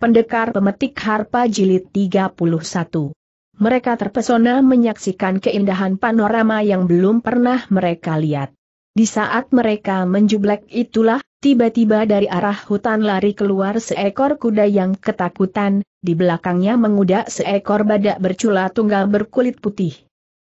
Pendekar Pemetik Harpa Jilid 31. Mereka terpesona menyaksikan keindahan panorama yang belum pernah mereka lihat. Di saat mereka menjublek itulah, tiba-tiba dari arah hutan lari keluar seekor kuda yang ketakutan, di belakangnya mengudak seekor badak bercula tunggal berkulit putih.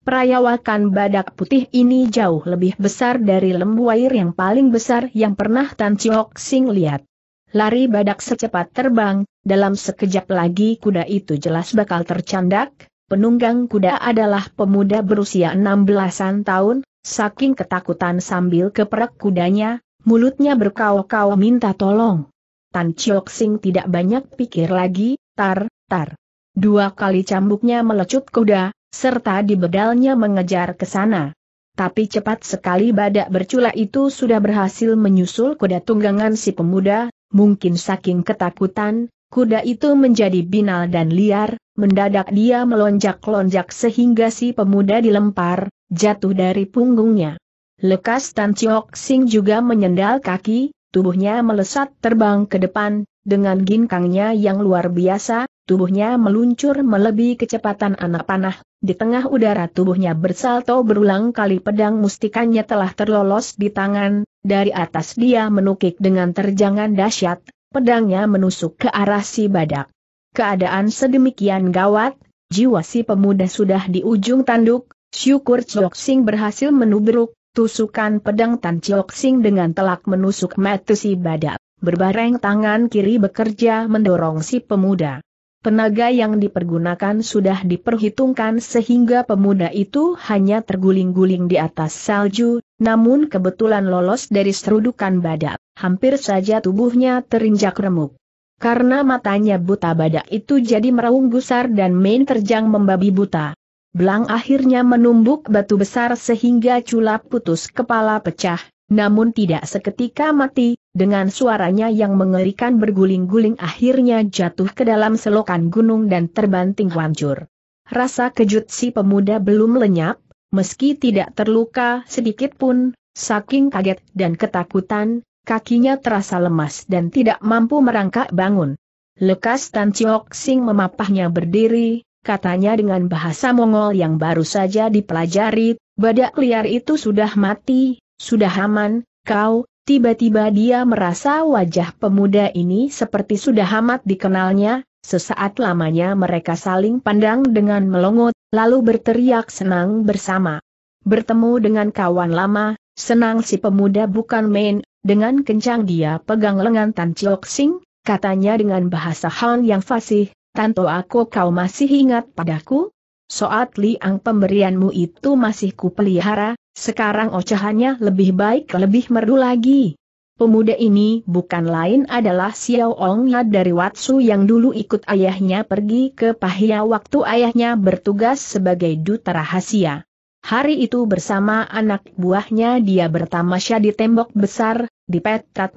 Perayawakan badak putih ini jauh lebih besar dari lembu air yang paling besar yang pernah Tan Chiok Sing lihat. Lari badak secepat terbang, dalam sekejap lagi kuda itu jelas bakal tercandak, penunggang kuda adalah pemuda berusia 16-an tahun, saking ketakutan sambil keperak kudanya, mulutnya berkau-kau minta tolong. Tan Chiok Sing tidak banyak pikir lagi, tar, tar. Dua kali cambuknya melecut kuda, serta di mengejar ke sana. Tapi cepat sekali badak bercula itu sudah berhasil menyusul kuda tunggangan si pemuda, mungkin saking ketakutan, Kuda itu menjadi binal dan liar, mendadak dia melonjak-lonjak sehingga si pemuda dilempar, jatuh dari punggungnya. Lekas Tan Chiok Sing juga menyendal kaki, tubuhnya melesat terbang ke depan, dengan ginkangnya yang luar biasa, tubuhnya meluncur melebihi kecepatan anak panah, di tengah udara tubuhnya bersalto berulang kali pedang mustikanya telah terlolos di tangan, dari atas dia menukik dengan terjangan dahsyat, pedangnya menusuk ke arah si badak. Keadaan sedemikian gawat, jiwa si pemuda sudah di ujung tanduk, syukur Chok Sing berhasil menubruk, tusukan pedang Tan Chok Sing dengan telak menusuk mata si badak. Berbareng tangan kiri bekerja mendorong si pemuda. Tenaga yang dipergunakan sudah diperhitungkan sehingga pemuda itu hanya terguling-guling di atas salju, namun kebetulan lolos dari serudukan badak, hampir saja tubuhnya terinjak remuk. Karena matanya buta badak itu jadi meraung gusar dan main terjang membabi buta. Belang akhirnya menumbuk batu besar sehingga culap putus kepala pecah, namun tidak seketika mati, dengan suaranya yang mengerikan berguling-guling akhirnya jatuh ke dalam selokan gunung dan terbanting hancur. Rasa kejut si pemuda belum lenyap, meski tidak terluka sedikit pun, saking kaget dan ketakutan, kakinya terasa lemas dan tidak mampu merangkak bangun. Lekas Tan Chiok Sing memapahnya berdiri, katanya dengan bahasa Mongol yang baru saja dipelajari, badak liar itu sudah mati, sudah aman, kau, tiba-tiba dia merasa wajah pemuda ini seperti sudah amat dikenalnya, sesaat lamanya mereka saling pandang dengan melongot, lalu berteriak senang bersama. Bertemu dengan kawan lama, senang si pemuda bukan main, dengan kencang dia pegang lengan Tan Chiok Sing, katanya dengan bahasa Han yang fasih, Tanto aku kau masih ingat padaku? Soat liang pemberianmu itu masih kupelihara, sekarang ocehannya lebih baik lebih merdu lagi. Pemuda ini bukan lain adalah Xiao Ongnya dari Watsu yang dulu ikut ayahnya pergi ke Pahia waktu ayahnya bertugas sebagai duta rahasia. Hari itu bersama anak buahnya dia bertamasya di tembok besar, di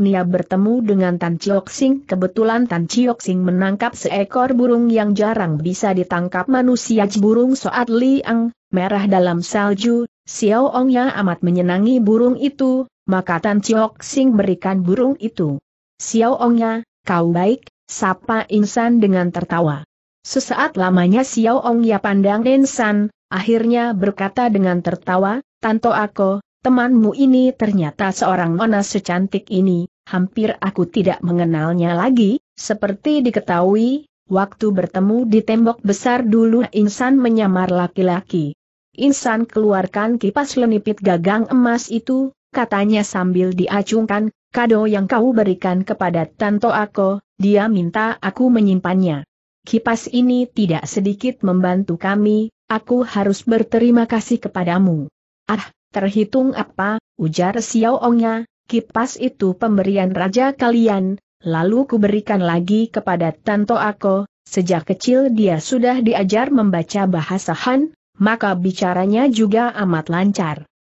Nia bertemu dengan Tan Sing. kebetulan Tan Sing menangkap seekor burung yang jarang bisa ditangkap manusia burung soat liang, merah dalam salju, Xiao Ongnya amat menyenangi burung itu, maka Tan Chiok Sing berikan burung itu. Xiao Ongnya, kau baik, sapa Insan dengan tertawa. Sesaat lamanya Xiao Ongnya pandang Insan, akhirnya berkata dengan tertawa, Tanto aku, temanmu ini ternyata seorang nona secantik ini, hampir aku tidak mengenalnya lagi, seperti diketahui, waktu bertemu di tembok besar dulu Insan menyamar laki-laki. Insan keluarkan kipas lenipit gagang emas itu, katanya sambil diacungkan, kado yang kau berikan kepada Tanto Ako, dia minta aku menyimpannya. Kipas ini tidak sedikit membantu kami, aku harus berterima kasih kepadamu. Ah, terhitung apa, ujar Xiao Ongnya, kipas itu pemberian raja kalian, lalu kuberikan lagi kepada Tanto Ako, sejak kecil dia sudah diajar membaca bahasa Han, maka bicaranya juga amat lancar.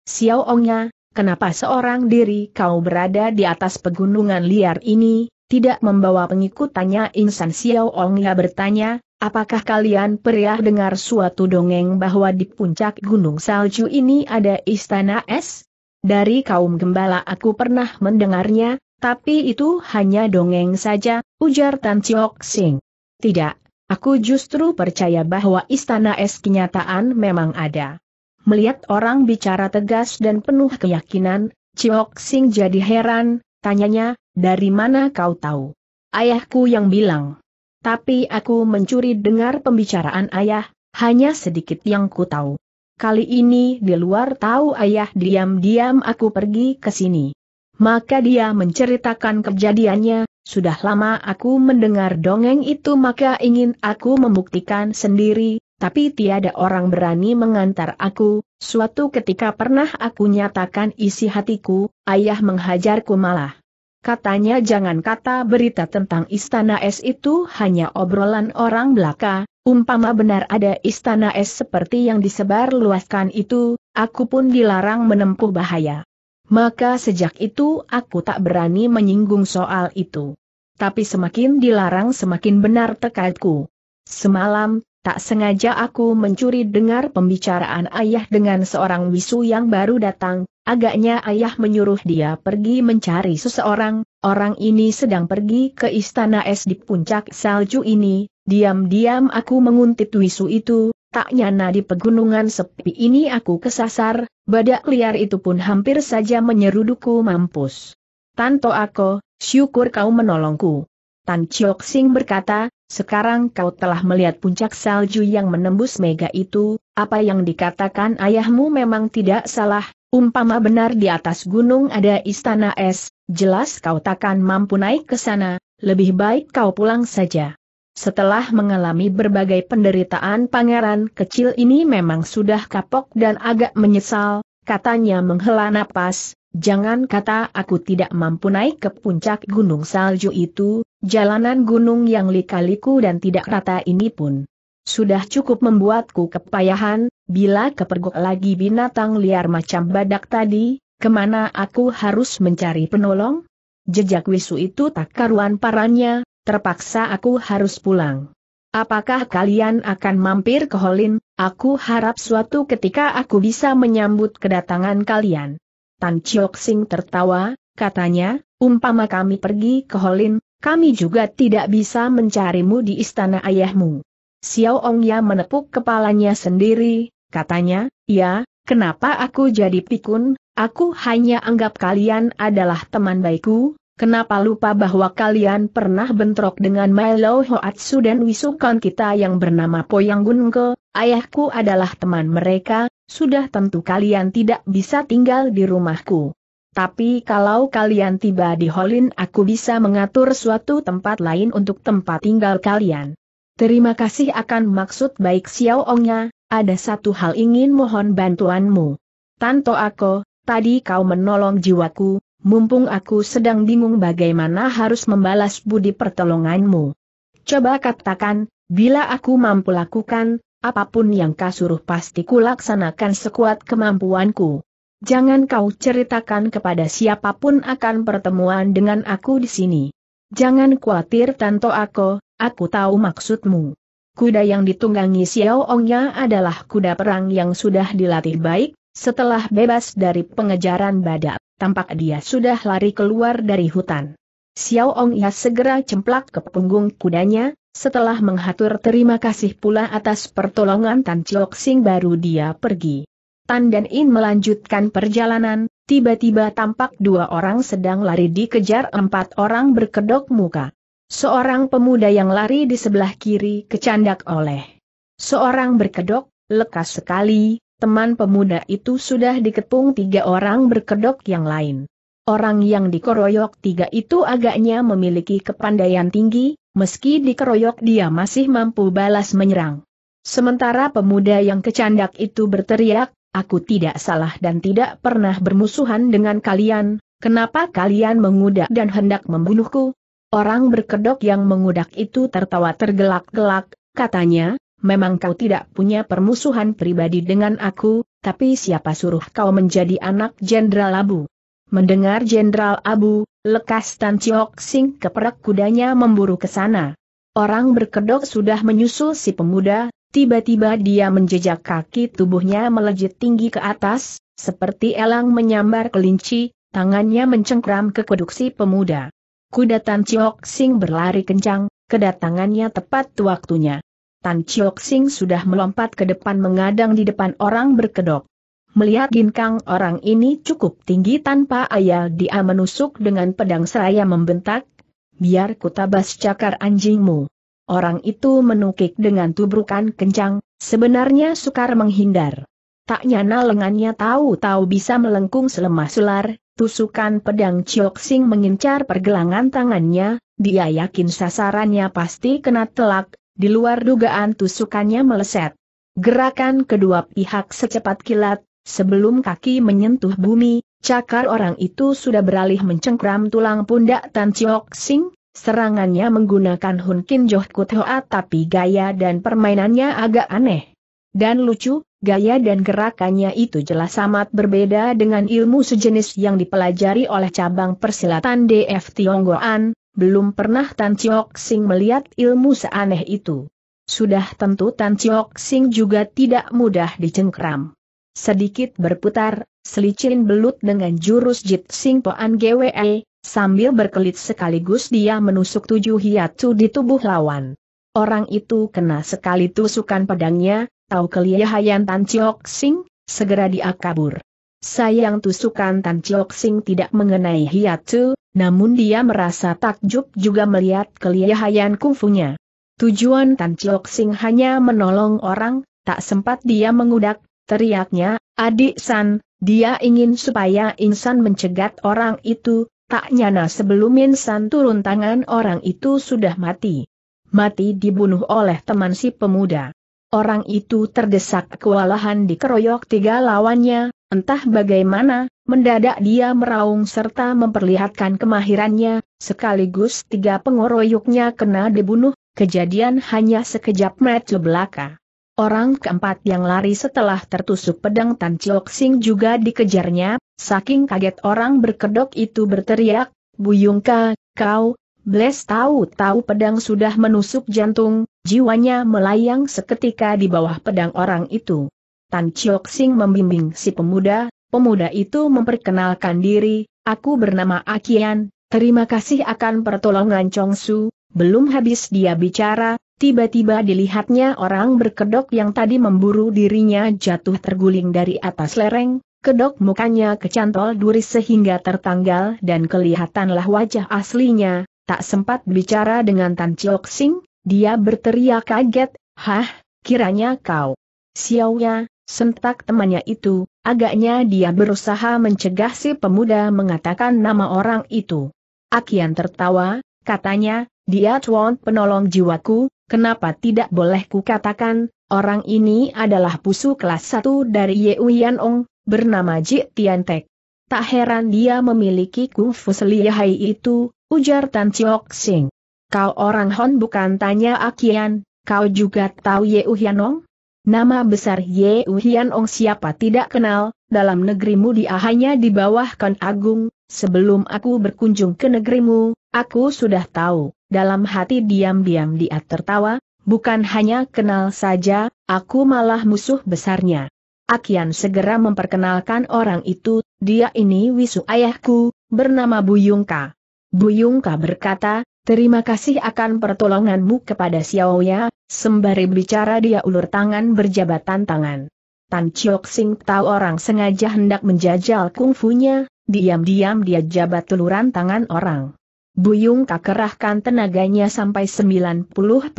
Xiao Ongnya, kenapa seorang diri kau berada di atas pegunungan liar ini, tidak membawa pengikutannya insan Xiao Ongnya bertanya, Apakah kalian pernah dengar suatu dongeng bahwa di puncak gunung salju ini ada istana es? Dari kaum gembala aku pernah mendengarnya, tapi itu hanya dongeng saja, ujar Tan Chiok Sing. Tidak, Aku justru percaya bahwa istana es kenyataan memang ada. Melihat orang bicara tegas dan penuh keyakinan, Chiok Sing jadi heran, tanyanya, dari mana kau tahu? Ayahku yang bilang. Tapi aku mencuri dengar pembicaraan ayah, hanya sedikit yang ku tahu. Kali ini di luar tahu ayah diam-diam aku pergi ke sini. Maka dia menceritakan kejadiannya, sudah lama aku mendengar dongeng itu maka ingin aku membuktikan sendiri, tapi tiada orang berani mengantar aku, suatu ketika pernah aku nyatakan isi hatiku, ayah menghajarku malah. Katanya jangan kata berita tentang istana es itu hanya obrolan orang belaka, Umpama benar ada istana es seperti yang disebar luaskan itu, aku pun dilarang menempuh bahaya maka sejak itu aku tak berani menyinggung soal itu. Tapi semakin dilarang semakin benar tekadku. Semalam, tak sengaja aku mencuri dengar pembicaraan ayah dengan seorang wisu yang baru datang, agaknya ayah menyuruh dia pergi mencari seseorang, orang ini sedang pergi ke istana es di puncak salju ini, diam-diam aku menguntit wisu itu, tak nyana di pegunungan sepi ini aku kesasar, badak liar itu pun hampir saja menyerudukku mampus. Tanto aku, syukur kau menolongku. Tan Chok Sing berkata, sekarang kau telah melihat puncak salju yang menembus mega itu, apa yang dikatakan ayahmu memang tidak salah, umpama benar di atas gunung ada istana es, jelas kau takkan mampu naik ke sana, lebih baik kau pulang saja. Setelah mengalami berbagai penderitaan pangeran kecil ini memang sudah kapok dan agak menyesal, katanya menghela napas, jangan kata aku tidak mampu naik ke puncak gunung salju itu, jalanan gunung yang lika-liku dan tidak rata ini pun. Sudah cukup membuatku kepayahan, bila kepergok lagi binatang liar macam badak tadi, kemana aku harus mencari penolong? Jejak wisu itu tak karuan parannya terpaksa aku harus pulang. Apakah kalian akan mampir ke Holin? Aku harap suatu ketika aku bisa menyambut kedatangan kalian. Tan Chiok Sing tertawa, katanya, umpama kami pergi ke Holin, kami juga tidak bisa mencarimu di istana ayahmu. Xiao Ongya menepuk kepalanya sendiri, katanya, ya, kenapa aku jadi pikun, aku hanya anggap kalian adalah teman baikku, Kenapa lupa bahwa kalian pernah bentrok dengan Milo Hoatsu dan Wisukon kita yang bernama Poyang Gunke, ayahku adalah teman mereka, sudah tentu kalian tidak bisa tinggal di rumahku. Tapi kalau kalian tiba di Holin aku bisa mengatur suatu tempat lain untuk tempat tinggal kalian. Terima kasih akan maksud baik Xiao Ongnya, ada satu hal ingin mohon bantuanmu. Tanto aku, tadi kau menolong jiwaku, mumpung aku sedang bingung bagaimana harus membalas budi pertolonganmu. Coba katakan, bila aku mampu lakukan, apapun yang kau suruh pasti kulaksanakan sekuat kemampuanku. Jangan kau ceritakan kepada siapapun akan pertemuan dengan aku di sini. Jangan khawatir Tanto Ako, aku tahu maksudmu. Kuda yang ditunggangi Xiao Ongnya adalah kuda perang yang sudah dilatih baik, setelah bebas dari pengejaran badak tampak dia sudah lari keluar dari hutan. Xiao Ong Ya segera cemplak ke punggung kudanya, setelah menghatur terima kasih pula atas pertolongan Tan Chok Sing baru dia pergi. Tan dan In melanjutkan perjalanan, tiba-tiba tampak dua orang sedang lari dikejar empat orang berkedok muka. Seorang pemuda yang lari di sebelah kiri kecandak oleh seorang berkedok, lekas sekali, teman pemuda itu sudah dikepung tiga orang berkedok yang lain. Orang yang dikeroyok tiga itu agaknya memiliki kepandaian tinggi, meski dikeroyok dia masih mampu balas menyerang. Sementara pemuda yang kecandak itu berteriak, aku tidak salah dan tidak pernah bermusuhan dengan kalian, kenapa kalian mengudak dan hendak membunuhku? Orang berkedok yang mengudak itu tertawa tergelak-gelak, katanya, memang kau tidak punya permusuhan pribadi dengan aku, tapi siapa suruh kau menjadi anak Jenderal Abu? Mendengar Jenderal Abu, lekas Tan Chiok Sing keperak kudanya memburu ke sana. Orang berkedok sudah menyusul si pemuda, tiba-tiba dia menjejak kaki tubuhnya melejit tinggi ke atas, seperti elang menyambar kelinci, tangannya mencengkram ke kuduk si pemuda. Kuda Tan Chiok Sing berlari kencang, kedatangannya tepat waktunya. Tan Chiok Sing sudah melompat ke depan mengadang di depan orang berkedok. Melihat ginkang orang ini cukup tinggi tanpa ayah dia menusuk dengan pedang seraya membentak, biar kutabas cakar anjingmu. Orang itu menukik dengan tubrukan kencang, sebenarnya sukar menghindar. Tak nyana lengannya tahu-tahu bisa melengkung selemah sular, tusukan pedang Chiok Sing mengincar pergelangan tangannya, dia yakin sasarannya pasti kena telak, di luar dugaan tusukannya meleset. Gerakan kedua pihak secepat kilat, sebelum kaki menyentuh bumi, cakar orang itu sudah beralih mencengkram tulang pundak Tan Chiok Sing, serangannya menggunakan Hunkin Joh Hoa tapi gaya dan permainannya agak aneh. Dan lucu, gaya dan gerakannya itu jelas amat berbeda dengan ilmu sejenis yang dipelajari oleh cabang persilatan DF Tionggoan, belum pernah Tan Chiok Sing melihat ilmu seaneh itu. Sudah tentu Tan Chiok Sing juga tidak mudah dicengkram. Sedikit berputar, selicin belut dengan jurus Jit Sing Poan GWE, sambil berkelit sekaligus dia menusuk tujuh hiatu di tubuh lawan. Orang itu kena sekali tusukan pedangnya, tahu kelihayan Tan Chiok Sing, segera dia kabur. Sayang tusukan Tan Chiok Sing tidak mengenai Hiatsu, namun dia merasa takjub juga melihat kelihayan kungfunya. Tujuan Tan Chiok Sing hanya menolong orang, tak sempat dia mengudak, teriaknya, adik San, dia ingin supaya Insan mencegat orang itu, tak nyana sebelum Insan turun tangan orang itu sudah mati. Mati dibunuh oleh teman si pemuda orang itu terdesak kewalahan dikeroyok tiga lawannya, entah bagaimana, mendadak dia meraung serta memperlihatkan kemahirannya, sekaligus tiga pengoroyoknya kena dibunuh, kejadian hanya sekejap meter belaka. Orang keempat yang lari setelah tertusuk pedang Tan Chiok Sing juga dikejarnya, saking kaget orang berkedok itu berteriak, Buyungka, kau, bless tahu-tahu pedang sudah menusuk jantung, Jiwanya melayang seketika di bawah pedang orang itu. Tan Chiok Sing membimbing si pemuda, pemuda itu memperkenalkan diri, aku bernama Akian, terima kasih akan pertolongan Chong Su, belum habis dia bicara, tiba-tiba dilihatnya orang berkedok yang tadi memburu dirinya jatuh terguling dari atas lereng, kedok mukanya kecantol duri sehingga tertanggal dan kelihatanlah wajah aslinya, tak sempat bicara dengan Tan Chiok Sing, dia berteriak kaget, hah, kiranya kau. Siaunya, sentak temannya itu, agaknya dia berusaha mencegah si pemuda mengatakan nama orang itu. Akian tertawa, katanya, dia tuan penolong jiwaku, kenapa tidak boleh katakan, orang ini adalah pusu kelas 1 dari Uyan Ong, bernama Ji Tian Tek. Tak heran dia memiliki kungfu selihai itu, ujar Tan Chiok Sing. Kau orang Hon bukan tanya Akian, kau juga tahu Ye Uhyanong? Nama besar Ye Uhyanong siapa tidak kenal, dalam negerimu dia hanya di bawah Kon Agung, sebelum aku berkunjung ke negerimu, aku sudah tahu, dalam hati diam-diam dia tertawa, bukan hanya kenal saja, aku malah musuh besarnya. Akian segera memperkenalkan orang itu, dia ini wisu ayahku, bernama Buyungka. Buyungka berkata, Terima kasih akan pertolonganmu kepada Ya. sembari bicara dia ulur tangan berjabatan tangan. Tan Chiok Sing tahu orang sengaja hendak menjajal kungfunya, diam-diam dia jabat teluran tangan orang. Buyung kakerahkan tenaganya sampai 90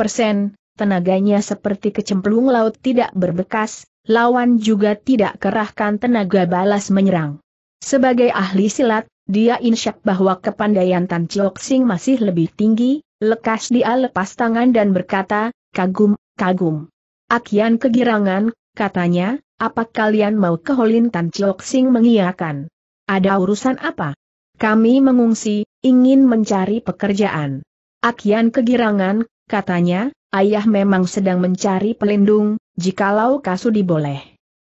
tenaganya seperti kecemplung laut tidak berbekas, lawan juga tidak kerahkan tenaga balas menyerang. Sebagai ahli silat, dia insyak bahwa kepandaian Tan Chiok Sing masih lebih tinggi, lekas dia lepas tangan dan berkata, kagum, kagum. Akian kegirangan, katanya, apa kalian mau ke Holin Tan Chiok Sing mengiakan? Ada urusan apa? Kami mengungsi, ingin mencari pekerjaan. Akian kegirangan, katanya, ayah memang sedang mencari pelindung, jikalau kasu diboleh.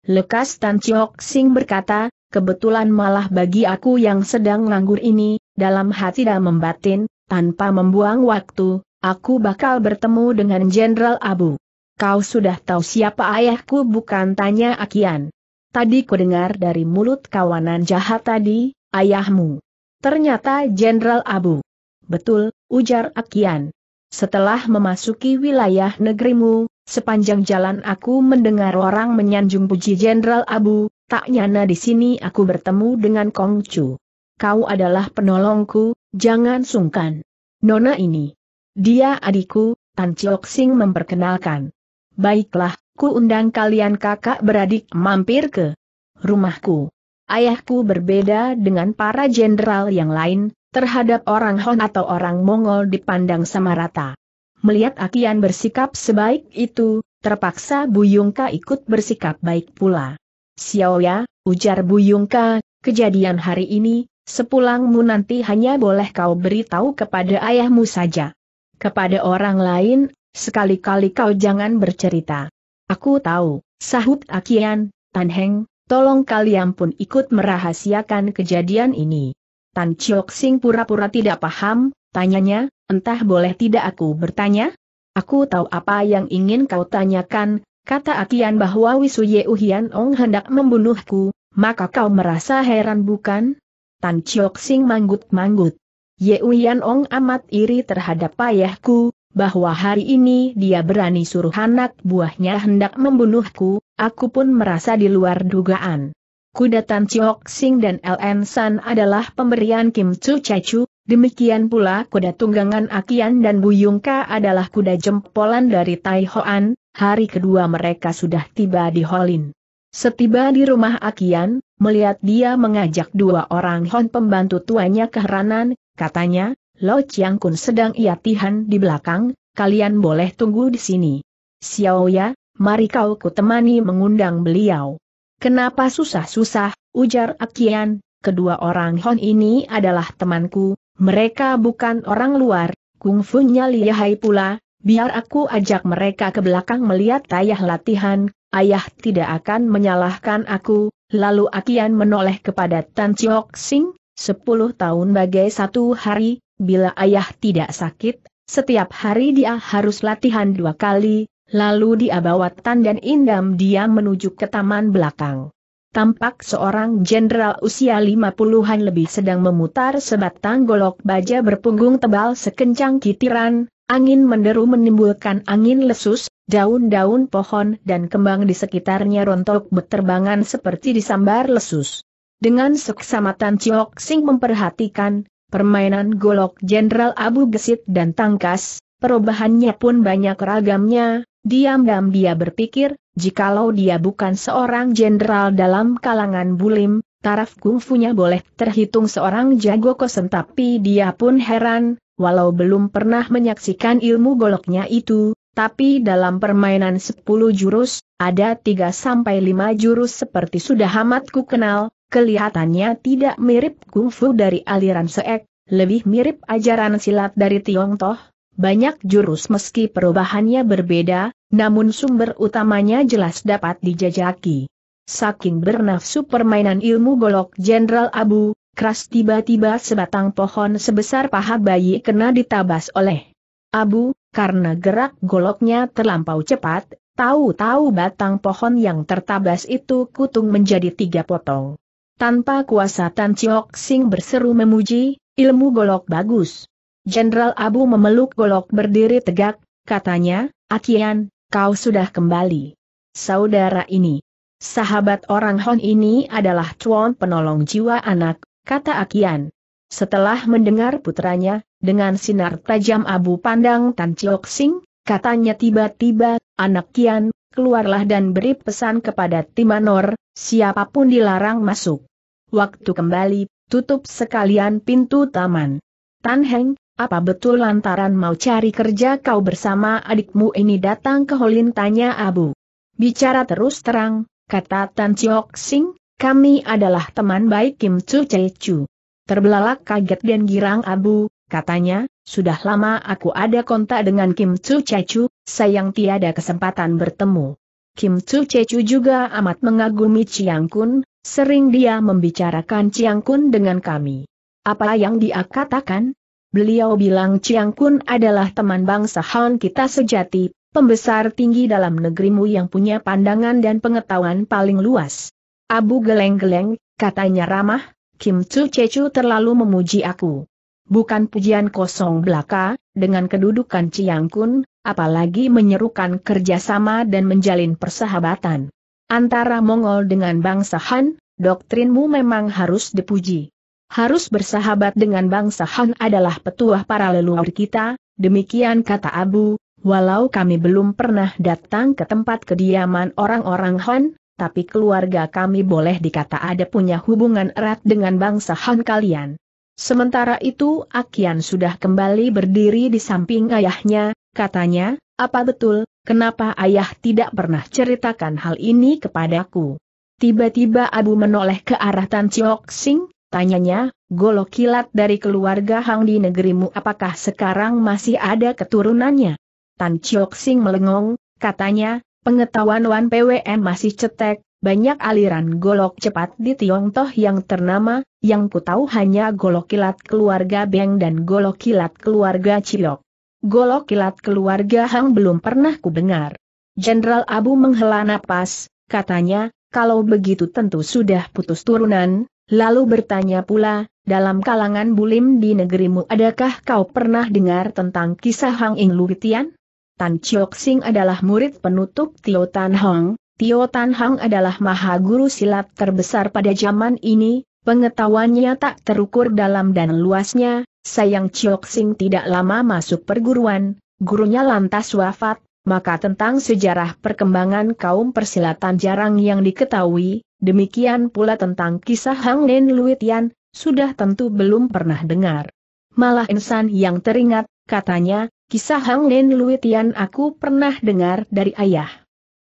Lekas Tan Chiok Sing berkata, kebetulan malah bagi aku yang sedang nganggur ini, dalam hati dan membatin, tanpa membuang waktu, aku bakal bertemu dengan Jenderal Abu. Kau sudah tahu siapa ayahku bukan tanya Akian. Tadi ku dengar dari mulut kawanan jahat tadi, ayahmu. Ternyata Jenderal Abu. Betul, ujar Akian. Setelah memasuki wilayah negerimu, sepanjang jalan aku mendengar orang menyanjung puji Jenderal Abu, Tak nyana di sini aku bertemu dengan Kong Chu. Kau adalah penolongku, jangan sungkan. Nona ini. Dia adikku, Tan Chiok Sing memperkenalkan. Baiklah, ku undang kalian kakak beradik mampir ke rumahku. Ayahku berbeda dengan para jenderal yang lain, terhadap orang Hon atau orang Mongol dipandang sama rata. Melihat Akian bersikap sebaik itu, terpaksa Buyungka ikut bersikap baik pula. Xiaoya, ujar Buyungka. kejadian hari ini, sepulangmu nanti hanya boleh kau beritahu kepada ayahmu saja. Kepada orang lain, sekali-kali kau jangan bercerita. Aku tahu, sahut Akian, Tan Heng, tolong kalian pun ikut merahasiakan kejadian ini. Tan Chiok Sing pura-pura tidak paham, tanyanya, entah boleh tidak aku bertanya? Aku tahu apa yang ingin kau tanyakan, Kata Akian bahwa Wisuye Uhian Ong hendak membunuhku, maka kau merasa heran bukan? Tan Chiok Sing manggut-manggut. Ye Uhian Ong amat iri terhadap payahku, bahwa hari ini dia berani suruh anak buahnya hendak membunuhku, aku pun merasa di luar dugaan. Kuda Tan Chiok Sing dan LN San adalah pemberian Kim Chu Chu, demikian pula kuda tunggangan Akian dan Buyungka adalah kuda jempolan dari Tai Hoan, hari kedua mereka sudah tiba di Holin. Setiba di rumah Akian, melihat dia mengajak dua orang Hon pembantu tuanya ke Heranan, katanya, Lo Chiang Kun sedang iatihan di belakang, kalian boleh tunggu di sini. Xiao ya, mari kau kutemani mengundang beliau. Kenapa susah-susah, ujar Akian, kedua orang Hon ini adalah temanku, mereka bukan orang luar, kungfunya lihai pula, Biar aku ajak mereka ke belakang melihat ayah latihan, ayah tidak akan menyalahkan aku, lalu Akian menoleh kepada Tan Chiok Sing, sepuluh tahun bagai satu hari, bila ayah tidak sakit, setiap hari dia harus latihan dua kali, lalu dia bawa Tan dan Indam dia menuju ke taman belakang. Tampak seorang jenderal usia lima puluhan lebih sedang memutar sebatang golok baja berpunggung tebal sekencang kitiran, Angin menderu menimbulkan angin lesus, daun-daun pohon dan kembang di sekitarnya rontok berterbangan seperti disambar lesus. Dengan seksamatan Ciok Sing memperhatikan, permainan golok Jenderal Abu Gesit dan Tangkas, perubahannya pun banyak ragamnya, diam-diam dia berpikir, jikalau dia bukan seorang jenderal dalam kalangan bulim, Taraf kungfunya boleh terhitung seorang jago kosen tapi dia pun heran, walau belum pernah menyaksikan ilmu goloknya itu, tapi dalam permainan 10 jurus, ada 3-5 jurus seperti sudah amat ku kenal, kelihatannya tidak mirip kungfu dari aliran seek, lebih mirip ajaran silat dari Tiongtoh. Banyak jurus meski perubahannya berbeda, namun sumber utamanya jelas dapat dijajaki. Saking bernafsu permainan ilmu golok Jenderal Abu, keras tiba-tiba sebatang pohon sebesar paha bayi kena ditabas oleh Abu, karena gerak goloknya terlampau cepat, tahu-tahu batang pohon yang tertabas itu kutung menjadi tiga potong. Tanpa kuasa Tan Chiok Sing berseru memuji, ilmu golok bagus. Jenderal Abu memeluk golok berdiri tegak, katanya, Akian, kau sudah kembali. Saudara ini, Sahabat orang Hon ini adalah cuan penolong jiwa anak, kata Akian. Setelah mendengar putranya, dengan sinar tajam abu pandang Tan Chiok Sing, katanya tiba-tiba, anak Kian, keluarlah dan beri pesan kepada Timanor, siapapun dilarang masuk. Waktu kembali, tutup sekalian pintu taman. Tan Heng, apa betul lantaran mau cari kerja kau bersama adikmu ini datang ke Holin tanya Abu. Bicara terus terang, kata Tan Chiok Sing, kami adalah teman baik Kim Chu Chai Chu. Terbelalak kaget dan girang abu, katanya, sudah lama aku ada kontak dengan Kim Chu Chai Chu, sayang tiada kesempatan bertemu. Kim Chu Chai Chu juga amat mengagumi Chiang Kun, sering dia membicarakan Chiang Kun dengan kami. Apa yang dia katakan? Beliau bilang Chiang Kun adalah teman bangsa Han kita sejati, pembesar tinggi dalam negerimu yang punya pandangan dan pengetahuan paling luas. Abu geleng-geleng, katanya ramah, Kim Tzu Cecu terlalu memuji aku. Bukan pujian kosong belaka, dengan kedudukan Ciang Kun, apalagi menyerukan kerjasama dan menjalin persahabatan. Antara Mongol dengan bangsa Han, doktrinmu memang harus dipuji. Harus bersahabat dengan bangsa Han adalah petuah para leluhur kita, demikian kata Abu, walau kami belum pernah datang ke tempat kediaman orang-orang Han, tapi keluarga kami boleh dikata ada punya hubungan erat dengan bangsa Han kalian. Sementara itu Akian sudah kembali berdiri di samping ayahnya, katanya, apa betul, kenapa ayah tidak pernah ceritakan hal ini kepadaku? Tiba-tiba Abu menoleh ke arah Tan Chiok Sing, tanyanya, golok kilat dari keluarga Hang di negerimu apakah sekarang masih ada keturunannya? Tan Chiok Sing melengong, katanya, pengetahuan Wan PWM masih cetek, banyak aliran golok cepat di Tiong Toh yang ternama, yang ku tahu hanya golok kilat keluarga Beng dan golok kilat keluarga Chiok. Golok kilat keluarga Hang belum pernah ku dengar. Jenderal Abu menghela napas, katanya, kalau begitu tentu sudah putus turunan, lalu bertanya pula, dalam kalangan bulim di negerimu adakah kau pernah dengar tentang kisah Hang Ing Tian? Tan Chiok Sing adalah murid penutup Tio Tan Hong, Tio Tan Hong adalah maha guru silat terbesar pada zaman ini, pengetahuannya tak terukur dalam dan luasnya, sayang Chiok Sing tidak lama masuk perguruan, gurunya lantas wafat, maka tentang sejarah perkembangan kaum persilatan jarang yang diketahui, demikian pula tentang kisah Hang Nen Luitian, sudah tentu belum pernah dengar. Malah insan yang teringat, katanya, kisah Hang Nen Lui Tian aku pernah dengar dari ayah.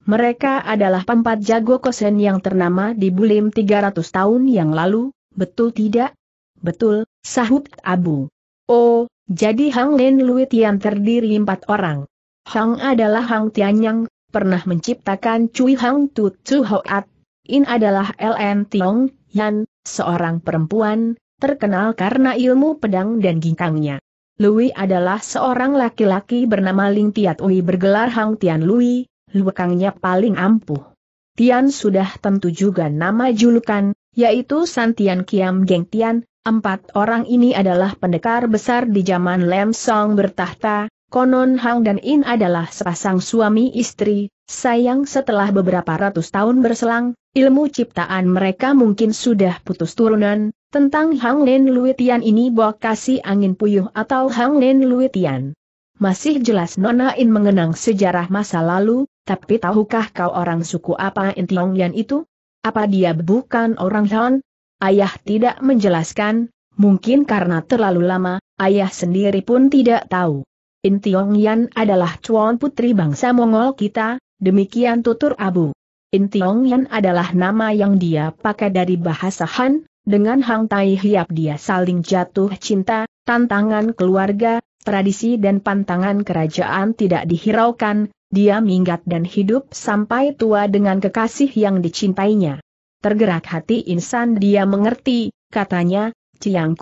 Mereka adalah pempat jago kosen yang ternama di Bulim 300 tahun yang lalu, betul tidak? Betul, sahut Abu. Oh, jadi Hang Nen Lui Tian terdiri empat orang. Hang adalah Hang Tianyang, pernah menciptakan Cui Hang Tu Tzu Hoat. In adalah LN Tiong Yan, seorang perempuan, terkenal karena ilmu pedang dan ginkangnya. Lui adalah seorang laki-laki bernama Ling Tiat Ui bergelar Hang Tian Lui, lukangnya paling ampuh. Tian sudah tentu juga nama julukan, yaitu San Tian Kiam Geng Tian, empat orang ini adalah pendekar besar di zaman Lem Song bertahta, Konon Hang dan In adalah sepasang suami istri, sayang setelah beberapa ratus tahun berselang, ilmu ciptaan mereka mungkin sudah putus turunan, tentang Hang Len Luitian ini buah kasih angin puyuh atau Hang Len Luitian. Masih jelas Nona In mengenang sejarah masa lalu, tapi tahukah kau orang suku apa In Yan itu? Apa dia bukan orang Han? Ayah tidak menjelaskan, mungkin karena terlalu lama, ayah sendiri pun tidak tahu. In Yan adalah cuan putri bangsa Mongol kita, demikian tutur Abu. In Yan adalah nama yang dia pakai dari bahasa Han, dengan Hang Tai Hiap dia saling jatuh cinta, tantangan keluarga, tradisi dan pantangan kerajaan tidak dihiraukan, dia minggat dan hidup sampai tua dengan kekasih yang dicintainya. Tergerak hati insan dia mengerti, katanya, Ciang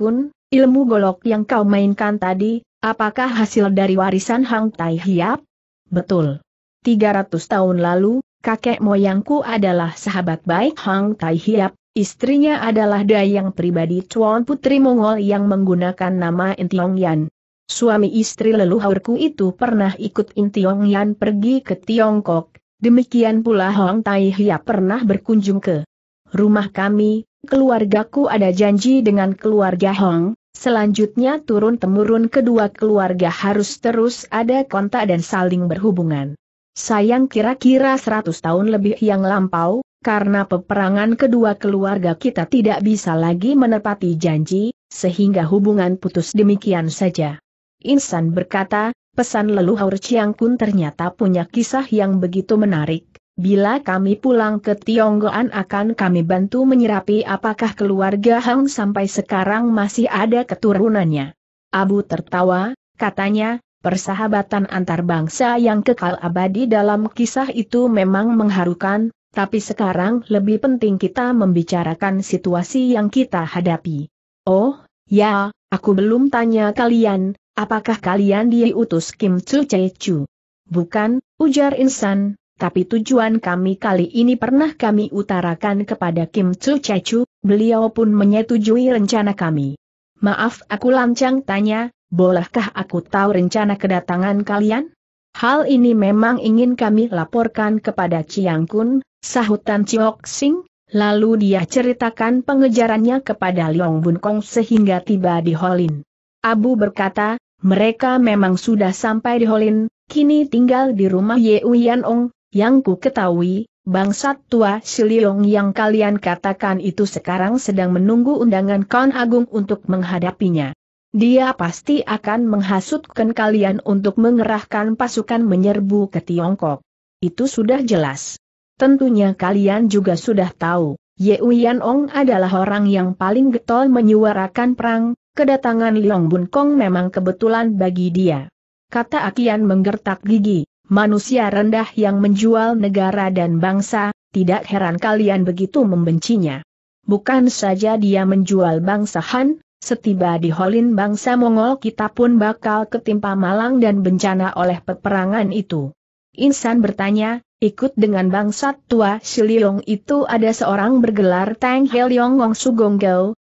ilmu golok yang kau mainkan tadi, Apakah hasil dari warisan Hang Tai Hiap? Betul. 300 tahun lalu, kakek moyangku adalah sahabat baik Hang Tai Hiap, istrinya adalah Dayang pribadi Chuan Putri Mongol yang menggunakan nama Intiong Yan. Suami istri leluhurku itu pernah ikut Intiong Yan pergi ke Tiongkok, demikian pula Hang Tai Hiap pernah berkunjung ke rumah kami, keluargaku ada janji dengan keluarga Hong, Selanjutnya turun-temurun kedua keluarga harus terus ada kontak dan saling berhubungan. Sayang kira-kira 100 tahun lebih yang lampau, karena peperangan kedua keluarga kita tidak bisa lagi menepati janji, sehingga hubungan putus demikian saja. Insan berkata, pesan leluhur Ciang Kun ternyata punya kisah yang begitu menarik, Bila kami pulang ke Tionggoan akan kami bantu menyerapi apakah keluarga Hang sampai sekarang masih ada keturunannya. Abu tertawa, katanya, persahabatan antar bangsa yang kekal abadi dalam kisah itu memang mengharukan, tapi sekarang lebih penting kita membicarakan situasi yang kita hadapi. Oh, ya, aku belum tanya kalian, apakah kalian diutus Kim Chu Chu? Bukan, ujar Insan, tapi tujuan kami kali ini pernah kami utarakan kepada Kim Tzu Chechu, beliau pun menyetujui rencana kami. Maaf aku lancang tanya, bolehkah aku tahu rencana kedatangan kalian? Hal ini memang ingin kami laporkan kepada Chiang Kun, sahutan Chiok Sing, lalu dia ceritakan pengejarannya kepada Leong Bun Kong sehingga tiba di Holin. Abu berkata, mereka memang sudah sampai di Holin, kini tinggal di rumah Ye Uyan Ong, yang ku ketahui, bangsat tua Siliong yang kalian katakan itu sekarang sedang menunggu undangan Kon Agung untuk menghadapinya. Dia pasti akan menghasutkan kalian untuk mengerahkan pasukan menyerbu ke Tiongkok. Itu sudah jelas. Tentunya kalian juga sudah tahu, Ye Uyan Ong adalah orang yang paling getol menyuarakan perang, kedatangan Liong Bun Kong memang kebetulan bagi dia. Kata Akian menggertak gigi, manusia rendah yang menjual negara dan bangsa, tidak heran kalian begitu membencinya. Bukan saja dia menjual bangsa Han, setiba di Holin bangsa Mongol kita pun bakal ketimpa malang dan bencana oleh peperangan itu. Insan bertanya, ikut dengan bangsa tua Siliong itu ada seorang bergelar Tang Heliong Wong Sugong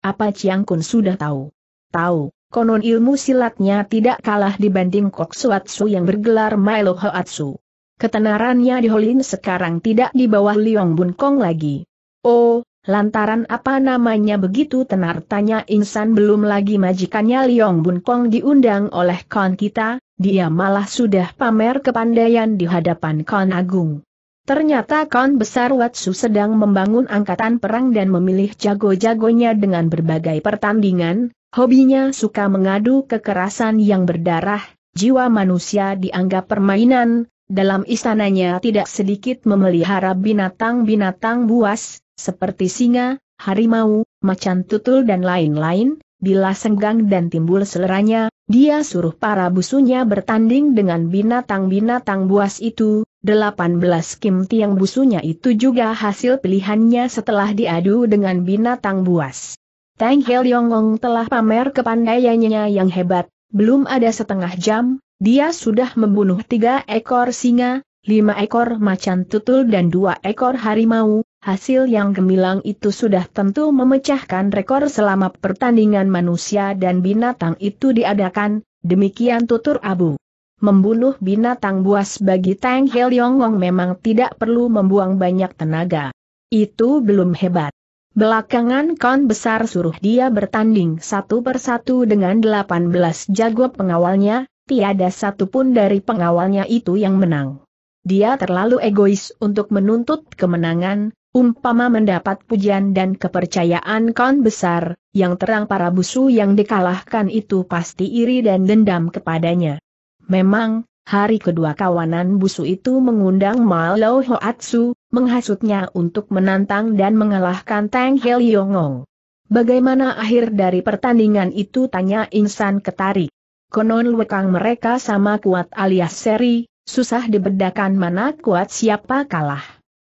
apa Ciang Kun sudah tahu? Tahu. Konon ilmu silatnya tidak kalah dibanding Koksuatsu yang bergelar Milo Hoatsu. Ketenarannya di Holin sekarang tidak di bawah Liong Bun Kong lagi. Oh, lantaran apa namanya begitu tenar tanya insan belum lagi majikannya Liong Bun Kong diundang oleh kawan kita, dia malah sudah pamer kepandaian di hadapan kawan Agung. Ternyata kawan Besar Watsu sedang membangun angkatan perang dan memilih jago-jagonya dengan berbagai pertandingan, Hobinya suka mengadu kekerasan yang berdarah, jiwa manusia dianggap permainan, dalam istananya tidak sedikit memelihara binatang-binatang buas, seperti singa, harimau, macan tutul dan lain-lain, bila senggang dan timbul seleranya, dia suruh para busunya bertanding dengan binatang-binatang buas itu, 18 kim tiang busunya itu juga hasil pilihannya setelah diadu dengan binatang buas. Tang Yongong telah pamer kepandaiannya yang hebat, belum ada setengah jam, dia sudah membunuh tiga ekor singa, lima ekor macan tutul dan dua ekor harimau, hasil yang gemilang itu sudah tentu memecahkan rekor selama pertandingan manusia dan binatang itu diadakan, demikian tutur abu. Membunuh binatang buas bagi Tang Yongong memang tidak perlu membuang banyak tenaga. Itu belum hebat. Belakangan Kon Besar suruh dia bertanding satu persatu dengan 18 jago pengawalnya, tiada satupun dari pengawalnya itu yang menang. Dia terlalu egois untuk menuntut kemenangan, umpama mendapat pujian dan kepercayaan Kon Besar, yang terang para busu yang dikalahkan itu pasti iri dan dendam kepadanya. Memang, hari kedua kawanan busu itu mengundang Malo Hoatsu, menghasutnya untuk menantang dan mengalahkan Tang Heliongong. Bagaimana akhir dari pertandingan itu tanya Insan ketarik. Konon lekang mereka sama kuat alias seri, susah dibedakan mana kuat siapa kalah.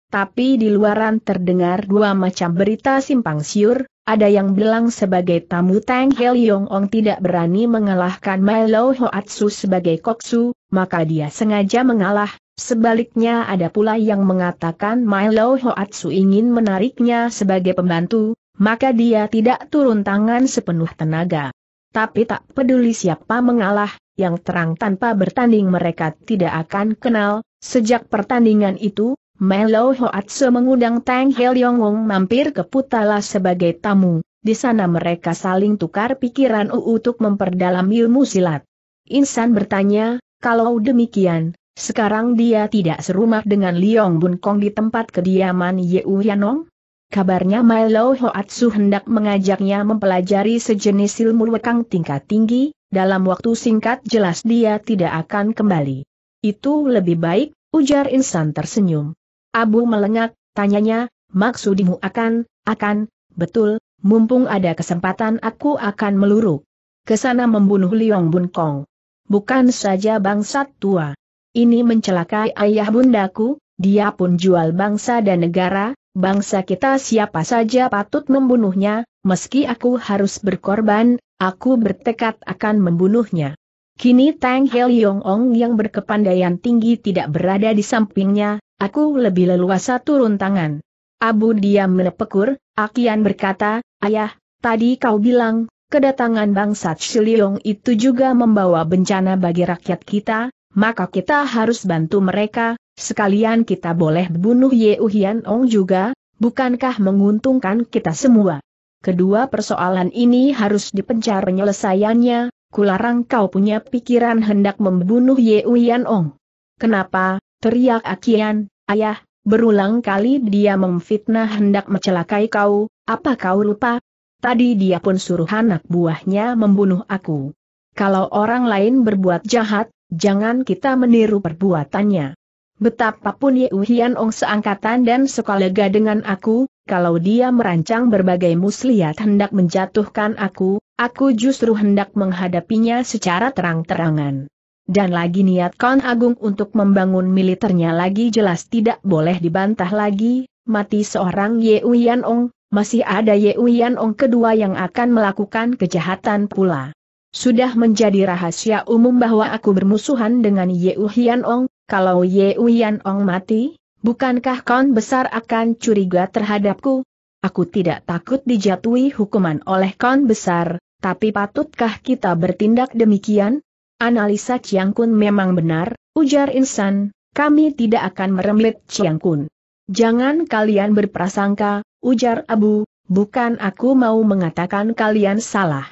Tapi di luaran terdengar dua macam berita simpang siur, ada yang bilang sebagai tamu Tang Helyong Ong tidak berani mengalahkan Milo Hoatsu sebagai koksu, maka dia sengaja mengalah, Sebaliknya ada pula yang mengatakan Milo Hoatsu ingin menariknya sebagai pembantu, maka dia tidak turun tangan sepenuh tenaga. Tapi tak peduli siapa mengalah, yang terang tanpa bertanding mereka tidak akan kenal, sejak pertandingan itu, Milo Hoatsu mengundang Tang Heliong Wong mampir ke Putala sebagai tamu, di sana mereka saling tukar pikiran untuk memperdalam ilmu silat. Insan bertanya, kalau demikian, sekarang dia tidak serumah dengan Liong Bun Kong di tempat kediaman Ye Uyanong? Kabarnya Milo Hoatsu hendak mengajaknya mempelajari sejenis ilmu wekang tingkat tinggi, dalam waktu singkat jelas dia tidak akan kembali. Itu lebih baik, ujar insan tersenyum. Abu melengak, tanyanya, maksudimu akan, akan, betul, mumpung ada kesempatan aku akan meluru. Kesana membunuh Liong Bun Kong. Bukan saja bangsat tua ini mencelakai ayah bundaku, dia pun jual bangsa dan negara, bangsa kita siapa saja patut membunuhnya, meski aku harus berkorban, aku bertekad akan membunuhnya. Kini Tang Hel Yong Ong yang berkepandaian tinggi tidak berada di sampingnya, aku lebih leluasa turun tangan. Abu diam melepekur, Akian berkata, Ayah, tadi kau bilang, kedatangan bangsa Chiliong itu juga membawa bencana bagi rakyat kita, maka kita harus bantu mereka, sekalian kita boleh bunuh Ye Uhian Ong juga, bukankah menguntungkan kita semua? Kedua persoalan ini harus dipencar penyelesaiannya, kularang kau punya pikiran hendak membunuh Ye Uhian Ong. Kenapa, teriak Akian, ayah, berulang kali dia memfitnah hendak mencelakai kau, apa kau lupa? Tadi dia pun suruh anak buahnya membunuh aku. Kalau orang lain berbuat jahat, jangan kita meniru perbuatannya. Betapapun Ye Uhian Ong seangkatan dan sekolega dengan aku, kalau dia merancang berbagai muslihat hendak menjatuhkan aku, aku justru hendak menghadapinya secara terang-terangan. Dan lagi niat Kon Agung untuk membangun militernya lagi jelas tidak boleh dibantah lagi, mati seorang Ye Uhian Ong, masih ada Ye Uhian Ong kedua yang akan melakukan kejahatan pula. Sudah menjadi rahasia umum bahwa aku bermusuhan dengan Ye Uhian Ong, kalau Ye Uhian Ong mati, bukankah kawan besar akan curiga terhadapku? Aku tidak takut dijatuhi hukuman oleh kawan besar, tapi patutkah kita bertindak demikian? Analisa Chiang Kun memang benar, ujar Insan, kami tidak akan merembet Chiang Kun. Jangan kalian berprasangka, ujar Abu, bukan aku mau mengatakan kalian salah.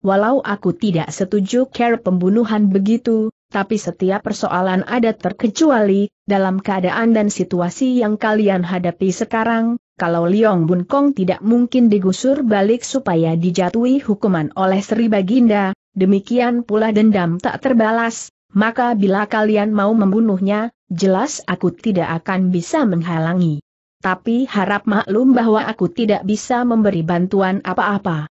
Walau aku tidak setuju care pembunuhan begitu, tapi setiap persoalan ada terkecuali, dalam keadaan dan situasi yang kalian hadapi sekarang, kalau Liong Bun Kong tidak mungkin digusur balik supaya dijatuhi hukuman oleh Sri Baginda, demikian pula dendam tak terbalas, maka bila kalian mau membunuhnya, jelas aku tidak akan bisa menghalangi. Tapi harap maklum bahwa aku tidak bisa memberi bantuan apa-apa.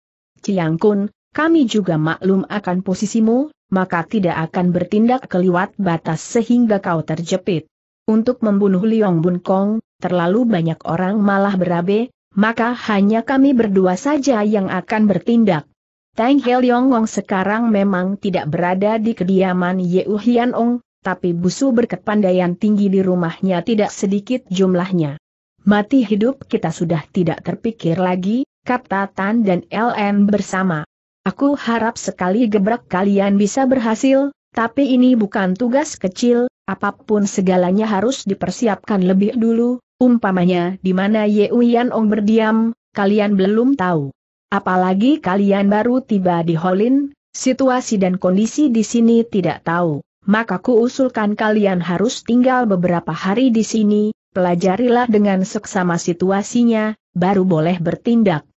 Kun, kami juga maklum akan posisimu, maka tidak akan bertindak keliwat batas sehingga kau terjepit. Untuk membunuh Liong Bun Kong, terlalu banyak orang malah berabe, maka hanya kami berdua saja yang akan bertindak. Tang Wong sekarang memang tidak berada di kediaman U Hian Ong, tapi busu berkepandaian tinggi di rumahnya tidak sedikit jumlahnya. Mati hidup kita sudah tidak terpikir lagi, kata Tan dan LN bersama. Aku harap sekali gebrak kalian bisa berhasil, tapi ini bukan tugas kecil, apapun segalanya harus dipersiapkan lebih dulu, umpamanya di mana Ye Uyan Ong berdiam, kalian belum tahu. Apalagi kalian baru tiba di Holin, situasi dan kondisi di sini tidak tahu. Maka ku usulkan kalian harus tinggal beberapa hari di sini, pelajarilah dengan seksama situasinya, baru boleh bertindak.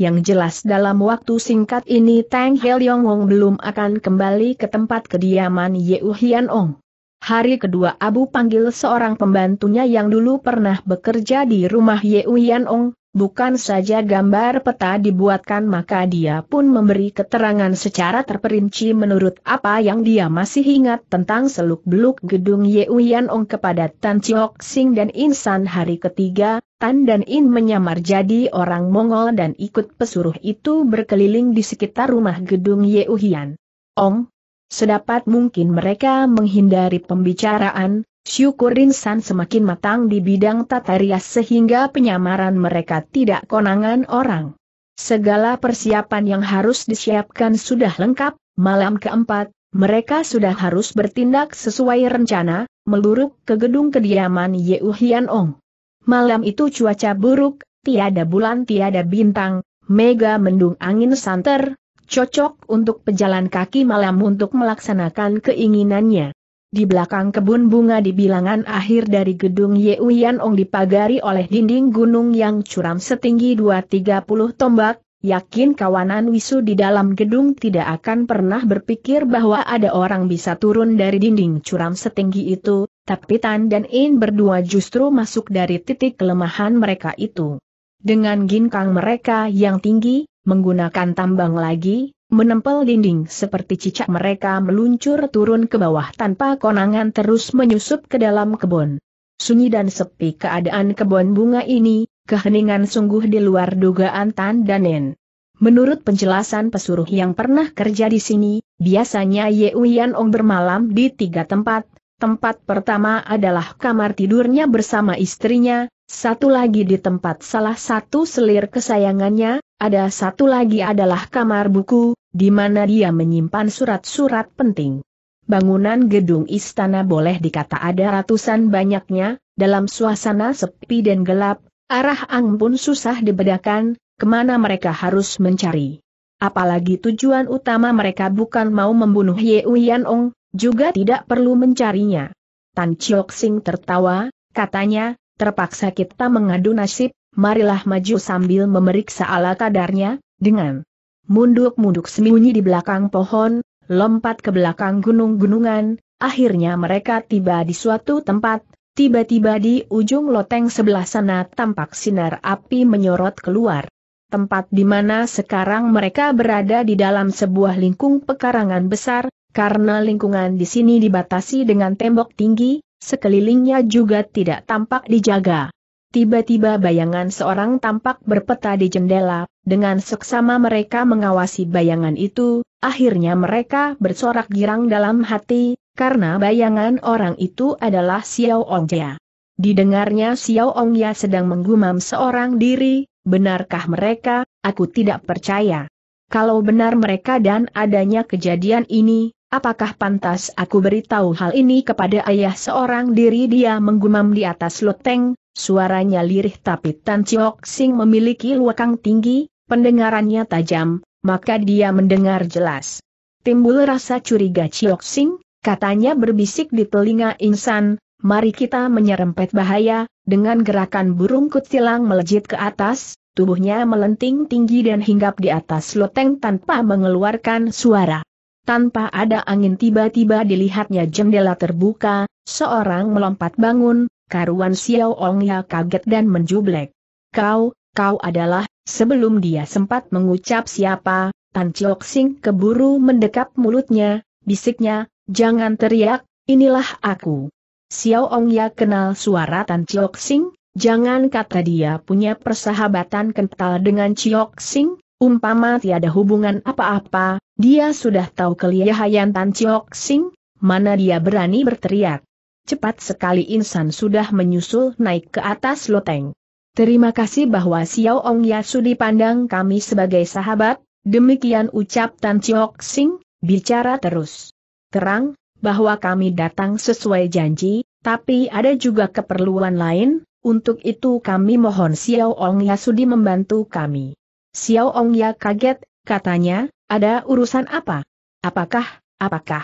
Yang jelas dalam waktu singkat ini Tang Yong Ong belum akan kembali ke tempat kediaman Yeu Hian Ong. Hari kedua Abu panggil seorang pembantunya yang dulu pernah bekerja di rumah Yeu Hian Ong, bukan saja gambar peta dibuatkan maka dia pun memberi keterangan secara terperinci menurut apa yang dia masih ingat tentang seluk-beluk gedung Yeu Hian Ong kepada Tan Chiok Sing dan insan hari ketiga, Tan dan In menyamar jadi orang Mongol dan ikut pesuruh itu berkeliling di sekitar rumah gedung Yeuhian. Ong, sedapat mungkin mereka menghindari pembicaraan, syukurin San semakin matang di bidang tata rias sehingga penyamaran mereka tidak konangan orang. Segala persiapan yang harus disiapkan sudah lengkap, malam keempat, mereka sudah harus bertindak sesuai rencana, meluruk ke gedung kediaman Yeuhian Ong. Malam itu cuaca buruk, tiada bulan tiada bintang, mega mendung angin santer, cocok untuk pejalan kaki malam untuk melaksanakan keinginannya. Di belakang kebun bunga di bilangan akhir dari gedung Yuyan Ong dipagari oleh dinding gunung yang curam setinggi 230 tombak, yakin kawanan Wisu di dalam gedung tidak akan pernah berpikir bahwa ada orang bisa turun dari dinding curam setinggi itu, tapi Tan dan In berdua justru masuk dari titik kelemahan mereka itu. Dengan ginkang mereka yang tinggi, menggunakan tambang lagi, menempel dinding seperti cicak mereka meluncur turun ke bawah tanpa konangan terus menyusup ke dalam kebun. Sunyi dan sepi keadaan kebun bunga ini, keheningan sungguh di luar dugaan Tan dan In. Menurut penjelasan pesuruh yang pernah kerja di sini, biasanya Ye Uyan Ong bermalam di tiga tempat, Tempat pertama adalah kamar tidurnya bersama istrinya, satu lagi di tempat salah satu selir kesayangannya, ada satu lagi adalah kamar buku, di mana dia menyimpan surat-surat penting. Bangunan gedung istana boleh dikata ada ratusan banyaknya, dalam suasana sepi dan gelap, arah ang pun susah dibedakan, kemana mereka harus mencari. Apalagi tujuan utama mereka bukan mau membunuh Ye Uyan Ong, juga tidak perlu mencarinya. Tan Chiok Sing tertawa, katanya, terpaksa kita mengadu nasib, marilah maju sambil memeriksa ala kadarnya, dengan munduk-munduk sembunyi di belakang pohon, lompat ke belakang gunung-gunungan, akhirnya mereka tiba di suatu tempat, tiba-tiba di ujung loteng sebelah sana tampak sinar api menyorot keluar. Tempat di mana sekarang mereka berada di dalam sebuah lingkung pekarangan besar, karena lingkungan di sini dibatasi dengan tembok tinggi, sekelilingnya juga tidak tampak dijaga. Tiba-tiba bayangan seorang tampak berpeta di jendela, dengan seksama mereka mengawasi bayangan itu, akhirnya mereka bersorak girang dalam hati, karena bayangan orang itu adalah Xiao Ongya. Didengarnya Xiao Ongya sedang menggumam seorang diri, benarkah mereka, aku tidak percaya. Kalau benar mereka dan adanya kejadian ini, Apakah pantas aku beritahu hal ini kepada ayah seorang diri dia menggumam di atas loteng, suaranya lirih tapi Tan Chiok Sing memiliki luakang tinggi, pendengarannya tajam, maka dia mendengar jelas. Timbul rasa curiga Chiok Sing, katanya berbisik di telinga insan, mari kita menyerempet bahaya, dengan gerakan burung kutilang melejit ke atas, tubuhnya melenting tinggi dan hinggap di atas loteng tanpa mengeluarkan suara tanpa ada angin tiba-tiba dilihatnya jendela terbuka, seorang melompat bangun, karuan Xiao Ongya kaget dan menjublek. Kau, kau adalah, sebelum dia sempat mengucap siapa, Tan Chiok Sing keburu mendekap mulutnya, bisiknya, jangan teriak, inilah aku. Xiao Ongya kenal suara Tan Chiok Sing, jangan kata dia punya persahabatan kental dengan Chiok Sing, Umpama tiada hubungan apa-apa, dia sudah tahu kelihayan Tan Chiok Sing, mana dia berani berteriak. Cepat sekali insan sudah menyusul naik ke atas loteng. Terima kasih bahwa Xiao Ong ya sudi pandang kami sebagai sahabat, demikian ucap Tan Chiok Sing, bicara terus. Terang, bahwa kami datang sesuai janji, tapi ada juga keperluan lain, untuk itu kami mohon Xiao Ong Yasudi membantu kami. Xiao Ongya kaget, katanya, ada urusan apa? Apakah, apakah,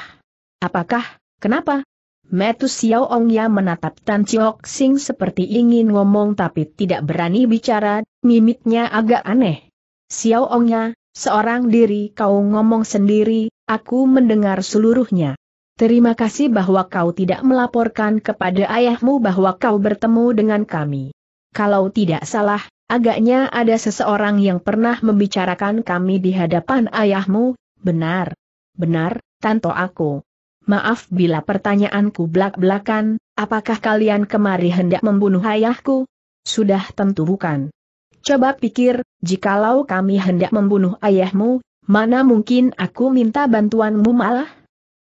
apakah, kenapa? Metus Xiao Ongya menatap Tan Chiok Sing seperti ingin ngomong tapi tidak berani bicara, mimiknya agak aneh. Xiao Ongya, seorang diri kau ngomong sendiri, aku mendengar seluruhnya. Terima kasih bahwa kau tidak melaporkan kepada ayahmu bahwa kau bertemu dengan kami. Kalau tidak salah, Agaknya ada seseorang yang pernah membicarakan kami di hadapan ayahmu, benar. Benar, tanto aku. Maaf bila pertanyaanku belak-belakan, apakah kalian kemari hendak membunuh ayahku? Sudah tentu bukan. Coba pikir, jikalau kami hendak membunuh ayahmu, mana mungkin aku minta bantuanmu malah?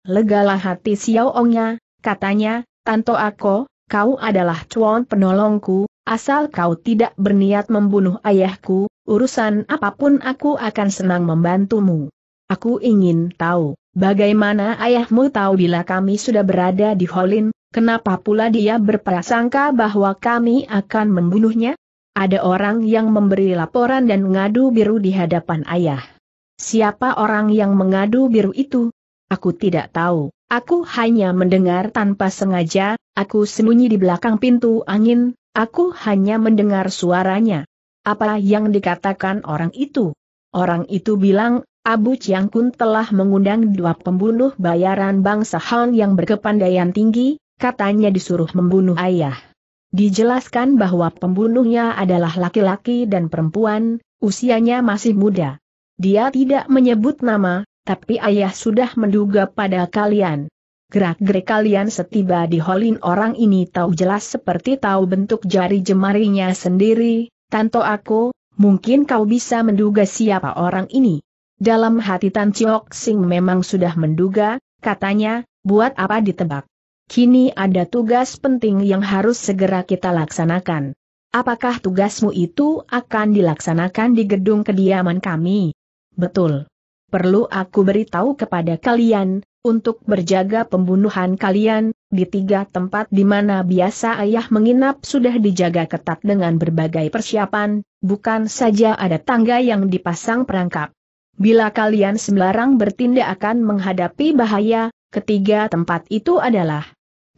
Legalah hati Xiao Ongnya, katanya, Tanto aku, kau adalah cuan penolongku, Asal kau tidak berniat membunuh ayahku, urusan apapun aku akan senang membantumu. Aku ingin tahu, bagaimana ayahmu tahu bila kami sudah berada di Holin, kenapa pula dia berprasangka bahwa kami akan membunuhnya? Ada orang yang memberi laporan dan ngadu biru di hadapan ayah. Siapa orang yang mengadu biru itu? Aku tidak tahu, aku hanya mendengar tanpa sengaja, aku sembunyi di belakang pintu angin, Aku hanya mendengar suaranya. Apa yang dikatakan orang itu? Orang itu bilang, Abu Chiang Kun telah mengundang dua pembunuh bayaran bangsa Han yang berkepandaian tinggi, katanya disuruh membunuh ayah. Dijelaskan bahwa pembunuhnya adalah laki-laki dan perempuan, usianya masih muda. Dia tidak menyebut nama, tapi ayah sudah menduga pada kalian. Gerak-gerik kalian setiba di Holin orang ini tahu jelas seperti tahu bentuk jari jemarinya sendiri, Tanto aku, mungkin kau bisa menduga siapa orang ini. Dalam hati Tan Chiok Sing memang sudah menduga, katanya, buat apa ditebak. Kini ada tugas penting yang harus segera kita laksanakan. Apakah tugasmu itu akan dilaksanakan di gedung kediaman kami? Betul. Perlu aku beritahu kepada kalian, untuk berjaga pembunuhan kalian, di tiga tempat di mana biasa ayah menginap sudah dijaga ketat dengan berbagai persiapan, bukan saja ada tangga yang dipasang perangkap. Bila kalian sembarang bertindak akan menghadapi bahaya, ketiga tempat itu adalah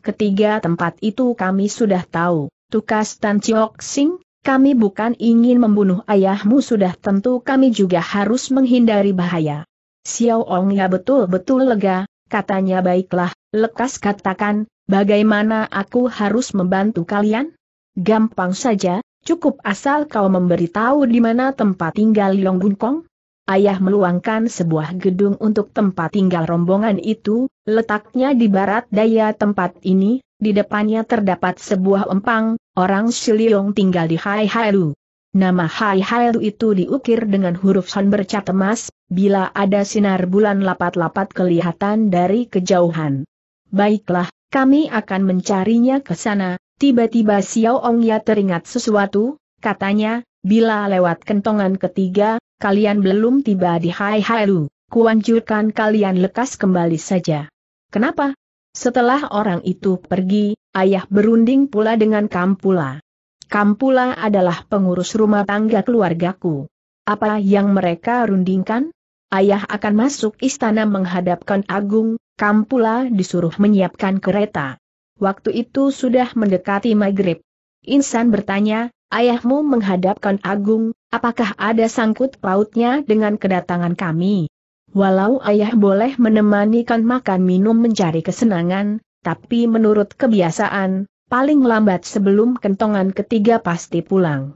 Ketiga tempat itu kami sudah tahu, tukas Tan Chiok Sing, kami bukan ingin membunuh ayahmu sudah tentu kami juga harus menghindari bahaya. Xiao Ong ya betul-betul lega, katanya baiklah, lekas katakan, bagaimana aku harus membantu kalian? Gampang saja, cukup asal kau memberitahu di mana tempat tinggal Yong Bun Kong. Ayah meluangkan sebuah gedung untuk tempat tinggal rombongan itu, letaknya di barat daya tempat ini, di depannya terdapat sebuah empang, orang Shiliong tinggal di Hai Hai Lu. Nama Hai Hai Lu itu diukir dengan huruf Son bercat emas, bila ada sinar bulan lapat-lapat kelihatan dari kejauhan. Baiklah, kami akan mencarinya ke sana, tiba-tiba Xiao ya teringat sesuatu, katanya, bila lewat kentongan ketiga, kalian belum tiba di Hai Hai Lu, kuanjurkan kalian lekas kembali saja. Kenapa? Setelah orang itu pergi, ayah berunding pula dengan Kampula. Kampula adalah pengurus rumah tangga keluargaku. Apa yang mereka rundingkan? Ayah akan masuk istana menghadapkan Agung, Kampula disuruh menyiapkan kereta. Waktu itu sudah mendekati maghrib. Insan bertanya, ayahmu menghadapkan Agung, apakah ada sangkut pautnya dengan kedatangan kami? Walau ayah boleh menemanikan makan minum mencari kesenangan, tapi menurut kebiasaan, paling lambat sebelum kentongan ketiga pasti pulang.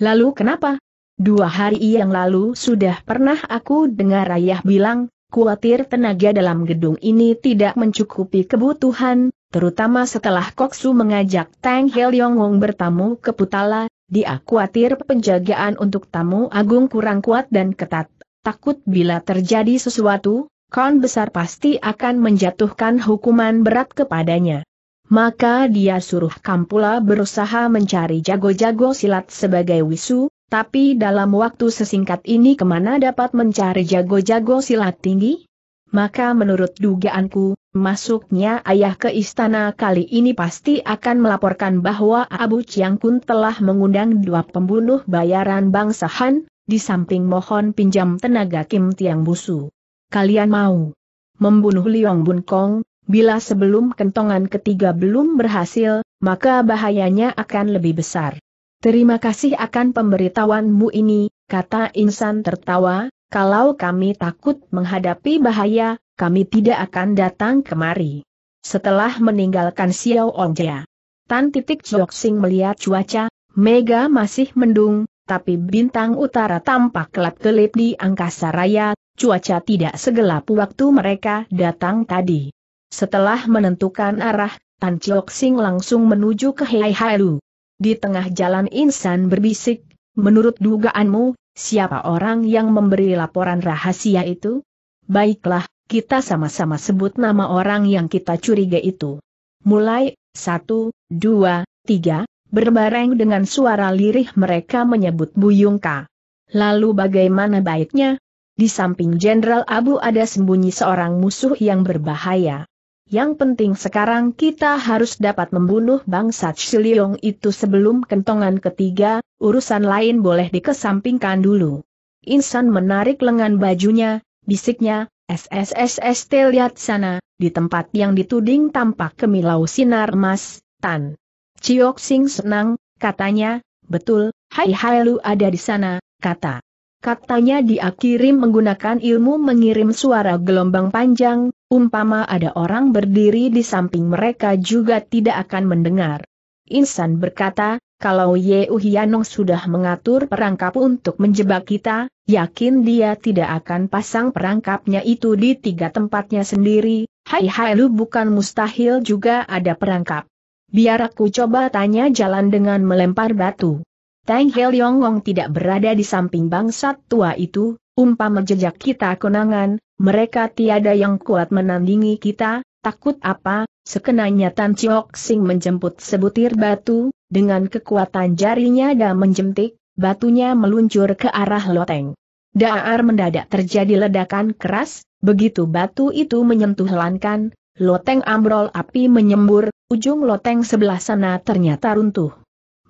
Lalu kenapa? Dua hari yang lalu sudah pernah aku dengar ayah bilang, khawatir tenaga dalam gedung ini tidak mencukupi kebutuhan, terutama setelah Koksu mengajak Tang Yong Wong bertamu ke Putala, dia khawatir penjagaan untuk tamu agung kurang kuat dan ketat, takut bila terjadi sesuatu, kon besar pasti akan menjatuhkan hukuman berat kepadanya. Maka dia suruh Kampula berusaha mencari jago-jago silat sebagai wisu, tapi dalam waktu sesingkat ini kemana dapat mencari jago-jago silat tinggi? Maka menurut dugaanku, masuknya ayah ke istana kali ini pasti akan melaporkan bahwa Abu Chiang Kun telah mengundang dua pembunuh bayaran bangsa Han, di samping mohon pinjam tenaga Kim Tiang Busu. Kalian mau membunuh Liong Bun Kong, Bila sebelum kentongan ketiga belum berhasil, maka bahayanya akan lebih besar. Terima kasih akan pemberitahuanmu ini, kata Insan tertawa, kalau kami takut menghadapi bahaya, kami tidak akan datang kemari. Setelah meninggalkan Xiao Ongjia, Tan titik Joksing melihat cuaca, mega masih mendung, tapi bintang utara tampak kelap-kelip di angkasa raya, cuaca tidak segelap waktu mereka datang tadi. Setelah menentukan arah, Tan Chiok Sing langsung menuju ke Hei Hai Lu. Di tengah jalan insan berbisik, menurut dugaanmu, siapa orang yang memberi laporan rahasia itu? Baiklah, kita sama-sama sebut nama orang yang kita curiga itu. Mulai, satu, dua, tiga, berbareng dengan suara lirih mereka menyebut Buyung Ka. Lalu bagaimana baiknya? Di samping Jenderal Abu ada sembunyi seorang musuh yang berbahaya. Yang penting sekarang kita harus dapat membunuh bangsa Siliong itu sebelum kentongan ketiga, urusan lain boleh dikesampingkan dulu. Insan menarik lengan bajunya, bisiknya, SSSST lihat sana, di tempat yang dituding tampak kemilau sinar emas, Tan. Chiok Sing senang, katanya, betul, Hai Hai Lu ada di sana, kata Katanya diakhiri menggunakan ilmu mengirim suara gelombang panjang, umpama ada orang berdiri di samping mereka juga tidak akan mendengar. Insan berkata, kalau Ye Uhianong sudah mengatur perangkap untuk menjebak kita, yakin dia tidak akan pasang perangkapnya itu di tiga tempatnya sendiri, hai hai lu bukan mustahil juga ada perangkap. Biar aku coba tanya jalan dengan melempar batu. Tang Heliongong tidak berada di samping bangsat tua itu, umpama jejak kita konangan, mereka tiada yang kuat menandingi kita, takut apa, sekenanya Tan Chiok Sing menjemput sebutir batu, dengan kekuatan jarinya dan menjentik, batunya meluncur ke arah loteng. Daar mendadak terjadi ledakan keras, begitu batu itu menyentuh lankan, loteng ambrol api menyembur, ujung loteng sebelah sana ternyata runtuh.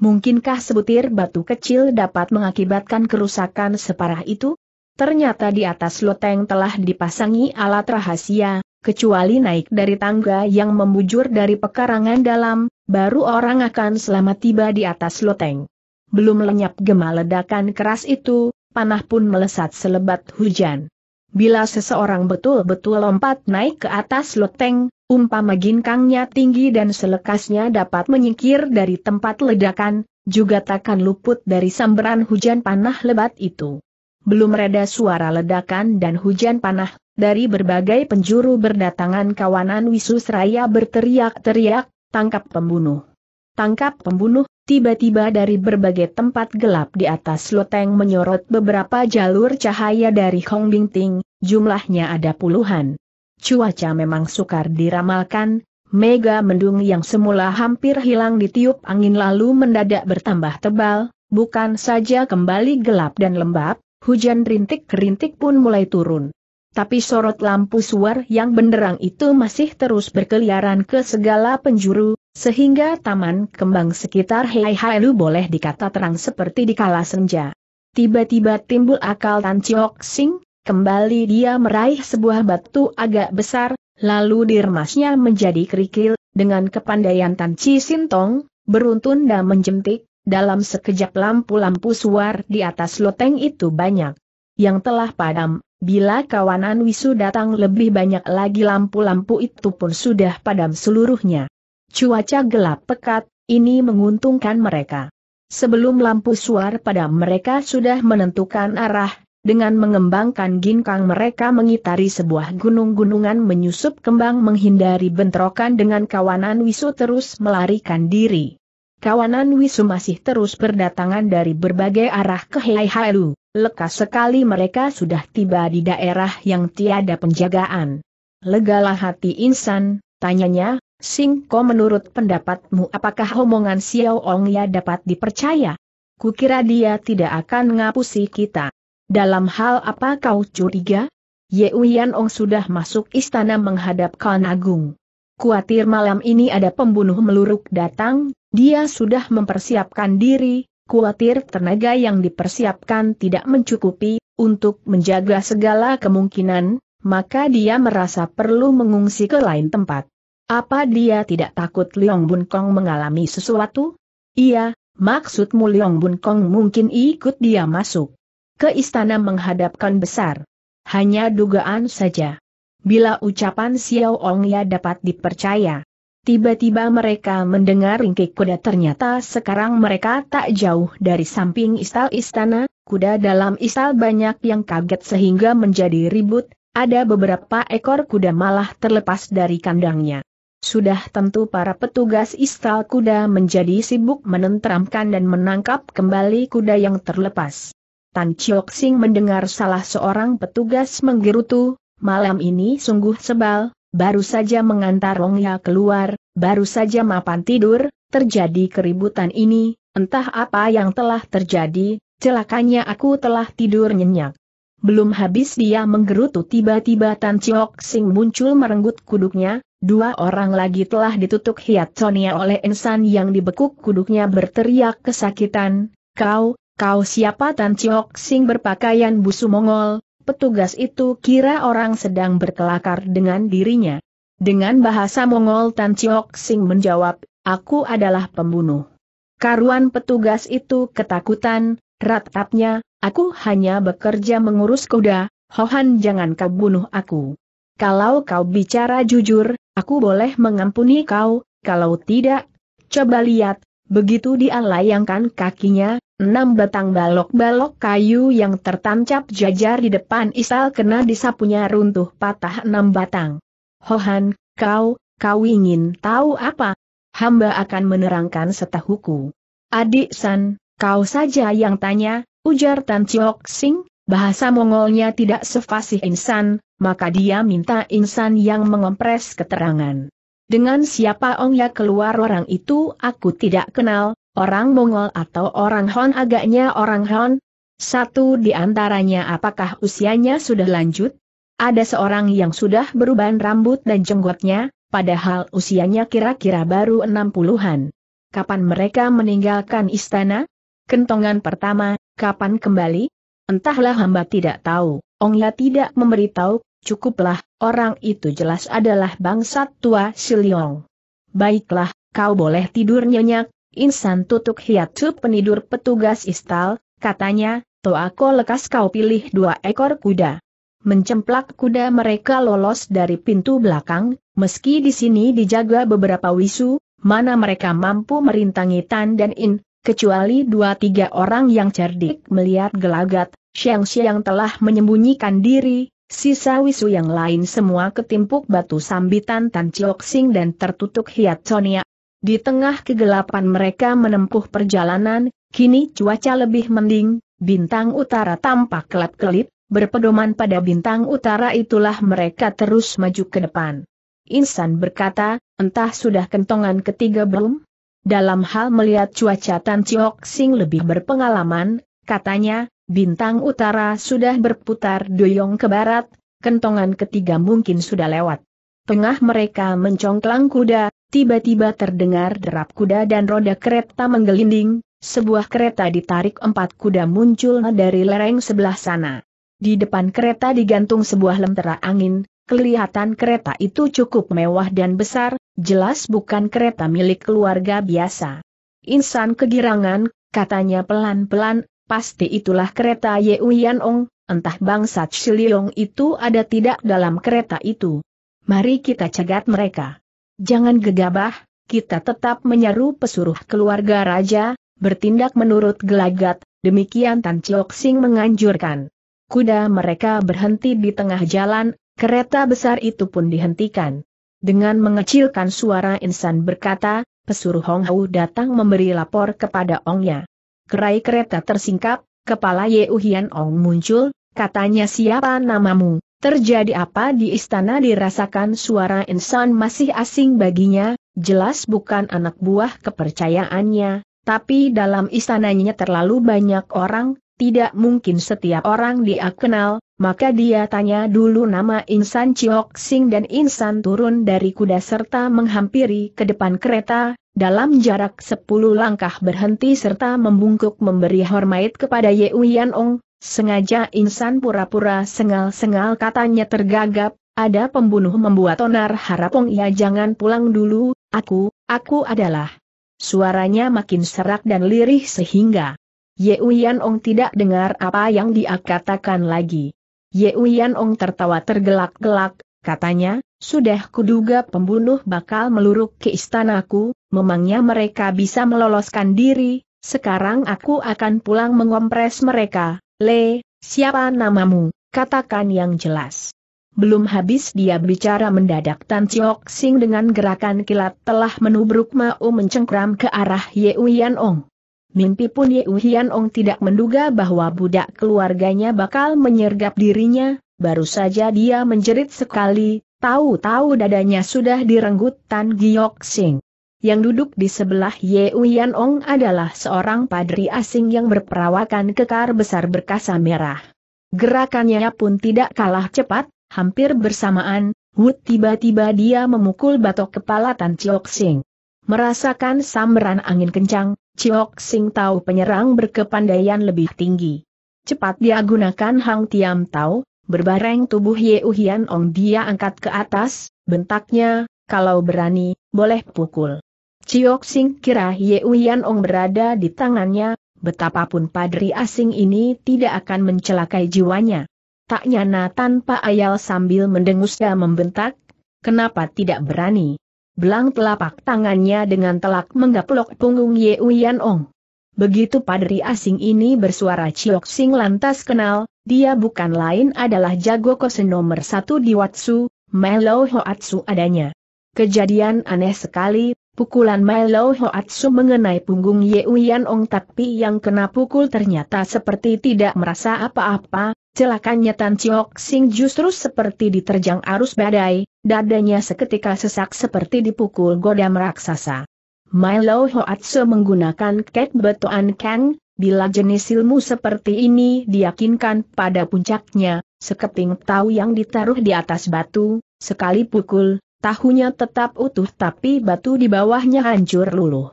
Mungkinkah sebutir batu kecil dapat mengakibatkan kerusakan separah itu? Ternyata di atas loteng telah dipasangi alat rahasia, kecuali naik dari tangga yang membujur dari pekarangan dalam, baru orang akan selamat tiba di atas loteng. Belum lenyap gema ledakan keras itu, panah pun melesat selebat hujan. Bila seseorang betul-betul lompat naik ke atas loteng, umpama ginkangnya tinggi dan selekasnya dapat menyingkir dari tempat ledakan, juga takkan luput dari sambaran hujan panah lebat itu. Belum reda suara ledakan dan hujan panah, dari berbagai penjuru berdatangan kawanan Wisusraya berteriak-teriak, tangkap pembunuh. Tangkap pembunuh, Tiba-tiba dari berbagai tempat gelap di atas loteng menyorot beberapa jalur cahaya dari Hong Bingting, jumlahnya ada puluhan. Cuaca memang sukar diramalkan, mega mendung yang semula hampir hilang ditiup angin lalu mendadak bertambah tebal, bukan saja kembali gelap dan lembab, hujan rintik-rintik pun mulai turun. Tapi sorot lampu suar yang benderang itu masih terus berkeliaran ke segala penjuru, sehingga taman kembang sekitar Hei Lu boleh dikata terang seperti di kala senja. Tiba-tiba timbul akal Tan Chiok Sing, kembali dia meraih sebuah batu agak besar, lalu dirmasnya menjadi kerikil, dengan kepandaian Tan Chi Sintong, beruntun dan menjentik, dalam sekejap lampu-lampu suar di atas loteng itu banyak. Yang telah padam, Bila kawanan Wisu datang lebih banyak lagi lampu-lampu itu pun sudah padam seluruhnya. Cuaca gelap pekat, ini menguntungkan mereka. Sebelum lampu suar pada mereka sudah menentukan arah, dengan mengembangkan ginkang mereka mengitari sebuah gunung-gunungan menyusup kembang menghindari bentrokan dengan kawanan Wisu terus melarikan diri. Kawanan Wisu masih terus berdatangan dari berbagai arah ke Halu, lekas sekali mereka sudah tiba di daerah yang tiada penjagaan. Legalah hati insan, tanyanya, Singko menurut pendapatmu apakah omongan Xiao Ong ya dapat dipercaya? Kukira dia tidak akan ngapusi kita. Dalam hal apa kau curiga? Ye Uyan Ong sudah masuk istana menghadap Kan Agung. Kuatir malam ini ada pembunuh meluruk datang, dia sudah mempersiapkan diri, kuatir tenaga yang dipersiapkan tidak mencukupi, untuk menjaga segala kemungkinan, maka dia merasa perlu mengungsi ke lain tempat. Apa dia tidak takut Liong Bun Kong mengalami sesuatu? Iya, maksudmu Liong Bun Kong mungkin ikut dia masuk ke istana menghadapkan besar. Hanya dugaan saja. Bila ucapan Xiao Ong ya dapat dipercaya. Tiba-tiba mereka mendengar ringkik kuda ternyata sekarang mereka tak jauh dari samping istal istana, kuda dalam istal banyak yang kaget sehingga menjadi ribut, ada beberapa ekor kuda malah terlepas dari kandangnya. Sudah tentu para petugas istal kuda menjadi sibuk menenteramkan dan menangkap kembali kuda yang terlepas. Tan Chiok Sing mendengar salah seorang petugas menggerutu, malam ini sungguh sebal, baru saja mengantar Longya keluar, baru saja mapan tidur, terjadi keributan ini, entah apa yang telah terjadi, celakanya aku telah tidur nyenyak. Belum habis dia menggerutu tiba-tiba Tan Chiok Sing muncul merenggut kuduknya, dua orang lagi telah ditutup hiat Sonia oleh insan yang dibekuk kuduknya berteriak kesakitan, kau, kau siapa Tan Chiok Sing berpakaian busu Mongol, petugas itu kira orang sedang berkelakar dengan dirinya. Dengan bahasa Mongol Tan Chiok Sing menjawab, aku adalah pembunuh. Karuan petugas itu ketakutan, Ratapnya, aku hanya bekerja mengurus kuda, Hohan jangan kau bunuh aku. Kalau kau bicara jujur, aku boleh mengampuni kau, kalau tidak, coba lihat, begitu dia layangkan kakinya, enam batang balok-balok kayu yang tertancap jajar di depan Isal kena disapunya runtuh patah enam batang. Hohan, kau, kau ingin tahu apa? Hamba akan menerangkan setahuku. Adik San, Kau saja yang tanya, ujar Tan Chiok Sing, bahasa Mongolnya tidak sefasih insan, maka dia minta insan yang mengompres keterangan. Dengan siapa Ong Ya keluar orang itu aku tidak kenal, orang Mongol atau orang Hon agaknya orang Hon. Satu di antaranya apakah usianya sudah lanjut? Ada seorang yang sudah beruban rambut dan jenggotnya, padahal usianya kira-kira baru enam puluhan. Kapan mereka meninggalkan istana? Kentongan pertama, kapan kembali? Entahlah hamba tidak tahu, Ongla ya tidak memberitahu, cukuplah, orang itu jelas adalah bangsat tua Siliong. Baiklah, kau boleh tidur nyenyak, insan tutuk hiatsu penidur petugas istal, katanya, aku lekas kau pilih dua ekor kuda. Mencemplak kuda mereka lolos dari pintu belakang, meski di sini dijaga beberapa wisu, mana mereka mampu merintangi Tan dan In, Kecuali dua tiga orang yang cerdik melihat gelagat, Sheng yang telah menyembunyikan diri, sisa wisu yang lain semua ketimpuk batu sambitan Tan Chiok Sing dan tertutup hiat Sonia. Di tengah kegelapan mereka menempuh perjalanan, kini cuaca lebih mending, bintang utara tampak kelap-kelip, berpedoman pada bintang utara itulah mereka terus maju ke depan. Insan berkata, entah sudah kentongan ketiga belum? Dalam hal melihat cuaca Tan Chiok Sing lebih berpengalaman, katanya, bintang utara sudah berputar doyong ke barat, kentongan ketiga mungkin sudah lewat. Tengah mereka mencongklang kuda, tiba-tiba terdengar derap kuda dan roda kereta menggelinding, sebuah kereta ditarik empat kuda muncul dari lereng sebelah sana. Di depan kereta digantung sebuah lentera angin, Kelihatan kereta itu cukup mewah dan besar, jelas bukan kereta milik keluarga biasa. Insan kegirangan, katanya pelan-pelan, pasti itulah kereta Ye Uyan Ong, entah bangsa Chiliong itu ada tidak dalam kereta itu. Mari kita cegat mereka. Jangan gegabah, kita tetap menyeru pesuruh keluarga raja, bertindak menurut gelagat, demikian Tan Chok Sing menganjurkan. Kuda mereka berhenti di tengah jalan, Kereta besar itu pun dihentikan. Dengan mengecilkan suara insan berkata, pesuruh Hong Hau datang memberi lapor kepada Ongnya. Kerai kereta tersingkap, kepala Ye Uhian Ong muncul, katanya siapa namamu, terjadi apa di istana dirasakan suara insan masih asing baginya, jelas bukan anak buah kepercayaannya, tapi dalam istananya terlalu banyak orang, tidak mungkin setiap orang dia kenal, maka dia tanya dulu nama insan Ciok Sing dan insan turun dari kuda serta menghampiri ke depan kereta, dalam jarak sepuluh langkah berhenti serta membungkuk memberi hormat kepada Ye Uyan Ong, sengaja insan pura-pura sengal-sengal katanya tergagap, ada pembunuh membuat onar harapong ya jangan pulang dulu, aku, aku adalah. Suaranya makin serak dan lirih sehingga Ye Uyan Ong tidak dengar apa yang dia katakan lagi. Ye Uyan Ong tertawa tergelak-gelak, katanya, sudah kuduga pembunuh bakal meluruk ke istanaku, memangnya mereka bisa meloloskan diri, sekarang aku akan pulang mengompres mereka. Le, siapa namamu? Katakan yang jelas. Belum habis dia bicara mendadak Tan Chiok Sing dengan gerakan kilat telah menubruk Mao mencengkram ke arah Ye Uyan Ong. Mimpi pun Ye Uhian Ong tidak menduga bahwa budak keluarganya bakal menyergap dirinya, baru saja dia menjerit sekali, tahu-tahu dadanya sudah direnggut Tan Giok Sing. Yang duduk di sebelah Ye Uhian Ong adalah seorang padri asing yang berperawakan kekar besar berkasa merah. Gerakannya pun tidak kalah cepat, hampir bersamaan, Wood tiba-tiba dia memukul batok kepala Tan Giok Sing. Merasakan sambaran angin kencang, Chiok Sing tahu penyerang berkepandaian lebih tinggi. Cepat dia gunakan Hang Tiam Tau, berbareng tubuh Ye Uhian Ong dia angkat ke atas, bentaknya, kalau berani, boleh pukul. Chiok Sing kira Ye Uhian Ong berada di tangannya, betapapun padri asing ini tidak akan mencelakai jiwanya. Tak nyana tanpa ayal sambil mendengusnya membentak, kenapa tidak berani? belang telapak tangannya dengan telak menggaplok punggung Ye Uyan Ong. Begitu padri asing ini bersuara Chiok Sing lantas kenal, dia bukan lain adalah jago kose nomor satu di Watsu, Melo Hoatsu adanya. Kejadian aneh sekali, pukulan Melo Hoatsu mengenai punggung Ye Uyan Ong tapi yang kena pukul ternyata seperti tidak merasa apa-apa, Celakanya Tan Chiok Sing justru seperti diterjang arus badai, dadanya seketika sesak seperti dipukul godam raksasa. Milo Hoatse menggunakan ket betoan Kang, bila jenis ilmu seperti ini diyakinkan pada puncaknya, sekeping tahu yang ditaruh di atas batu, sekali pukul, tahunya tetap utuh tapi batu di bawahnya hancur luluh.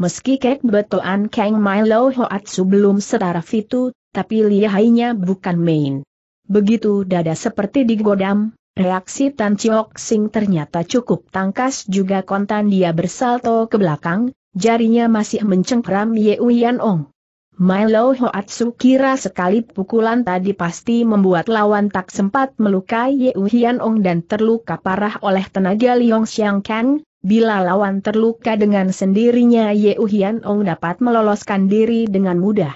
Meski kek betoan Kang Milo Hoatsu belum setara itu, tapi lihainya bukan main. Begitu dada seperti digodam, reaksi Tan Chiok Sing ternyata cukup tangkas juga kontan dia bersalto ke belakang, jarinya masih mencengkram Ye Uyan Ong. Milo Hoatsu kira sekali pukulan tadi pasti membuat lawan tak sempat melukai Ye Uyan Ong dan terluka parah oleh tenaga Liong Xiang Kang. Bila lawan terluka dengan sendirinya Ye Uhian Ong dapat meloloskan diri dengan mudah.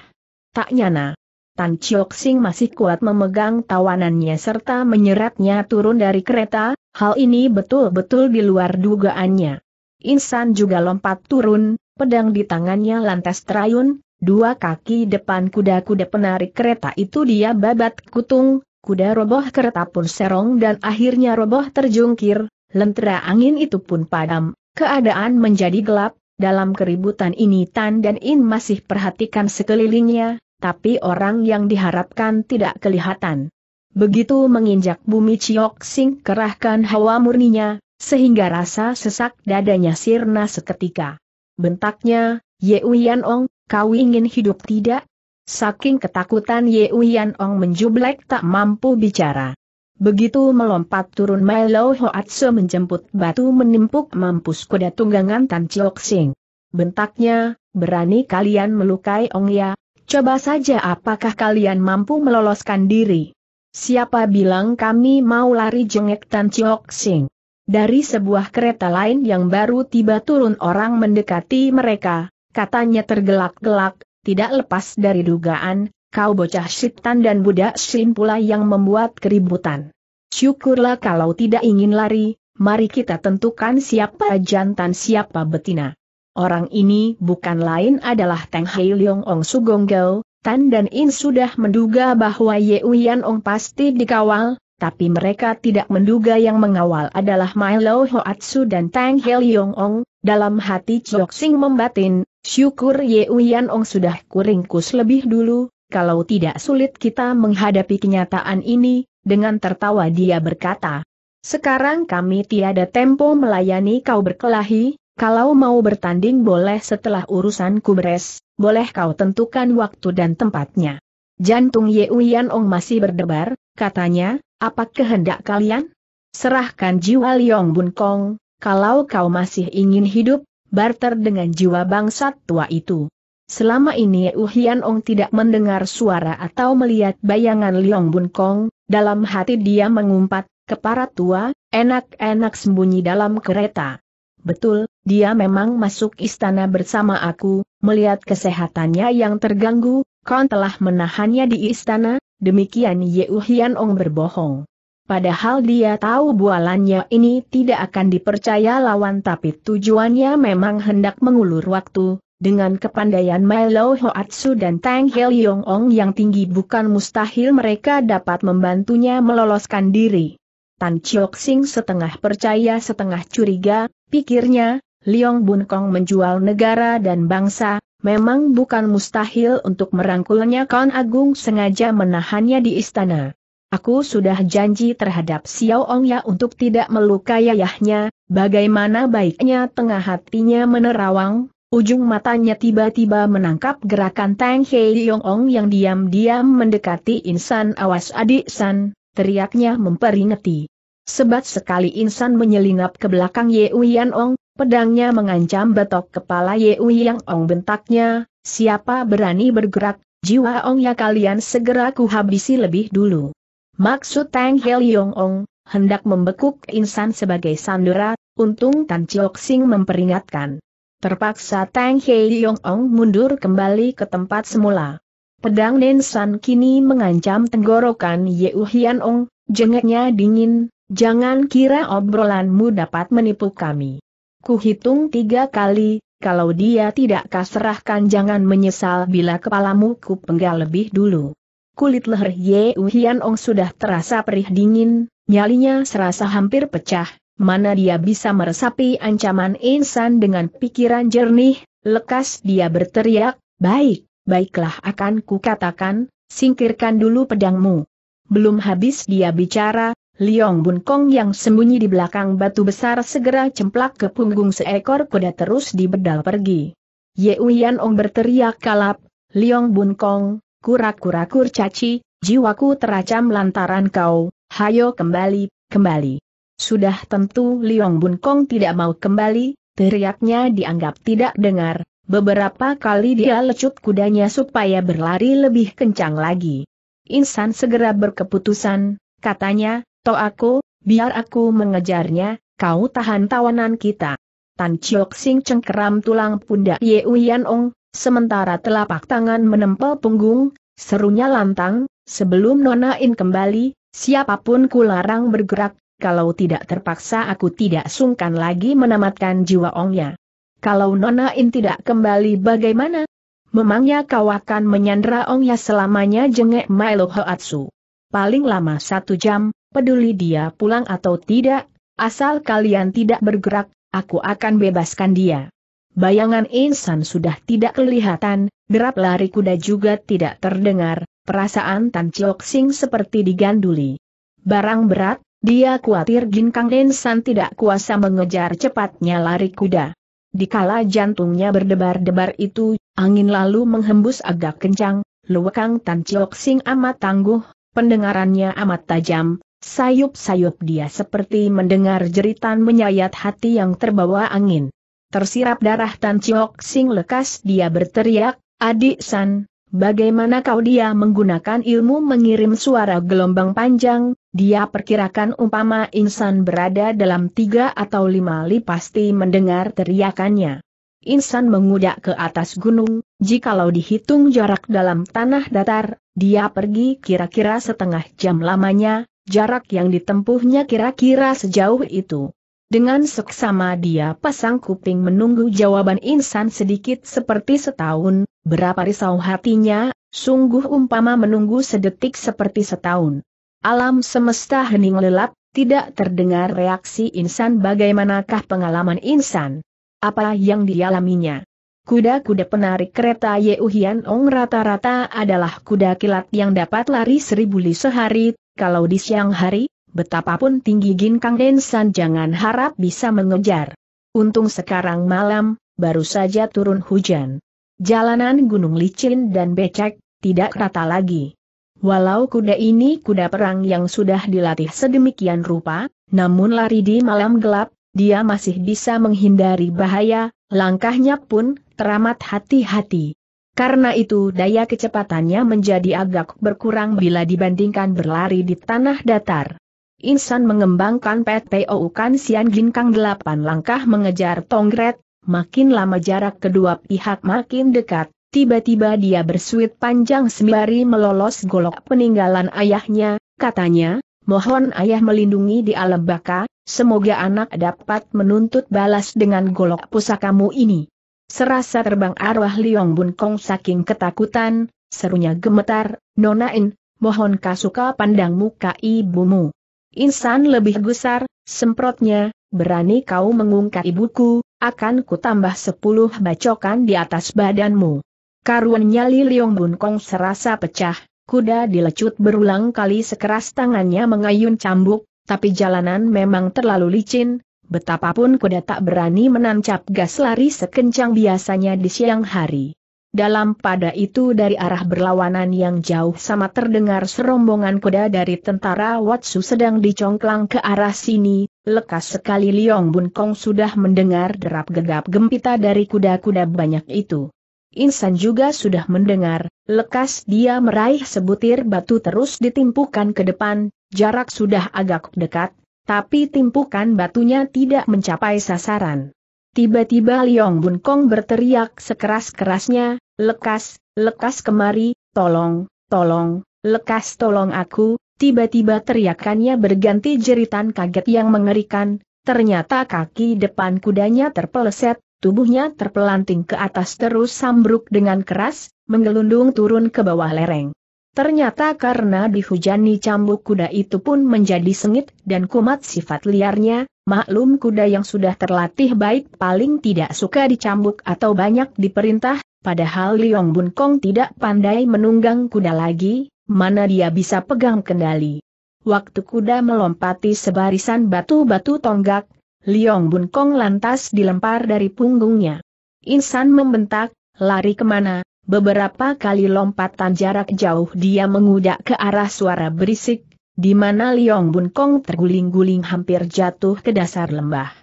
Tak nyana, Tan Chiok Sing masih kuat memegang tawanannya serta menyeretnya turun dari kereta, hal ini betul-betul di luar dugaannya. Insan juga lompat turun, pedang di tangannya lantas terayun, dua kaki depan kuda-kuda penarik kereta itu dia babat kutung, kuda roboh kereta pun serong dan akhirnya roboh terjungkir, lentera angin itu pun padam, keadaan menjadi gelap, dalam keributan ini Tan dan In masih perhatikan sekelilingnya, tapi orang yang diharapkan tidak kelihatan. Begitu menginjak bumi Ciok Sing kerahkan hawa murninya, sehingga rasa sesak dadanya sirna seketika. Bentaknya, Ye Uyan Ong, kau ingin hidup tidak? Saking ketakutan Ye Uyan Ong menjublek tak mampu bicara. Begitu melompat turun Milo Hoatsu menjemput batu menimpuk mampus kuda tunggangan Tan Chiok Sing. Bentaknya, berani kalian melukai Ong Ya, Coba saja apakah kalian mampu meloloskan diri. Siapa bilang kami mau lari jengek Tan Chiok Sing? Dari sebuah kereta lain yang baru tiba turun orang mendekati mereka, katanya tergelak-gelak, tidak lepas dari dugaan, kau bocah syiptan dan budak sin pula yang membuat keributan. Syukurlah kalau tidak ingin lari, mari kita tentukan siapa jantan siapa betina. Orang ini bukan lain adalah Teng Hei Leong Ong Sugong Gao, Tan dan In sudah menduga bahwa Ye Uyan Ong pasti dikawal, tapi mereka tidak menduga yang mengawal adalah Milo Hoatsu dan Tang Hei Ong, dalam hati Chok Sing membatin, syukur Ye Uyan Ong sudah kuringkus lebih dulu, kalau tidak sulit kita menghadapi kenyataan ini, dengan tertawa dia berkata. Sekarang kami tiada tempo melayani kau berkelahi, kalau mau bertanding boleh setelah urusan kubres, boleh kau tentukan waktu dan tempatnya. Jantung Ye Uyan Ong masih berdebar, katanya, apa kehendak kalian? Serahkan jiwa Liong Bun Kong, kalau kau masih ingin hidup, barter dengan jiwa bangsat tua itu. Selama ini Uyan Ong tidak mendengar suara atau melihat bayangan Liong Bun Kong, dalam hati dia mengumpat, kepala tua, enak-enak sembunyi dalam kereta. Betul, dia memang masuk istana bersama aku, melihat kesehatannya yang terganggu, Kau telah menahannya di istana, demikian Yeu Hian Ong berbohong. Padahal dia tahu bualannya ini tidak akan dipercaya lawan tapi tujuannya memang hendak mengulur waktu, dengan kepandaian Milo Hoatsu dan Tang Hel Yong Ong yang tinggi bukan mustahil mereka dapat membantunya meloloskan diri. Tan Chiok Sing setengah percaya setengah curiga, pikirnya, Liong Bun Kong menjual negara dan bangsa, memang bukan mustahil untuk merangkulnya Kon Agung sengaja menahannya di istana. Aku sudah janji terhadap Xiao Ong Ya untuk tidak melukai ayahnya, bagaimana baiknya tengah hatinya menerawang, ujung matanya tiba-tiba menangkap gerakan Tang Hei Yong Ong yang diam-diam mendekati insan awas adik San, teriaknya memperingati. Sebat sekali insan menyelinap ke belakang Ye Uyan Ong, pedangnya mengancam betok kepala Ye Uyan Ong bentaknya, siapa berani bergerak, jiwa Ong ya kalian segera kuhabisi lebih dulu. Maksud Tang Hel Yong Ong, hendak membekuk insan sebagai sandera, untung Tan Chiok Sing memperingatkan. Terpaksa Tang Hei Yong Ong mundur kembali ke tempat semula. Pedang Nensan kini mengancam tenggorokan Yeu Hian Ong, jengeknya dingin, jangan kira obrolanmu dapat menipu kami. Kuhitung tiga kali, kalau dia tidak kaserahkan jangan menyesal bila kepalamu ku penggal lebih dulu. Kulit leher Yeu Hian Ong sudah terasa perih dingin, nyalinya serasa hampir pecah, mana dia bisa meresapi ancaman insan dengan pikiran jernih, lekas dia berteriak, baik, baiklah akan kukatakan, singkirkan dulu pedangmu. Belum habis dia bicara, Liong Bun Kong yang sembunyi di belakang batu besar segera cemplak ke punggung seekor kuda terus dibedal pergi. Ye Uyan Ong berteriak kalap, Liong Bun Kong, kura-kura kurcaci, jiwaku teracam lantaran kau, hayo kembali, kembali. Sudah tentu Liong Bun Kong tidak mau kembali, teriaknya dianggap tidak dengar, Beberapa kali dia lecut kudanya supaya berlari lebih kencang lagi. Insan segera berkeputusan, katanya, To aku, biar aku mengejarnya, kau tahan tawanan kita. Tan Chiok Sing cengkeram tulang pundak Ye Uyan Ong, sementara telapak tangan menempel punggung, serunya lantang, sebelum nonain kembali, siapapun ku larang bergerak, kalau tidak terpaksa aku tidak sungkan lagi menamatkan jiwa Ongnya. Kalau Nona In tidak kembali bagaimana? Memangnya kau akan menyandra Ong Ya selamanya jengek Milo Hoatsu. Paling lama satu jam, peduli dia pulang atau tidak, asal kalian tidak bergerak, aku akan bebaskan dia. Bayangan insan sudah tidak kelihatan, derap lari kuda juga tidak terdengar, perasaan Tan Chiok Sing seperti diganduli. Barang berat, dia khawatir Ginkang Insan tidak kuasa mengejar cepatnya lari kuda. Dikala jantungnya berdebar-debar itu, angin lalu menghembus agak kencang, luwakang Tan Chiok Sing amat tangguh, pendengarannya amat tajam, sayup-sayup dia seperti mendengar jeritan menyayat hati yang terbawa angin. Tersirap darah Tan Chiok Sing lekas dia berteriak, Adik San, bagaimana kau dia menggunakan ilmu mengirim suara gelombang panjang, dia perkirakan umpama insan berada dalam tiga atau lima li pasti mendengar teriakannya. Insan mengudak ke atas gunung, jikalau dihitung jarak dalam tanah datar, dia pergi kira-kira setengah jam lamanya, jarak yang ditempuhnya kira-kira sejauh itu. Dengan seksama dia pasang kuping menunggu jawaban insan sedikit seperti setahun, berapa risau hatinya, sungguh umpama menunggu sedetik seperti setahun. Alam semesta hening lelap, tidak terdengar reaksi insan bagaimanakah pengalaman insan. Apa yang dialaminya? Kuda-kuda penarik kereta Yehuhian Ong rata-rata adalah kuda kilat yang dapat lari seribu li sehari, kalau di siang hari, betapapun tinggi Ginkang Densan jangan harap bisa mengejar. Untung sekarang malam, baru saja turun hujan. Jalanan Gunung Licin dan Becek, tidak rata lagi. Walau kuda ini kuda perang yang sudah dilatih sedemikian rupa, namun lari di malam gelap, dia masih bisa menghindari bahaya, langkahnya pun teramat hati-hati. Karena itu daya kecepatannya menjadi agak berkurang bila dibandingkan berlari di tanah datar. Insan mengembangkan PTOU Kan Sian Ginkang 8 langkah mengejar Tongret, makin lama jarak kedua pihak makin dekat, Tiba-tiba dia bersuit panjang sembari melolos golok peninggalan ayahnya, katanya, mohon ayah melindungi di alam baka, semoga anak dapat menuntut balas dengan golok pusakamu ini. Serasa terbang arwah Liong Bun Kong saking ketakutan, serunya gemetar, Nonain, mohon kasuka pandang muka ibumu. Insan lebih gusar, semprotnya, berani kau mengungkap ibuku, akan kutambah sepuluh bacokan di atas badanmu. Karuannya Li Liong Bun Kong serasa pecah, kuda dilecut berulang kali sekeras tangannya mengayun cambuk, tapi jalanan memang terlalu licin, betapapun kuda tak berani menancap gas lari sekencang biasanya di siang hari. Dalam pada itu dari arah berlawanan yang jauh sama terdengar serombongan kuda dari tentara Watsu sedang dicongklang ke arah sini, lekas sekali Liong Bun Kong sudah mendengar derap gegap gempita dari kuda-kuda banyak itu. Insan juga sudah mendengar, lekas dia meraih sebutir batu terus ditimpukan ke depan, jarak sudah agak dekat, tapi timpukan batunya tidak mencapai sasaran. Tiba-tiba Liong Bun Kong berteriak sekeras-kerasnya, lekas, lekas kemari, tolong, tolong, lekas tolong aku, tiba-tiba teriakannya berganti jeritan kaget yang mengerikan, ternyata kaki depan kudanya terpeleset, tubuhnya terpelanting ke atas terus sambruk dengan keras, menggelundung turun ke bawah lereng. Ternyata karena dihujani cambuk kuda itu pun menjadi sengit dan kumat sifat liarnya, maklum kuda yang sudah terlatih baik paling tidak suka dicambuk atau banyak diperintah, padahal Liong Bun Kong tidak pandai menunggang kuda lagi, mana dia bisa pegang kendali. Waktu kuda melompati sebarisan batu-batu tonggak, Liong Bun Kong lantas dilempar dari punggungnya. Insan membentak, lari kemana, beberapa kali lompatan jarak jauh dia mengudak ke arah suara berisik, di mana Liong Bun Kong terguling-guling hampir jatuh ke dasar lembah.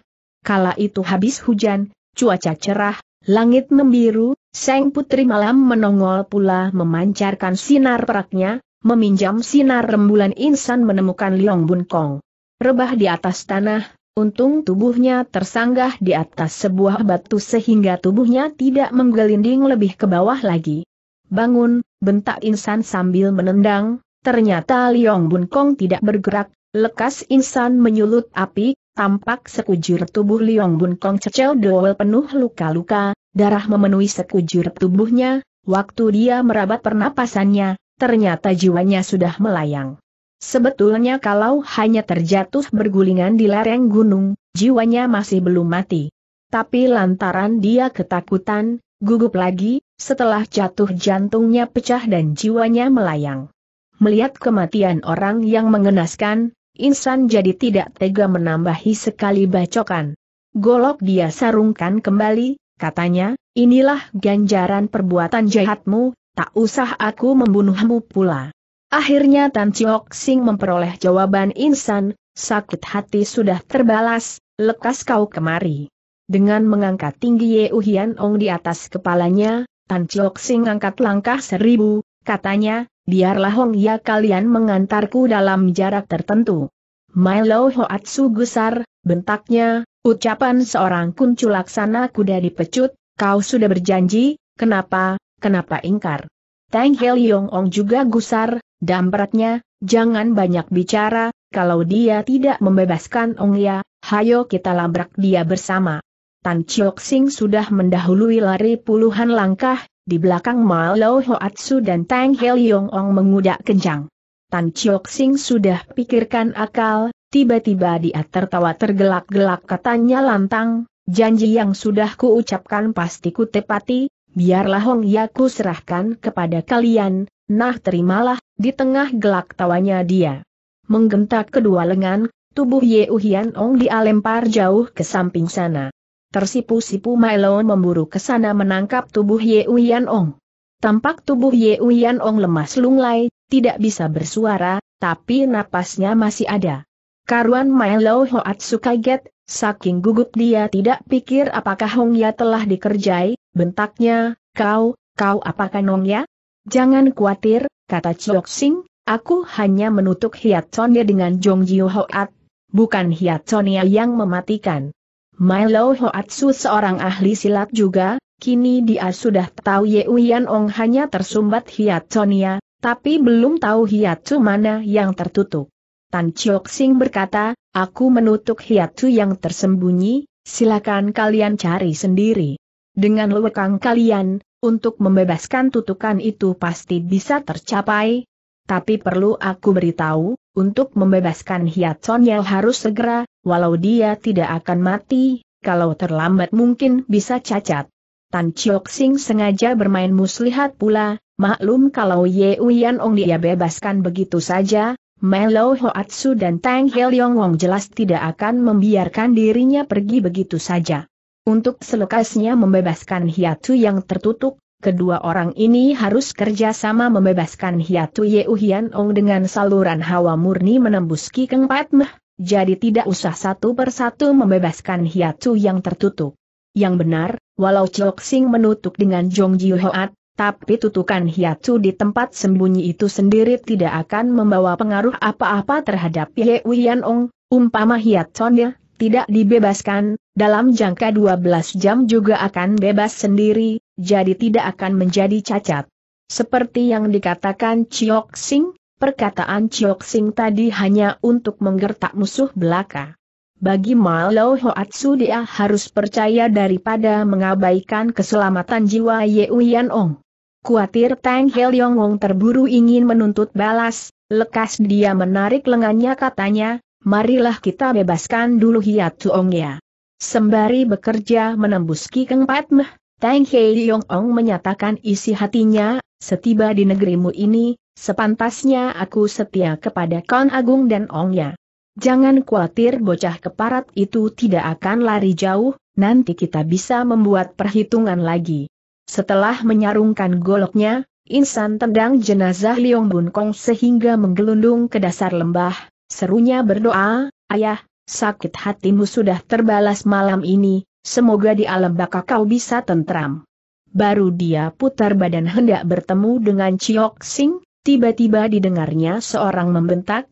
Kala itu habis hujan, cuaca cerah, langit membiru, Seng Putri Malam menongol pula memancarkan sinar peraknya, meminjam sinar rembulan insan menemukan Liong Bun Kong. Rebah di atas tanah, Untung tubuhnya tersanggah di atas sebuah batu sehingga tubuhnya tidak menggelinding lebih ke bawah lagi. Bangun, bentak insan sambil menendang, ternyata Liong Bun Kong tidak bergerak, lekas insan menyulut api, tampak sekujur tubuh Liong Bun Kong cecel doel penuh luka-luka, darah memenuhi sekujur tubuhnya, waktu dia merabat pernapasannya, ternyata jiwanya sudah melayang. Sebetulnya kalau hanya terjatuh bergulingan di lereng gunung, jiwanya masih belum mati. Tapi lantaran dia ketakutan, gugup lagi, setelah jatuh jantungnya pecah dan jiwanya melayang. Melihat kematian orang yang mengenaskan, insan jadi tidak tega menambahi sekali bacokan. Golok dia sarungkan kembali, katanya, inilah ganjaran perbuatan jahatmu, tak usah aku membunuhmu pula. Akhirnya Tan Chiok Sing memperoleh jawaban insan, sakit hati sudah terbalas, lekas kau kemari. Dengan mengangkat tinggi Ye Uhian Ong di atas kepalanya, Tan Chiok Sing angkat langkah seribu, katanya, biarlah Hong Ya kalian mengantarku dalam jarak tertentu. Milo Hoatsu gusar, bentaknya, ucapan seorang kunculaksana kuda dipecut, kau sudah berjanji, kenapa, kenapa ingkar? Tang Hel Yong Ong juga gusar, Dampratnya, jangan banyak bicara, kalau dia tidak membebaskan Ong Ya, hayo kita labrak dia bersama. Tan Chiok Sing sudah mendahului lari puluhan langkah, di belakang Mao Hoatsu dan Tang Hel Yong Ong mengudak kencang. Tan Chiok Sing sudah pikirkan akal, tiba-tiba dia tertawa tergelak-gelak katanya lantang, janji yang sudah kuucapkan pasti kutepati, biarlah Hong ya ku serahkan kepada kalian, Nah terimalah, di tengah gelak tawanya dia. Menggentak kedua lengan, tubuh Ye Uhian Ong dialempar jauh ke samping sana. Tersipu-sipu Mailon memburu ke sana menangkap tubuh Ye Uyan Ong. Tampak tubuh Ye Uyan Ong lemas lunglai, tidak bisa bersuara, tapi napasnya masih ada. Karuan Milo hoat Sukaget, saking gugup dia tidak pikir apakah Hong Ya telah dikerjai, bentaknya, kau, kau apakah Nong Ya? Jangan khawatir, kata Chiok Sing, aku hanya menutup hiat Chonia dengan Jong Jiu Hoat, bukan hiat Chonia yang mematikan. Milo Su seorang ahli silat juga, kini dia sudah tahu Uyan Ong hanya tersumbat hiat Chonia, tapi belum tahu hiat hiatsu mana yang tertutup. Tan Chiok Sing berkata, aku menutup hiat hiatsu yang tersembunyi, silakan kalian cari sendiri. Dengan lewekang kalian, untuk membebaskan tutukan itu pasti bisa tercapai. Tapi perlu aku beritahu, untuk membebaskan Hiat Sonyel harus segera, walau dia tidak akan mati, kalau terlambat mungkin bisa cacat. Tan Chiok Sing sengaja bermain muslihat pula, maklum kalau Ye Uyan Ong dia bebaskan begitu saja, Melo Hoatsu dan Tang Yong Wong jelas tidak akan membiarkan dirinya pergi begitu saja. Untuk selekasnya membebaskan Hiatu yang tertutup, kedua orang ini harus kerjasama membebaskan Hiatu Yeu Hian Ong dengan saluran hawa murni menembus Ki Keng Pat Meh, jadi tidak usah satu persatu membebaskan Hiatu yang tertutup. Yang benar, walau Chok Sing menutup dengan Jong Ji Hoat, tapi tutukan Hiatu di tempat sembunyi itu sendiri tidak akan membawa pengaruh apa-apa terhadap Yeu Hian Ong, umpama Hiatonnya tidak dibebaskan, dalam jangka 12 jam juga akan bebas sendiri, jadi tidak akan menjadi cacat. Seperti yang dikatakan Chiok Sing, perkataan Chiok Sing tadi hanya untuk menggertak musuh belaka. Bagi Malo Hoatsu dia harus percaya daripada mengabaikan keselamatan jiwa Ye Uyan Ong. Kuatir Tang Yong Ong terburu ingin menuntut balas, lekas dia menarik lengannya katanya, marilah kita bebaskan dulu Hiat ya, ya. Sembari bekerja menembus Ki Keng Meh, Tang Hei Yong Ong menyatakan isi hatinya, setiba di negerimu ini, sepantasnya aku setia kepada Kon Agung dan Ong ya. Jangan khawatir bocah keparat itu tidak akan lari jauh, nanti kita bisa membuat perhitungan lagi. Setelah menyarungkan goloknya, Insan tendang jenazah Liong Bun Kong sehingga menggelundung ke dasar lembah, Serunya berdoa, ayah, sakit hatimu sudah terbalas malam ini, semoga di alam baka kau bisa tentram. Baru dia putar badan hendak bertemu dengan Ciok Sing, tiba-tiba didengarnya seorang membentak,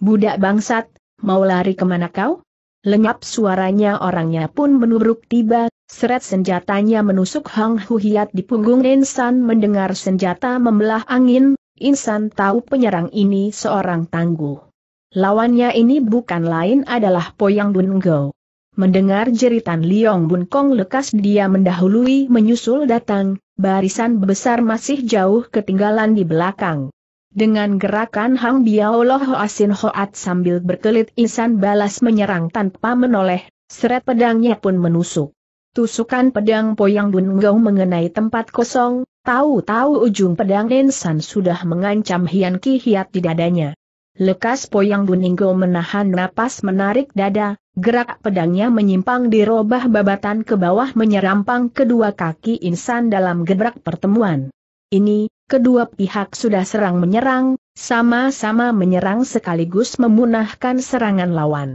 Budak bangsat, mau lari kemana kau? lengap suaranya orangnya pun menubruk tiba, seret senjatanya menusuk Hang Huhiat di punggung Insan mendengar senjata membelah angin, Insan tahu penyerang ini seorang tangguh. Lawannya ini bukan lain adalah Poyang Bun Go. Mendengar jeritan Liong Bun Kong lekas dia mendahului menyusul datang, barisan besar masih jauh ketinggalan di belakang. Dengan gerakan Hang Biao Loh Asin ah Hoat sambil berkelit insan balas menyerang tanpa menoleh, seret pedangnya pun menusuk. Tusukan pedang Poyang Bun Go mengenai tempat kosong, tahu-tahu ujung pedang Insan sudah mengancam Hian Ki Hiat di dadanya. Lekas Poyang Buninggo menahan napas menarik dada, gerak pedangnya menyimpang di robah babatan ke bawah menyerampang kedua kaki insan dalam gebrak pertemuan. Ini, kedua pihak sudah serang menyerang, sama-sama menyerang sekaligus memunahkan serangan lawan.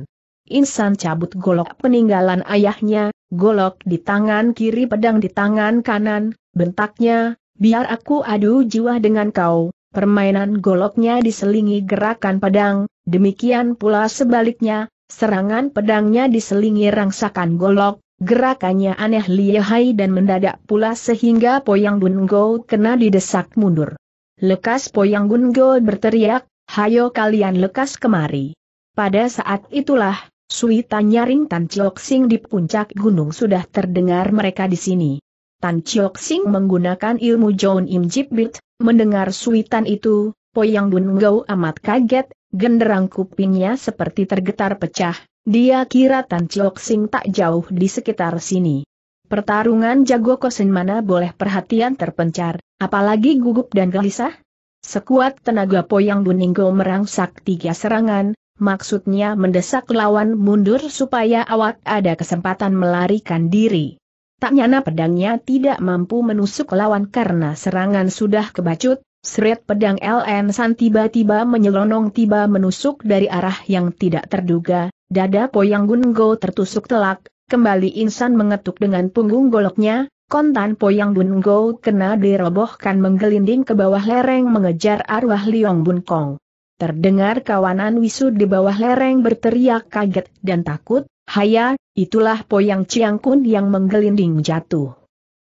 Insan cabut golok peninggalan ayahnya, golok di tangan kiri pedang di tangan kanan, bentaknya, biar aku adu jiwa dengan kau, permainan goloknya diselingi gerakan pedang, demikian pula sebaliknya, serangan pedangnya diselingi rangsakan golok, gerakannya aneh lihai dan mendadak pula sehingga Poyang Bungo kena didesak mundur. Lekas Poyang Bungo berteriak, hayo kalian lekas kemari. Pada saat itulah, Sui nyaring Tan Chok Sing di puncak gunung sudah terdengar mereka di sini. Tan Chiok Sing menggunakan ilmu John Im Jip Bit, mendengar suitan itu, Poyang Bun Ngau amat kaget, genderang kupingnya seperti tergetar pecah, dia kira Tan Chiok Sing tak jauh di sekitar sini. Pertarungan jago kosen mana boleh perhatian terpencar, apalagi gugup dan gelisah? Sekuat tenaga Poyang Buninggo merangsak tiga serangan, maksudnya mendesak lawan mundur supaya awak ada kesempatan melarikan diri tak nyana pedangnya tidak mampu menusuk lawan karena serangan sudah kebacut, seret pedang LN San tiba-tiba menyelonong tiba menusuk dari arah yang tidak terduga, dada Poyang Gungo tertusuk telak, kembali Insan mengetuk dengan punggung goloknya, kontan Poyang Gungo kena dirobohkan menggelinding ke bawah lereng mengejar arwah Liong Bun Kong. Terdengar kawanan wisu di bawah lereng berteriak kaget dan takut, Haya, itulah Poyang Ciangkun yang menggelinding jatuh.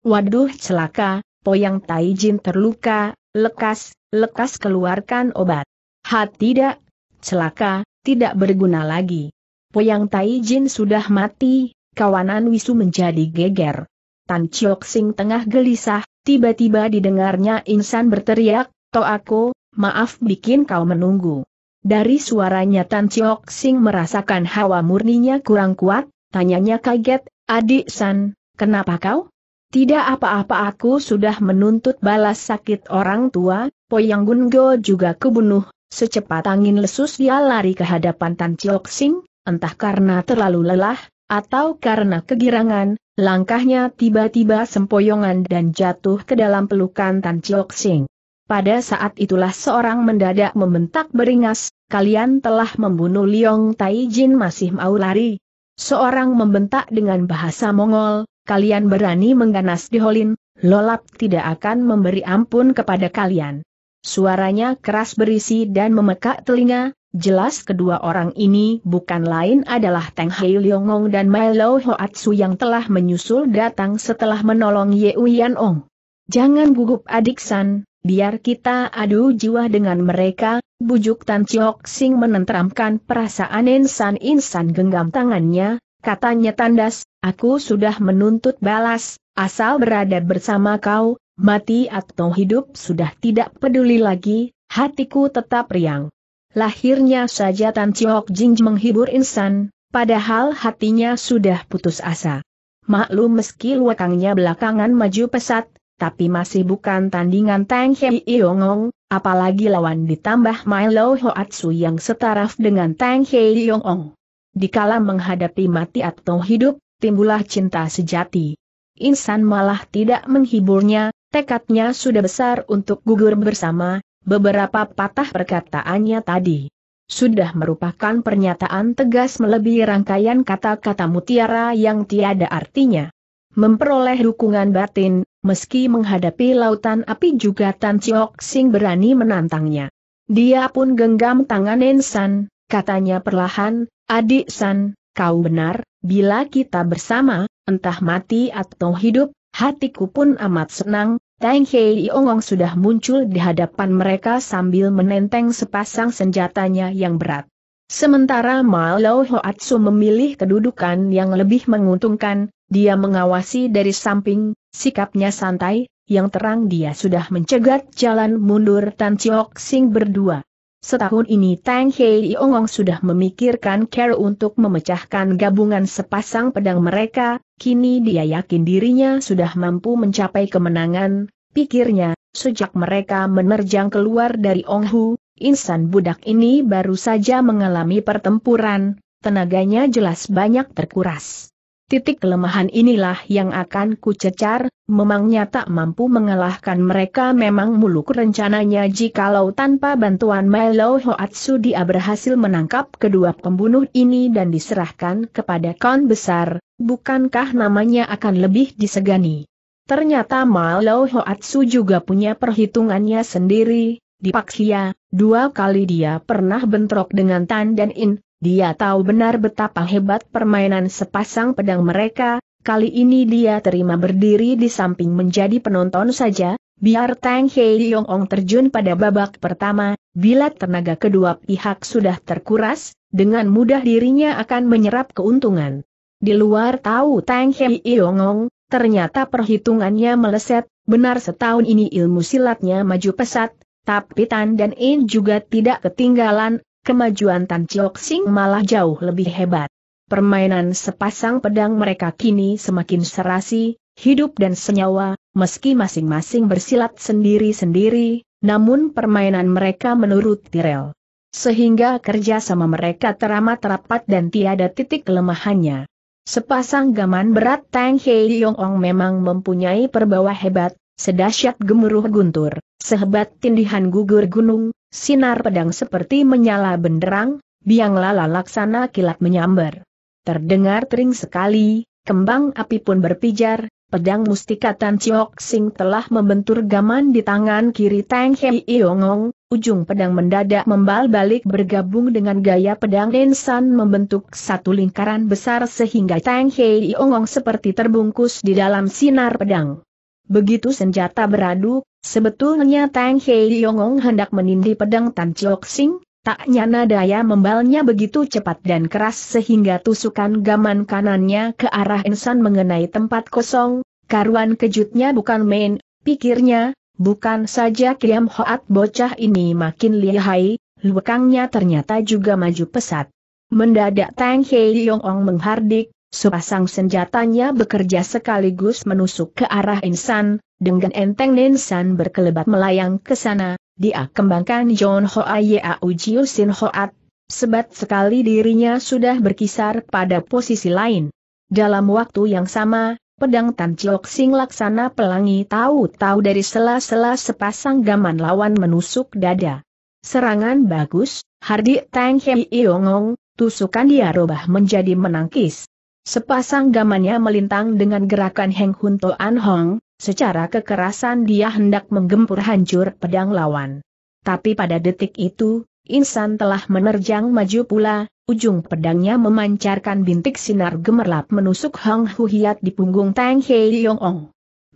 Waduh celaka, Poyang Taijin terluka, lekas, lekas keluarkan obat. Ha tidak, celaka, tidak berguna lagi. Poyang Taijin sudah mati, kawanan Wisu menjadi geger. Tan Chiok Sing tengah gelisah, tiba-tiba didengarnya insan berteriak, To aku, maaf bikin kau menunggu. Dari suaranya Tan Chiok Sing merasakan hawa murninya kurang kuat, tanyanya kaget, Adik San, kenapa kau? Tidak apa-apa aku sudah menuntut balas sakit orang tua, Poyang Gungo juga kebunuh, secepat angin lesus dia lari ke hadapan Tan Chiok Sing, entah karena terlalu lelah, atau karena kegirangan, langkahnya tiba-tiba sempoyongan dan jatuh ke dalam pelukan Tan Chiok Sing. Pada saat itulah seorang mendadak membentak beringas, kalian telah membunuh Liong Taijin masih mau lari. Seorang membentak dengan bahasa Mongol, kalian berani mengganas di Holin, Lolap tidak akan memberi ampun kepada kalian. Suaranya keras berisi dan memekak telinga, jelas kedua orang ini bukan lain adalah Teng Hei Liongong dan Milo Hoatsu yang telah menyusul datang setelah menolong Ye Uyan Ong. Jangan gugup adik San, biar kita adu jiwa dengan mereka, bujuk Tan Chiok Sing menenteramkan perasaan insan-insan genggam tangannya, katanya tandas, aku sudah menuntut balas, asal berada bersama kau, mati atau hidup sudah tidak peduli lagi, hatiku tetap riang. Lahirnya saja Tan Chiok Jing menghibur insan, padahal hatinya sudah putus asa. Maklum meski luakangnya belakangan maju pesat, tapi masih bukan tandingan Tang Hei Yongong, apalagi lawan ditambah Milo Hoatsu yang setaraf dengan Tang Hei Yongong. Dikala menghadapi mati atau hidup, timbullah cinta sejati. Insan malah tidak menghiburnya, tekadnya sudah besar untuk gugur bersama, beberapa patah perkataannya tadi. Sudah merupakan pernyataan tegas melebihi rangkaian kata-kata mutiara yang tiada artinya. Memperoleh dukungan batin, Meski menghadapi lautan api juga Tan Chiok Sing berani menantangnya. Dia pun genggam tangan Ensan, katanya perlahan, adik San, kau benar, bila kita bersama, entah mati atau hidup, hatiku pun amat senang, Tang Hei Ongong sudah muncul di hadapan mereka sambil menenteng sepasang senjatanya yang berat. Sementara Mao Hoatsu memilih kedudukan yang lebih menguntungkan, dia mengawasi dari samping, sikapnya santai, yang terang dia sudah mencegat jalan mundur Tan Chiok Sing berdua. Setahun ini Tang Hei Ongong sudah memikirkan care untuk memecahkan gabungan sepasang pedang mereka, kini dia yakin dirinya sudah mampu mencapai kemenangan, pikirnya, sejak mereka menerjang keluar dari Ong Hu, insan budak ini baru saja mengalami pertempuran, tenaganya jelas banyak terkuras. Titik kelemahan inilah yang akan kucecar, memangnya tak mampu mengalahkan mereka memang muluk rencananya jikalau tanpa bantuan Milo Hoatsu dia berhasil menangkap kedua pembunuh ini dan diserahkan kepada kon besar, bukankah namanya akan lebih disegani. Ternyata Milo Hoatsu juga punya perhitungannya sendiri, di Paksia, dua kali dia pernah bentrok dengan Tan dan In, dia tahu benar betapa hebat permainan sepasang pedang mereka, kali ini dia terima berdiri di samping menjadi penonton saja, biar Tang Hei Yong Ong terjun pada babak pertama, bila tenaga kedua pihak sudah terkuras, dengan mudah dirinya akan menyerap keuntungan. Di luar tahu Tang Hei Yong Ong, ternyata perhitungannya meleset, benar setahun ini ilmu silatnya maju pesat, tapi Tan dan In juga tidak ketinggalan, kemajuan Tan Chiok Sing malah jauh lebih hebat. Permainan sepasang pedang mereka kini semakin serasi, hidup dan senyawa, meski masing-masing bersilat sendiri-sendiri, namun permainan mereka menurut Tirel. Sehingga kerja sama mereka teramat rapat dan tiada titik kelemahannya. Sepasang gaman berat Tang Hei Yong Ong memang mempunyai perbawa hebat, sedahsyat gemuruh guntur, sehebat tindihan gugur gunung, Sinar pedang seperti menyala benderang, biang lala laksana kilat menyambar. Terdengar tering sekali, kembang api pun berpijar, pedang mustika Tan Chiok Sing telah membentur gaman di tangan kiri Tang Hei Iongong, ujung pedang mendadak membal balik bergabung dengan gaya pedang Densan membentuk satu lingkaran besar sehingga Tang Hei Iongong seperti terbungkus di dalam sinar pedang. Begitu senjata beradu, Sebetulnya Tang Hei Yongong hendak menindih pedang Tan Chok Sing, tak nyana daya membalnya begitu cepat dan keras sehingga tusukan gaman kanannya ke arah insan mengenai tempat kosong, karuan kejutnya bukan main, pikirnya, bukan saja Kiam Hoat bocah ini makin lihai, lukangnya ternyata juga maju pesat. Mendadak Tang Hei Yongong menghardik, sepasang senjatanya bekerja sekaligus menusuk ke arah insan, dengan enteng Nensan berkelebat melayang ke sana, dia kembangkan John Hoa Aye Jiu Sin Hoat, sebat sekali dirinya sudah berkisar pada posisi lain. Dalam waktu yang sama, pedang Tan Chiok Sing laksana pelangi tahu-tahu dari sela-sela sepasang gaman lawan menusuk dada. Serangan bagus, Hardi Tang Hei Yongong, tusukan dia robah menjadi menangkis. Sepasang gamannya melintang dengan gerakan Heng Hun An Hong, secara kekerasan dia hendak menggempur hancur pedang lawan. Tapi pada detik itu, Insan telah menerjang maju pula, ujung pedangnya memancarkan bintik sinar gemerlap menusuk Hong Hiat di punggung Tang Hei Yong Ong.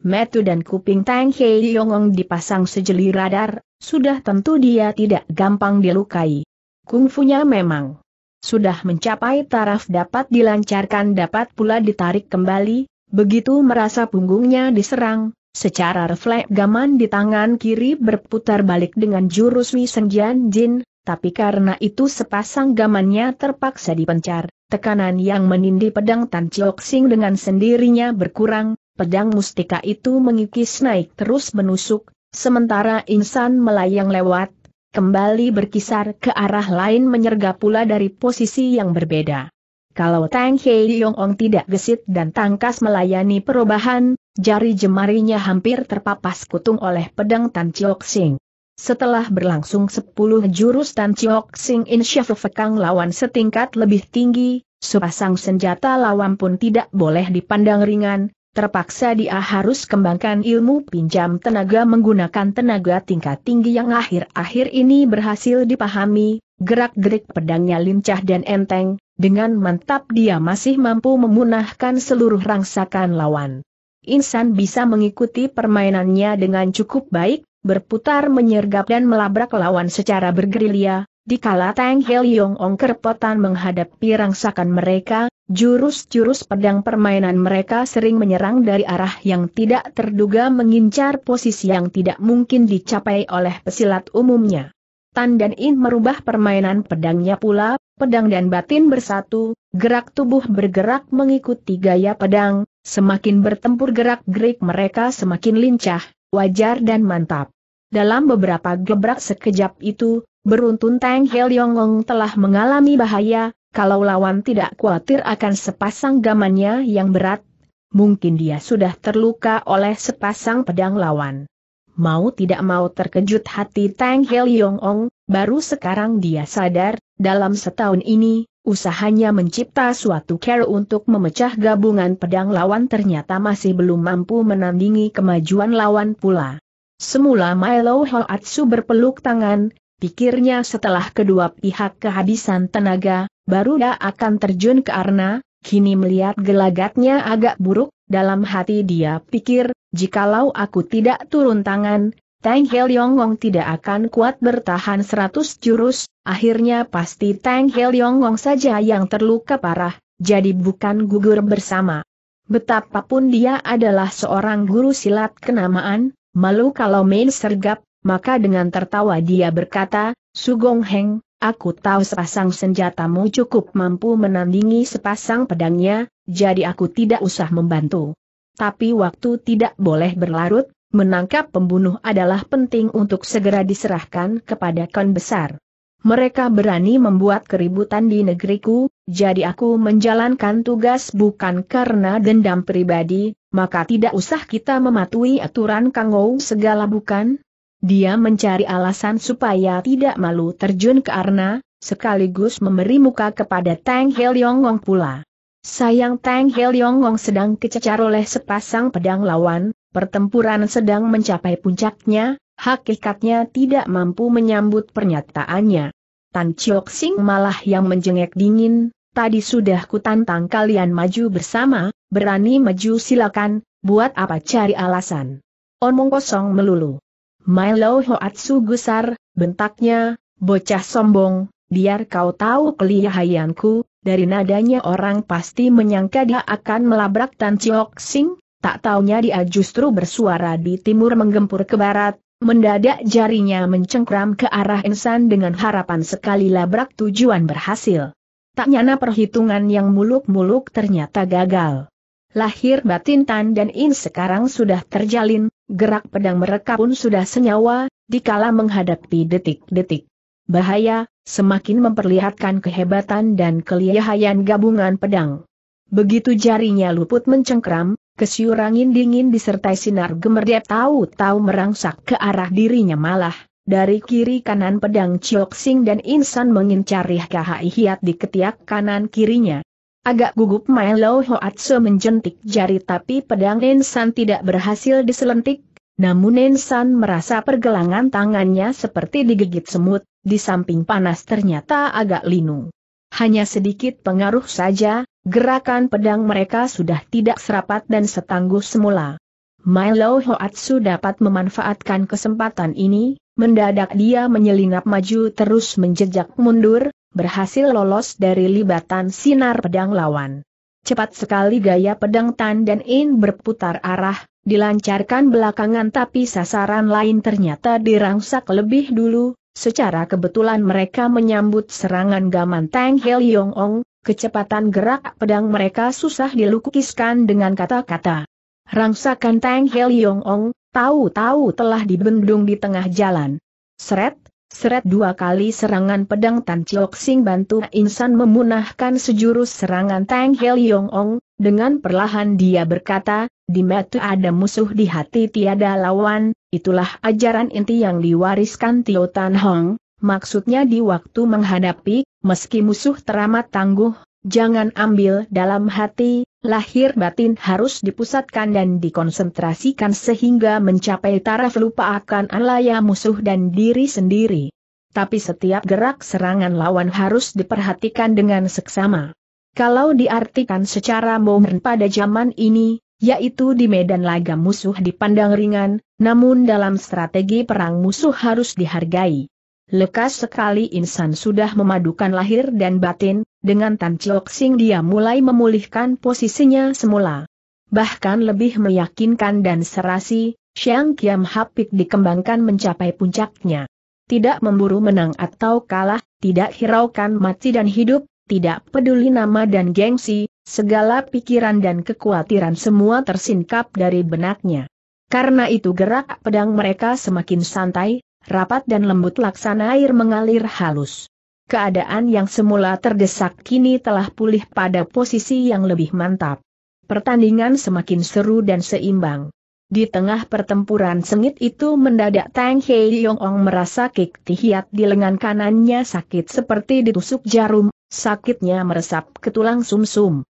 Metu dan kuping Tang Hei Yong Ong dipasang sejeli radar, sudah tentu dia tidak gampang dilukai. Kungfunya memang sudah mencapai taraf dapat dilancarkan dapat pula ditarik kembali, begitu merasa punggungnya diserang, secara refleks gaman di tangan kiri berputar balik dengan jurus Wisenjian Jin, tapi karena itu sepasang gamannya terpaksa dipencar, tekanan yang menindih pedang Tan Chok Sing dengan sendirinya berkurang, pedang mustika itu mengikis naik terus menusuk, sementara insan melayang lewat, kembali berkisar ke arah lain menyergap pula dari posisi yang berbeda. Kalau Tang Hei Yong Ong tidak gesit dan tangkas melayani perubahan, jari jemarinya hampir terpapas kutung oleh pedang Tan Chiok Sing. Setelah berlangsung 10 jurus Tan Chiok Sing insya Fekang lawan setingkat lebih tinggi, sepasang senjata lawan pun tidak boleh dipandang ringan, terpaksa dia harus kembangkan ilmu pinjam tenaga menggunakan tenaga tingkat tinggi yang akhir-akhir ini berhasil dipahami, gerak-gerik pedangnya lincah dan enteng, dengan mantap dia masih mampu memunahkan seluruh rangsakan lawan. Insan bisa mengikuti permainannya dengan cukup baik, berputar menyergap dan melabrak lawan secara bergerilya, di kala Tang Heliong Ong kerpotan menghadapi rangsakan mereka, jurus-jurus pedang permainan mereka sering menyerang dari arah yang tidak terduga mengincar posisi yang tidak mungkin dicapai oleh pesilat umumnya. Tan dan In merubah permainan pedangnya pula, pedang dan batin bersatu, gerak tubuh bergerak mengikuti gaya pedang, semakin bertempur gerak-gerik mereka semakin lincah, wajar dan mantap. Dalam beberapa gebrak sekejap itu, Beruntun Tang Hel Yongong telah mengalami bahaya, kalau lawan tidak khawatir akan sepasang gamannya yang berat, mungkin dia sudah terluka oleh sepasang pedang lawan. Mau tidak mau terkejut hati Tang Hel Yongong, baru sekarang dia sadar, dalam setahun ini, usahanya mencipta suatu care untuk memecah gabungan pedang lawan ternyata masih belum mampu menandingi kemajuan lawan pula. Semula Milo Hoatsu berpeluk tangan, pikirnya setelah kedua pihak kehabisan tenaga, baru dia akan terjun ke arena, kini melihat gelagatnya agak buruk, dalam hati dia pikir, jikalau aku tidak turun tangan, Tang Wong tidak akan kuat bertahan seratus jurus, akhirnya pasti Tang Wong saja yang terluka parah, jadi bukan gugur bersama. Betapapun dia adalah seorang guru silat kenamaan, malu kalau main sergap maka dengan tertawa dia berkata, Sugong Heng, aku tahu sepasang senjatamu cukup mampu menandingi sepasang pedangnya, jadi aku tidak usah membantu. Tapi waktu tidak boleh berlarut, menangkap pembunuh adalah penting untuk segera diserahkan kepada kon besar. Mereka berani membuat keributan di negeriku, jadi aku menjalankan tugas bukan karena dendam pribadi, maka tidak usah kita mematuhi aturan Kangou segala bukan? Dia mencari alasan supaya tidak malu terjun ke arna, sekaligus memberi muka kepada Tang Wong pula. Sayang Tang Wong sedang kececar oleh sepasang pedang lawan, pertempuran sedang mencapai puncaknya, hakikatnya tidak mampu menyambut pernyataannya. Tan Chiok Sing malah yang menjengek dingin, tadi sudah kutantang kalian maju bersama, berani maju silakan, buat apa cari alasan. Omong kosong melulu. Milo Hoatsu gusar, bentaknya, bocah sombong, biar kau tahu kelihayanku, dari nadanya orang pasti menyangka dia akan melabrak Tan Chiok Sing, tak taunya dia justru bersuara di timur menggempur ke barat, mendadak jarinya mencengkram ke arah insan dengan harapan sekali labrak tujuan berhasil. Tak nyana perhitungan yang muluk-muluk ternyata gagal. Lahir batin Tan dan In sekarang sudah terjalin, Gerak pedang mereka pun sudah senyawa, dikala menghadapi detik-detik. Bahaya, semakin memperlihatkan kehebatan dan kelihayan gabungan pedang. Begitu jarinya luput mencengkram, kesyurangin dingin disertai sinar gemerdep tahu-tahu merangsak ke arah dirinya malah. Dari kiri kanan pedang Chiok Sing dan Insan mengincar Rihka Hiat di ketiak kanan kirinya. Agak gugup Milo Hoatsu menjentik jari tapi pedang Nensan tidak berhasil diselentik, namun Nensan merasa pergelangan tangannya seperti digigit semut, di samping panas ternyata agak linu. Hanya sedikit pengaruh saja, gerakan pedang mereka sudah tidak serapat dan setangguh semula. Milo Hoatsu dapat memanfaatkan kesempatan ini, mendadak dia menyelinap maju terus menjejak mundur, berhasil lolos dari libatan sinar pedang lawan. Cepat sekali gaya pedang Tan dan In berputar arah, dilancarkan belakangan tapi sasaran lain ternyata dirangsak lebih dulu, secara kebetulan mereka menyambut serangan gaman Tang Hel Yong Ong, kecepatan gerak pedang mereka susah dilukiskan dengan kata-kata. Rangsakan Tang Hel Yong Ong, tahu-tahu telah dibendung di tengah jalan. Seret, Seret dua kali serangan pedang Tan Chiok Sing bantu Insan memunahkan sejurus serangan Tang Hel Yong Ong, dengan perlahan dia berkata, di metu ada musuh di hati tiada lawan, itulah ajaran inti yang diwariskan Tio Tan Hong, maksudnya di waktu menghadapi, meski musuh teramat tangguh, jangan ambil dalam hati, lahir batin harus dipusatkan dan dikonsentrasikan sehingga mencapai taraf lupa akan alaya musuh dan diri sendiri. Tapi setiap gerak serangan lawan harus diperhatikan dengan seksama. Kalau diartikan secara momen pada zaman ini, yaitu di medan laga musuh dipandang ringan, namun dalam strategi perang musuh harus dihargai. Lekas sekali insan sudah memadukan lahir dan batin, dengan Tan Chiok Sing dia mulai memulihkan posisinya semula. Bahkan lebih meyakinkan dan serasi, Xiang Kiam Hapik dikembangkan mencapai puncaknya. Tidak memburu menang atau kalah, tidak hiraukan mati dan hidup, tidak peduli nama dan gengsi, segala pikiran dan kekhawatiran semua tersingkap dari benaknya. Karena itu gerak pedang mereka semakin santai, rapat dan lembut laksana air mengalir halus. Keadaan yang semula terdesak kini telah pulih pada posisi yang lebih mantap. Pertandingan semakin seru dan seimbang. Di tengah pertempuran sengit itu mendadak Tang Hei Yong Ong merasa kik tihiat di lengan kanannya sakit seperti ditusuk jarum, sakitnya meresap ke tulang sumsum. -sum.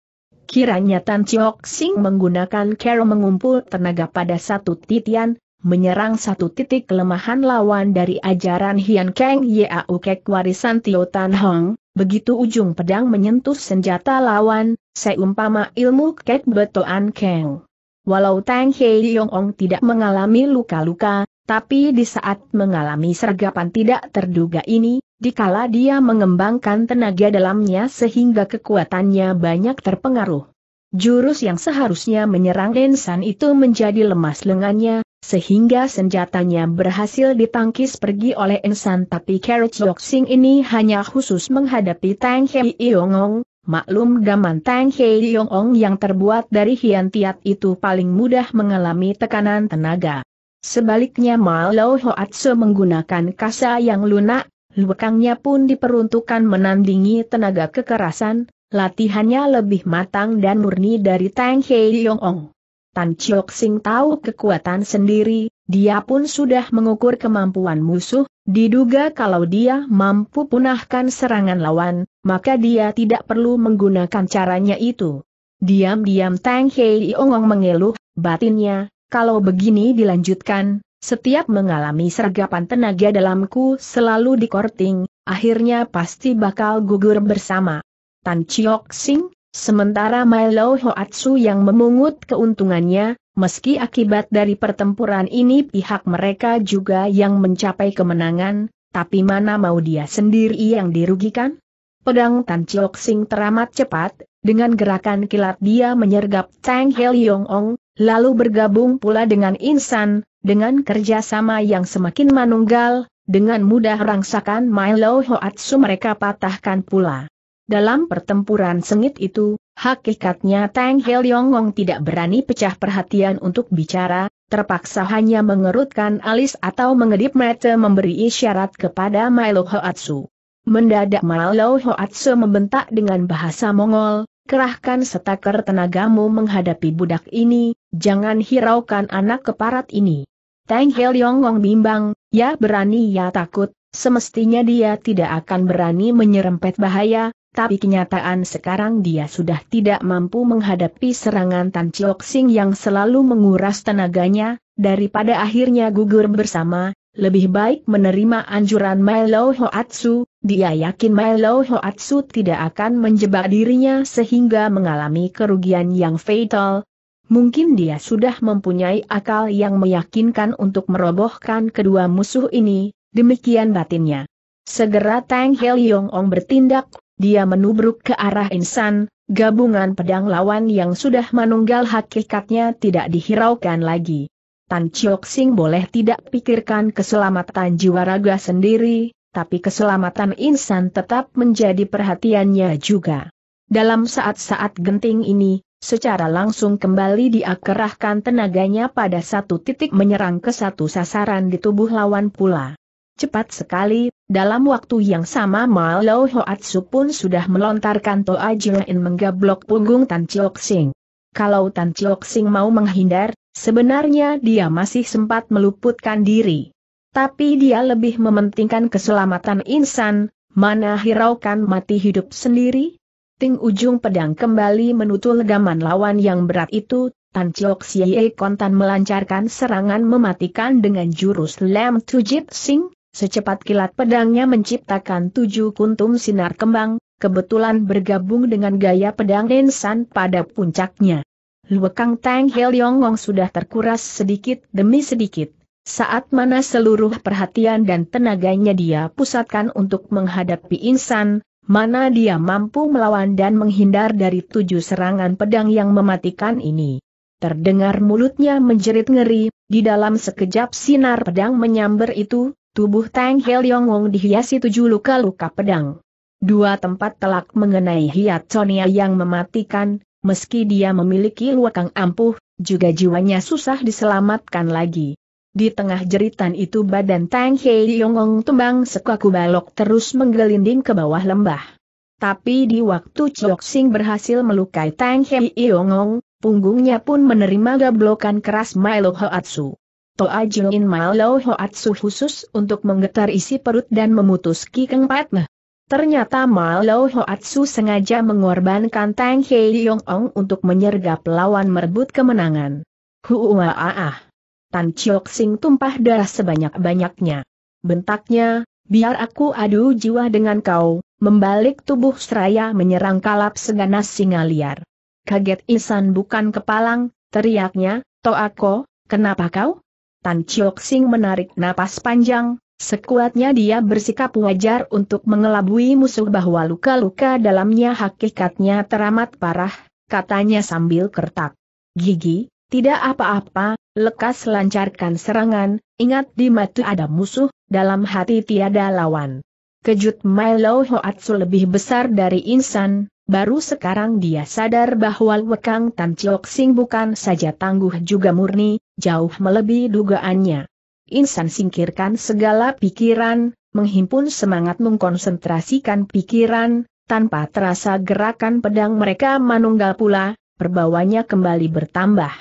Kiranya Tan Chiok Sing menggunakan cara mengumpul tenaga pada satu titian, menyerang satu titik kelemahan lawan dari ajaran Hian Kang Yau Kek warisan Tio Tan Hong, begitu ujung pedang menyentuh senjata lawan, seumpama ilmu Kek Betoan Kang. Walau Tang Hei Yong Ong tidak mengalami luka-luka, tapi di saat mengalami sergapan tidak terduga ini, dikala dia mengembangkan tenaga dalamnya sehingga kekuatannya banyak terpengaruh. Jurus yang seharusnya menyerang Densan itu menjadi lemas lengannya, sehingga senjatanya berhasil ditangkis pergi oleh Ensan, tapi Carrot boxing ini hanya khusus menghadapi Tang Hei Yongong, maklum gaman Tang Hei Yongong yang terbuat dari hian tiat itu paling mudah mengalami tekanan tenaga. Sebaliknya Malo Hoatso menggunakan kasa yang lunak, lukangnya pun diperuntukkan menandingi tenaga kekerasan, latihannya lebih matang dan murni dari Tang Hei Yongong. Tan Chiok Sing tahu kekuatan sendiri, dia pun sudah mengukur kemampuan musuh, diduga kalau dia mampu punahkan serangan lawan, maka dia tidak perlu menggunakan caranya itu. Diam-diam Tang Hei Ongong mengeluh, batinnya, kalau begini dilanjutkan, setiap mengalami sergapan tenaga dalamku selalu dikorting, akhirnya pasti bakal gugur bersama. Tan Chiok Sing, Sementara Milo Hoatsu yang memungut keuntungannya, meski akibat dari pertempuran ini pihak mereka juga yang mencapai kemenangan, tapi mana mau dia sendiri yang dirugikan? Pedang Tan Chiok Sing teramat cepat, dengan gerakan kilat dia menyergap Tang Hel Yong Ong, lalu bergabung pula dengan Insan, dengan kerjasama yang semakin manunggal, dengan mudah rangsakan Milo Hoatsu mereka patahkan pula. Dalam pertempuran sengit itu, hakikatnya Tang Helyongong tidak berani pecah perhatian untuk bicara, terpaksa hanya mengerutkan alis atau mengedip mata memberi isyarat kepada Milo Hoatsu. Mendadak Milo Hoatsu membentak dengan bahasa Mongol, kerahkan setaker tenagamu menghadapi budak ini, jangan hiraukan anak keparat ini. Tang Helyongong bimbang, ya berani ya takut, Semestinya dia tidak akan berani menyerempet bahaya, tapi kenyataan sekarang dia sudah tidak mampu menghadapi serangan Tan Chiok Sing yang selalu menguras tenaganya, daripada akhirnya gugur bersama, lebih baik menerima anjuran Milo Hoatsu, dia yakin Milo Hoatsu tidak akan menjebak dirinya sehingga mengalami kerugian yang fatal. Mungkin dia sudah mempunyai akal yang meyakinkan untuk merobohkan kedua musuh ini, demikian batinnya. Segera Tang Hel Yong Ong bertindak dia menubruk ke arah insan, gabungan pedang lawan yang sudah menunggal hakikatnya tidak dihiraukan lagi. Tan Chiok Sing boleh tidak pikirkan keselamatan jiwa raga sendiri, tapi keselamatan insan tetap menjadi perhatiannya juga. Dalam saat-saat genting ini, secara langsung kembali diakerahkan tenaganya pada satu titik menyerang ke satu sasaran di tubuh lawan pula. Cepat sekali, dalam waktu yang sama Mao Hoatsu pun sudah melontarkan Toa Jiren menggablok punggung Tan Chiok Sing. Kalau Tan Chiok Sing mau menghindar, sebenarnya dia masih sempat meluputkan diri. Tapi dia lebih mementingkan keselamatan insan, mana hiraukan mati hidup sendiri? Ting ujung pedang kembali menutul gaman lawan yang berat itu, Tan Chiok Siye kontan melancarkan serangan mematikan dengan jurus Lam Tujit Sing, Secepat kilat pedangnya menciptakan tujuh kuntum sinar kembang, kebetulan bergabung dengan gaya pedang Densan pada puncaknya. Luekang Tang Heliongong sudah terkuras sedikit demi sedikit, saat mana seluruh perhatian dan tenaganya dia pusatkan untuk menghadapi insan, mana dia mampu melawan dan menghindar dari tujuh serangan pedang yang mematikan ini. Terdengar mulutnya menjerit ngeri, di dalam sekejap sinar pedang menyamber itu, Tubuh Tang Heliong Wong dihiasi tujuh luka-luka pedang. Dua tempat telak mengenai Hiat Sonia yang mematikan, meski dia memiliki luakang ampuh, juga jiwanya susah diselamatkan lagi. Di tengah jeritan itu badan Tang Hei Yongong tumbang sekaku balok terus menggelinding ke bawah lembah. Tapi di waktu Chok Sing berhasil melukai Tang Hei Wong, punggungnya pun menerima gablokan keras Milo Hoatsu. Toa Jiuin malau Hoatsu khusus untuk menggetar isi perut dan memutus Ki Keng Patne. Ternyata malau Hoatsu sengaja mengorbankan Tang Hei Yong Ong untuk menyergap lawan merebut kemenangan. Huuaaah! Tan Chiok Sing tumpah darah sebanyak-banyaknya. Bentaknya, biar aku adu jiwa dengan kau, membalik tubuh seraya menyerang kalap seganas singa liar. Kaget Isan bukan kepalang, teriaknya, Toa Toako, kenapa kau? Tan Chiok Sing menarik napas panjang, sekuatnya dia bersikap wajar untuk mengelabui musuh bahwa luka-luka dalamnya hakikatnya teramat parah, katanya sambil kertak. Gigi, tidak apa-apa, lekas lancarkan serangan, ingat di mata ada musuh, dalam hati tiada lawan. Kejut Milo Hoatsu lebih besar dari insan, baru sekarang dia sadar bahwa Wekang Tan Chiok Sing bukan saja tangguh juga murni, jauh melebihi dugaannya. Insan singkirkan segala pikiran, menghimpun semangat mengkonsentrasikan pikiran, tanpa terasa gerakan pedang mereka manunggal pula, perbawanya kembali bertambah.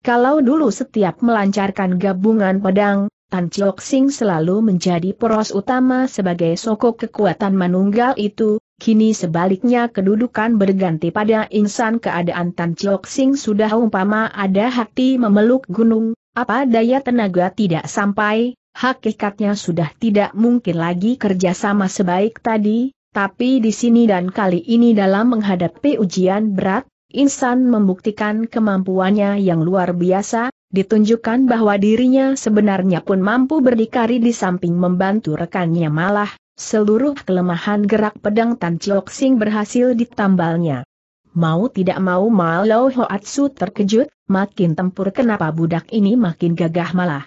Kalau dulu setiap melancarkan gabungan pedang, Tan Chok Sing selalu menjadi poros utama sebagai sokok kekuatan manunggal itu, Kini sebaliknya kedudukan berganti pada insan keadaan Tan Chok Sing sudah umpama ada hati memeluk gunung, apa daya tenaga tidak sampai, hakikatnya sudah tidak mungkin lagi kerjasama sebaik tadi, tapi di sini dan kali ini dalam menghadapi ujian berat, insan membuktikan kemampuannya yang luar biasa, ditunjukkan bahwa dirinya sebenarnya pun mampu berdikari di samping membantu rekannya malah Seluruh kelemahan gerak pedang Tan Chiok Sing berhasil ditambalnya. Mau tidak mau Mao Hoatsu terkejut, makin tempur kenapa budak ini makin gagah malah.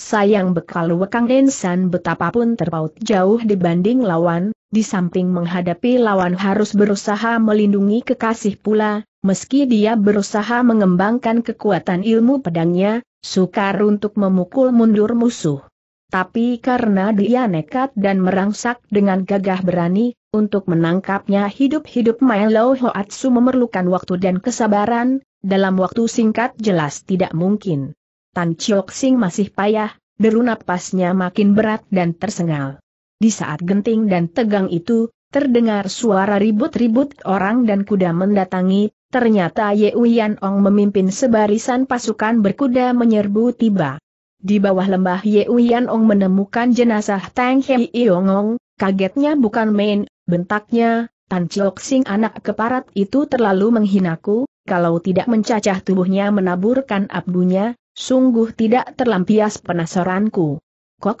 Sayang bekal Wekang Densan betapapun terpaut jauh dibanding lawan, di samping menghadapi lawan harus berusaha melindungi kekasih pula, meski dia berusaha mengembangkan kekuatan ilmu pedangnya, sukar untuk memukul mundur musuh. Tapi karena dia nekat dan merangsak dengan gagah berani, untuk menangkapnya hidup-hidup Milo Hoatsu memerlukan waktu dan kesabaran, dalam waktu singkat jelas tidak mungkin. Tan Chiok Sing masih payah, deru napasnya makin berat dan tersengal. Di saat genting dan tegang itu, terdengar suara ribut-ribut orang dan kuda mendatangi, ternyata Ye Uyan Ong memimpin sebarisan pasukan berkuda menyerbu tiba. Di bawah lembah Uyan Ong menemukan jenazah Tang Hei Ong. kagetnya bukan main, bentaknya, Tan Chok Sing anak keparat itu terlalu menghinaku, kalau tidak mencacah tubuhnya menaburkan abdunya, sungguh tidak terlampias penasaranku.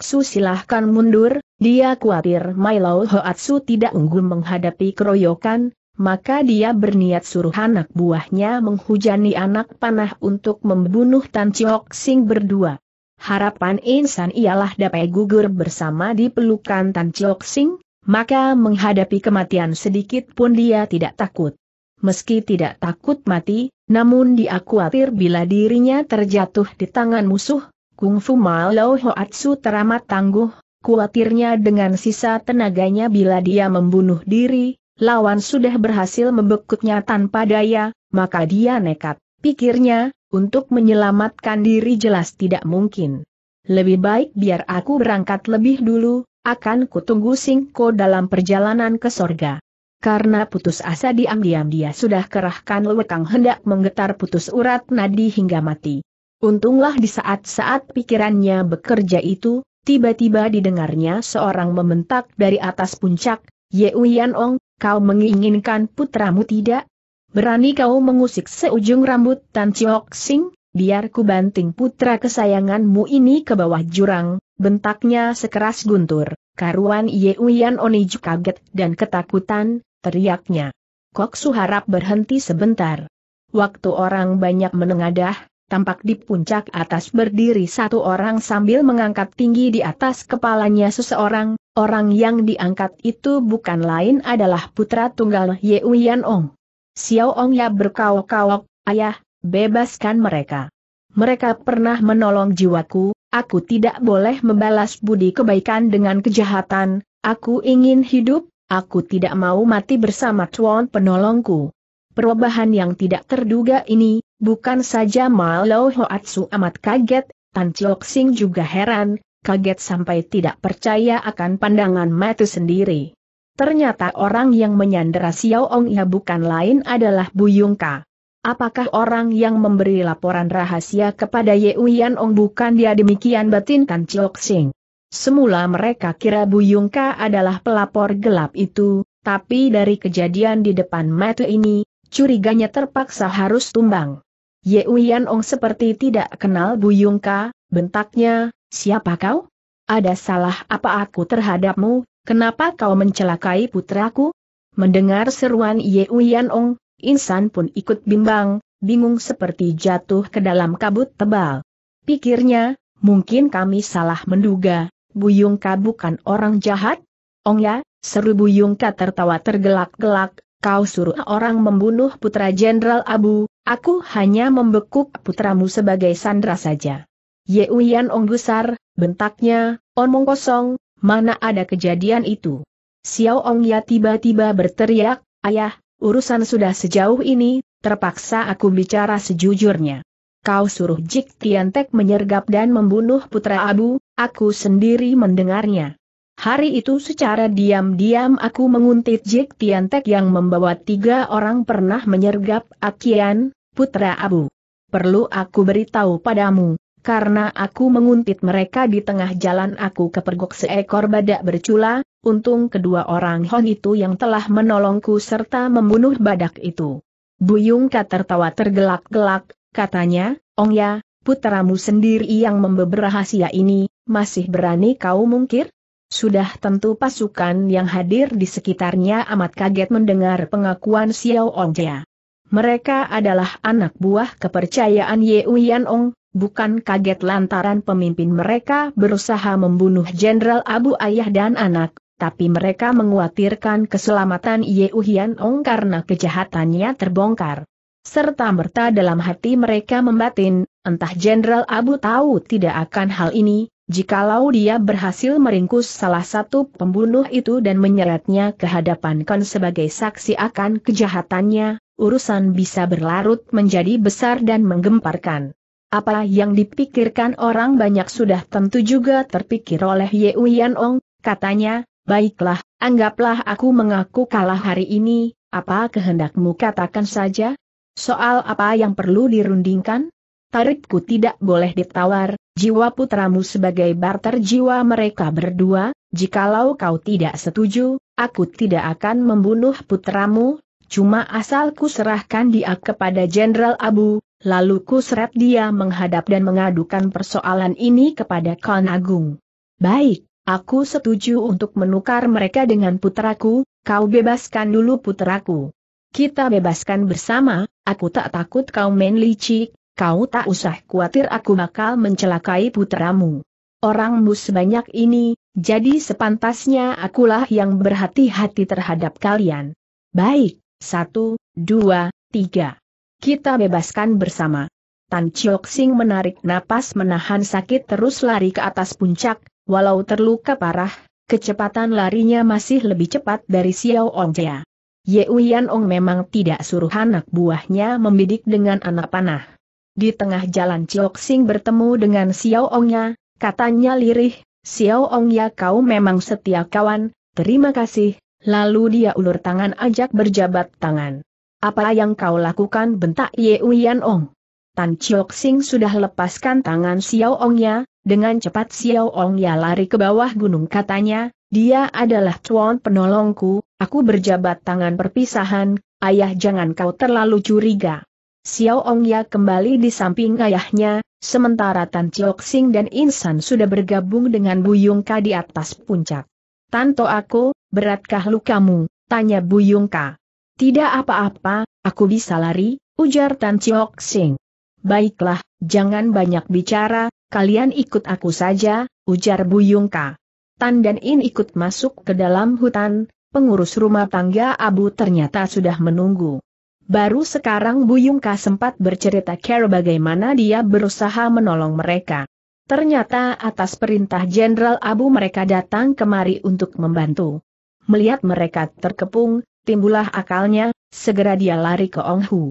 Su silahkan mundur, dia khawatir Mailau Hoatsu tidak unggul menghadapi keroyokan, maka dia berniat suruh anak buahnya menghujani anak panah untuk membunuh Tan Chok Sing berdua harapan insan ialah dapat gugur bersama di pelukan Tan Chok Sing, maka menghadapi kematian sedikit pun dia tidak takut. Meski tidak takut mati, namun dia khawatir bila dirinya terjatuh di tangan musuh, Kung Fu malau Hoatsu teramat tangguh, khawatirnya dengan sisa tenaganya bila dia membunuh diri, lawan sudah berhasil membekuknya tanpa daya, maka dia nekat, pikirnya, untuk menyelamatkan diri jelas tidak mungkin. Lebih baik biar aku berangkat lebih dulu, akan kutunggu Singko dalam perjalanan ke sorga. Karena putus asa diam-diam dia sudah kerahkan lewekang hendak menggetar putus urat nadi hingga mati. Untunglah di saat-saat pikirannya bekerja itu, tiba-tiba didengarnya seorang membentak dari atas puncak, Ye Uyan Ong, kau menginginkan putramu tidak? Berani kau mengusik seujung rambut Tan Chiok Sing? Biar ku banting putra kesayanganmu ini ke bawah jurang, bentaknya sekeras guntur. Karuan Ye Oni Oniju kaget dan ketakutan, teriaknya. Kok Suharap berhenti sebentar. Waktu orang banyak menengadah, tampak di puncak atas berdiri satu orang sambil mengangkat tinggi di atas kepalanya seseorang, orang yang diangkat itu bukan lain adalah putra tunggal Uyan Ong. Xiao ya berkaok-kaok, ayah, bebaskan mereka. Mereka pernah menolong jiwaku, aku tidak boleh membalas budi kebaikan dengan kejahatan, aku ingin hidup, aku tidak mau mati bersama Tuan penolongku. Perubahan yang tidak terduga ini, bukan saja Malo Hoatsu amat kaget, Tan Chiok Sing juga heran, kaget sampai tidak percaya akan pandangan mata sendiri. Ternyata orang yang menyandera Xiao Ong Ya bukan lain adalah Buyungka. Ka. Apakah orang yang memberi laporan rahasia kepada Ye Uyan Ong bukan dia demikian batin Kan Chok Sing? Semula mereka kira Buyungka Ka adalah pelapor gelap itu, tapi dari kejadian di depan mata ini, curiganya terpaksa harus tumbang. Ye Uyan Ong seperti tidak kenal Bu Yungka, bentaknya, siapa kau? Ada salah apa aku terhadapmu, Kenapa kau mencelakai putraku? Mendengar seruan Ye Uyan Ong, Insan pun ikut bimbang, bingung seperti jatuh ke dalam kabut tebal. Pikirnya, mungkin kami salah menduga, Buyungka bukan orang jahat? Ong ya, seru Buyungka tertawa tergelak-gelak, kau suruh orang membunuh putra Jenderal Abu, aku hanya membekuk putramu sebagai sandra saja. Ye Uyan Ong gusar, bentaknya, omong kosong, mana ada kejadian itu. Xiao Ong ya tiba-tiba berteriak, Ayah, urusan sudah sejauh ini, terpaksa aku bicara sejujurnya. Kau suruh Jik Tiantek menyergap dan membunuh putra Abu, aku sendiri mendengarnya. Hari itu secara diam-diam aku menguntit Jik Tiantek yang membawa tiga orang pernah menyergap Akian, putra Abu. Perlu aku beritahu padamu, karena aku menguntit mereka di tengah jalan aku kepergok seekor badak bercula, untung kedua orang Hon itu yang telah menolongku serta membunuh badak itu. Buyungka tertawa tergelak-gelak, katanya, Ong ya, putramu sendiri yang membeber rahasia ini, masih berani kau mungkir? Sudah tentu pasukan yang hadir di sekitarnya amat kaget mendengar pengakuan Xiao Ong Ya. Mereka adalah anak buah kepercayaan Ye Uyan Ong, bukan kaget lantaran pemimpin mereka berusaha membunuh Jenderal Abu Ayah dan anak, tapi mereka menguatirkan keselamatan Ye Ong karena kejahatannya terbongkar. Serta merta dalam hati mereka membatin, entah Jenderal Abu tahu tidak akan hal ini, jikalau dia berhasil meringkus salah satu pembunuh itu dan menyeretnya ke hadapan Kon sebagai saksi akan kejahatannya, urusan bisa berlarut menjadi besar dan menggemparkan. Apa yang dipikirkan orang banyak sudah tentu juga terpikir oleh Ye Uyan Ong, katanya, baiklah, anggaplah aku mengaku kalah hari ini, apa kehendakmu katakan saja? Soal apa yang perlu dirundingkan? Tarifku tidak boleh ditawar, jiwa putramu sebagai barter jiwa mereka berdua, jikalau kau tidak setuju, aku tidak akan membunuh putramu, cuma asalku serahkan dia kepada Jenderal Abu, Lalu kusret dia menghadap dan mengadukan persoalan ini kepada Kan Agung. Baik, aku setuju untuk menukar mereka dengan putraku, kau bebaskan dulu putraku. Kita bebaskan bersama, aku tak takut kau main licik, kau tak usah khawatir aku bakal mencelakai putramu. Orangmu sebanyak ini, jadi sepantasnya akulah yang berhati-hati terhadap kalian. Baik, satu, dua, tiga. Kita bebaskan bersama. Tan Chiok Sing menarik napas menahan sakit terus lari ke atas puncak, walau terluka parah, kecepatan larinya masih lebih cepat dari Xiao Jia. Ye Uyan Ong memang tidak suruh anak buahnya membidik dengan anak panah. Di tengah jalan Chiok Sing bertemu dengan Xiao Ongnya, katanya lirih, Xiao Ong ya kau memang setia kawan, terima kasih, lalu dia ulur tangan ajak berjabat tangan. Apa yang kau lakukan bentak Ye Uyan Ong? Tan Chiok Sing sudah lepaskan tangan Xiao Ongnya, dengan cepat Xiao Ongnya lari ke bawah gunung katanya, dia adalah tuan penolongku, aku berjabat tangan perpisahan, ayah jangan kau terlalu curiga. Xiao Ongya kembali di samping ayahnya, sementara Tan Chiok Sing dan Insan sudah bergabung dengan Buyung Ka di atas puncak. Tanto aku, beratkah lukamu? Tanya Buyung Ka. Tidak apa-apa, aku bisa lari, ujar Tan Chiok Sing. Baiklah, jangan banyak bicara, kalian ikut aku saja, ujar Bu Yungka. Tan dan In ikut masuk ke dalam hutan, pengurus rumah tangga Abu ternyata sudah menunggu. Baru sekarang Bu Yungka sempat bercerita care bagaimana dia berusaha menolong mereka. Ternyata atas perintah Jenderal Abu mereka datang kemari untuk membantu. Melihat mereka terkepung, timbullah akalnya, segera dia lari ke Ong Hu.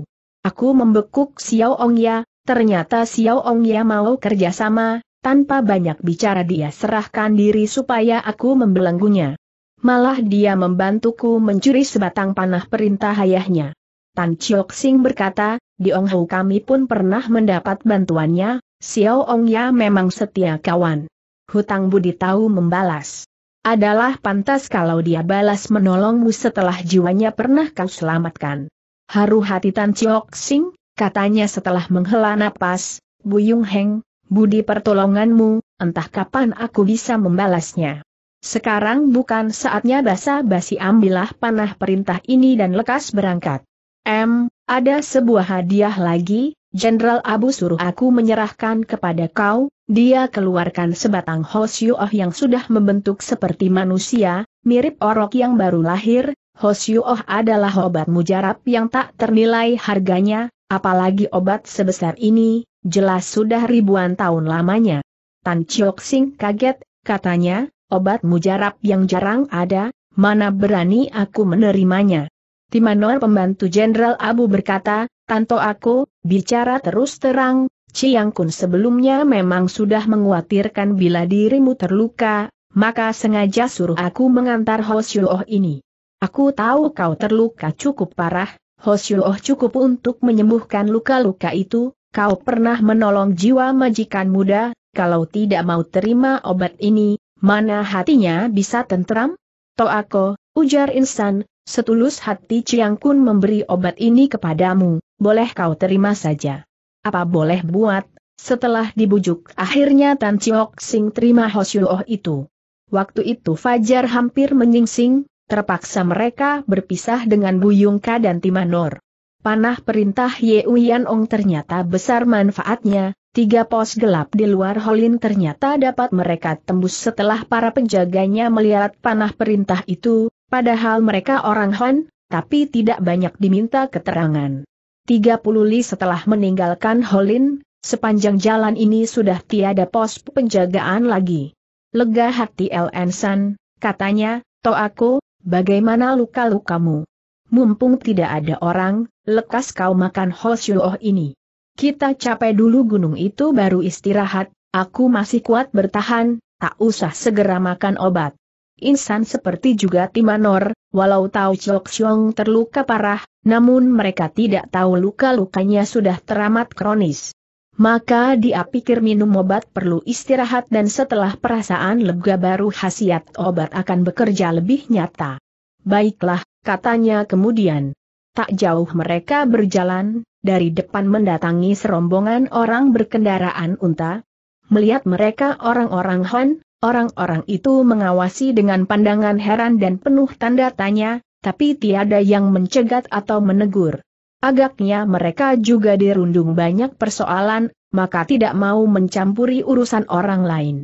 Aku membekuk Xiao Ong Ya, ternyata Xiao Ong Ya mau kerjasama, tanpa banyak bicara dia serahkan diri supaya aku membelenggunya. Malah dia membantuku mencuri sebatang panah perintah ayahnya. Tan Chiok Sing berkata, di Ong Hu kami pun pernah mendapat bantuannya, Xiao Ong Ya memang setia kawan. Hutang budi tahu membalas. Adalah pantas kalau dia balas menolongmu setelah jiwanya pernah kau selamatkan. Haru hati Tan Chiok Sing, katanya setelah menghela napas, Buyung Heng, budi pertolonganmu, entah kapan aku bisa membalasnya. Sekarang bukan saatnya basa-basi ambillah panah perintah ini dan lekas berangkat. M, ada sebuah hadiah lagi, Jenderal Abu suruh aku menyerahkan kepada kau, dia keluarkan sebatang Hosyuoh yang sudah membentuk seperti manusia, mirip orok yang baru lahir, Hosyuoh adalah obat mujarab yang tak ternilai harganya, apalagi obat sebesar ini, jelas sudah ribuan tahun lamanya. Tan Chiok Sing kaget, katanya, obat mujarab yang jarang ada, mana berani aku menerimanya. Timanor pembantu Jenderal Abu berkata, Tanto aku, bicara terus terang, Ciang Kun sebelumnya memang sudah menguatirkan bila dirimu terluka, maka sengaja suruh aku mengantar Hosyuoh ini. Aku tahu kau terluka cukup parah, Hosyuoh cukup untuk menyembuhkan luka-luka itu, kau pernah menolong jiwa majikan muda, kalau tidak mau terima obat ini, mana hatinya bisa tentram? aku, ujar insan, setulus hati Ciang Kun memberi obat ini kepadamu, boleh kau terima saja. Apa boleh buat, setelah dibujuk akhirnya Tan Chiok Sing terima Hosyuoh itu. Waktu itu Fajar hampir menyingsing, terpaksa mereka berpisah dengan Buyungka dan Timanor. Panah perintah Ye Uyan Ong ternyata besar manfaatnya, tiga pos gelap di luar Holin ternyata dapat mereka tembus setelah para penjaganya melihat panah perintah itu, padahal mereka orang Han, tapi tidak banyak diminta keterangan. 30 li setelah meninggalkan Holin, sepanjang jalan ini sudah tiada pos penjagaan lagi. Lega hati El San, katanya, To aku, bagaimana luka-lukamu? Mumpung tidak ada orang, lekas kau makan Hoshioh ini. Kita capai dulu gunung itu baru istirahat, aku masih kuat bertahan, tak usah segera makan obat. Insan seperti juga Timanor, walau tahu Chok Xiong terluka parah, namun mereka tidak tahu luka-lukanya sudah teramat kronis. Maka dia pikir minum obat perlu istirahat dan setelah perasaan lega baru khasiat obat akan bekerja lebih nyata. Baiklah, katanya kemudian. Tak jauh mereka berjalan, dari depan mendatangi serombongan orang berkendaraan unta. Melihat mereka orang-orang Han, orang-orang itu mengawasi dengan pandangan heran dan penuh tanda tanya, tapi tiada yang mencegat atau menegur. Agaknya mereka juga dirundung banyak persoalan, maka tidak mau mencampuri urusan orang lain.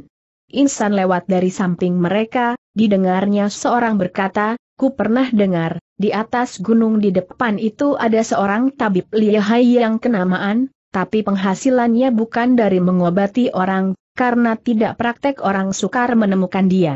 Insan lewat dari samping mereka, didengarnya seorang berkata, ku pernah dengar, di atas gunung di depan itu ada seorang tabib lihai yang kenamaan, tapi penghasilannya bukan dari mengobati orang, karena tidak praktek orang sukar menemukan dia.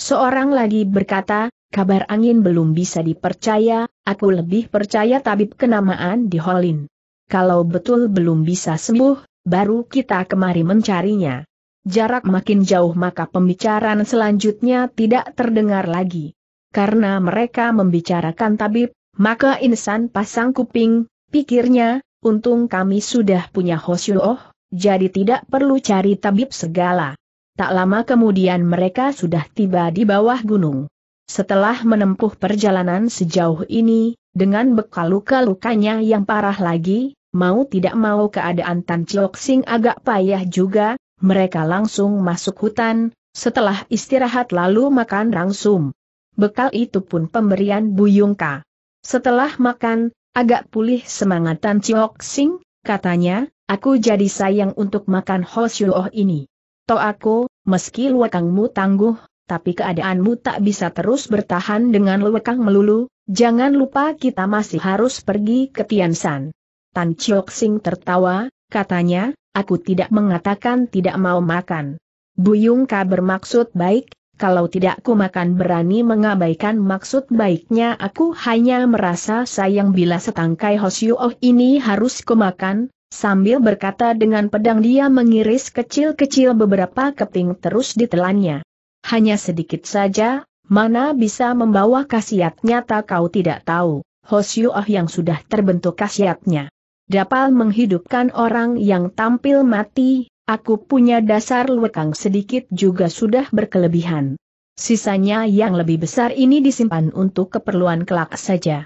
Seorang lagi berkata, kabar angin belum bisa dipercaya, aku lebih percaya tabib kenamaan di Holin. Kalau betul belum bisa sembuh, baru kita kemari mencarinya. Jarak makin jauh maka pembicaraan selanjutnya tidak terdengar lagi. Karena mereka membicarakan tabib, maka insan pasang kuping, pikirnya, untung kami sudah punya Hosyuoh, jadi tidak perlu cari tabib segala. Tak lama kemudian mereka sudah tiba di bawah gunung. Setelah menempuh perjalanan sejauh ini, dengan bekal luka-lukanya yang parah lagi, mau tidak mau keadaan Tan Chok Sing agak payah juga, mereka langsung masuk hutan, setelah istirahat lalu makan rangsum. Bekal itu pun pemberian Buyungka. Yungka. Setelah makan, agak pulih semangat Tan Chok Sing, katanya, aku jadi sayang untuk makan Hosyuoh ini. To aku, meski luakangmu tangguh, tapi keadaanmu tak bisa terus bertahan dengan lewekang melulu, jangan lupa kita masih harus pergi ke Tiansan. Tan Chiok Sing tertawa, katanya, aku tidak mengatakan tidak mau makan. Buyung Yungka bermaksud baik, kalau tidak ku makan berani mengabaikan maksud baiknya aku hanya merasa sayang bila setangkai Oh ini harus kumakan. sambil berkata dengan pedang dia mengiris kecil-kecil beberapa keping terus ditelannya hanya sedikit saja, mana bisa membawa khasiat nyata kau tidak tahu, Hosyuah yang sudah terbentuk kasiatnya. Dapat menghidupkan orang yang tampil mati, aku punya dasar lekang sedikit juga sudah berkelebihan. Sisanya yang lebih besar ini disimpan untuk keperluan kelak saja.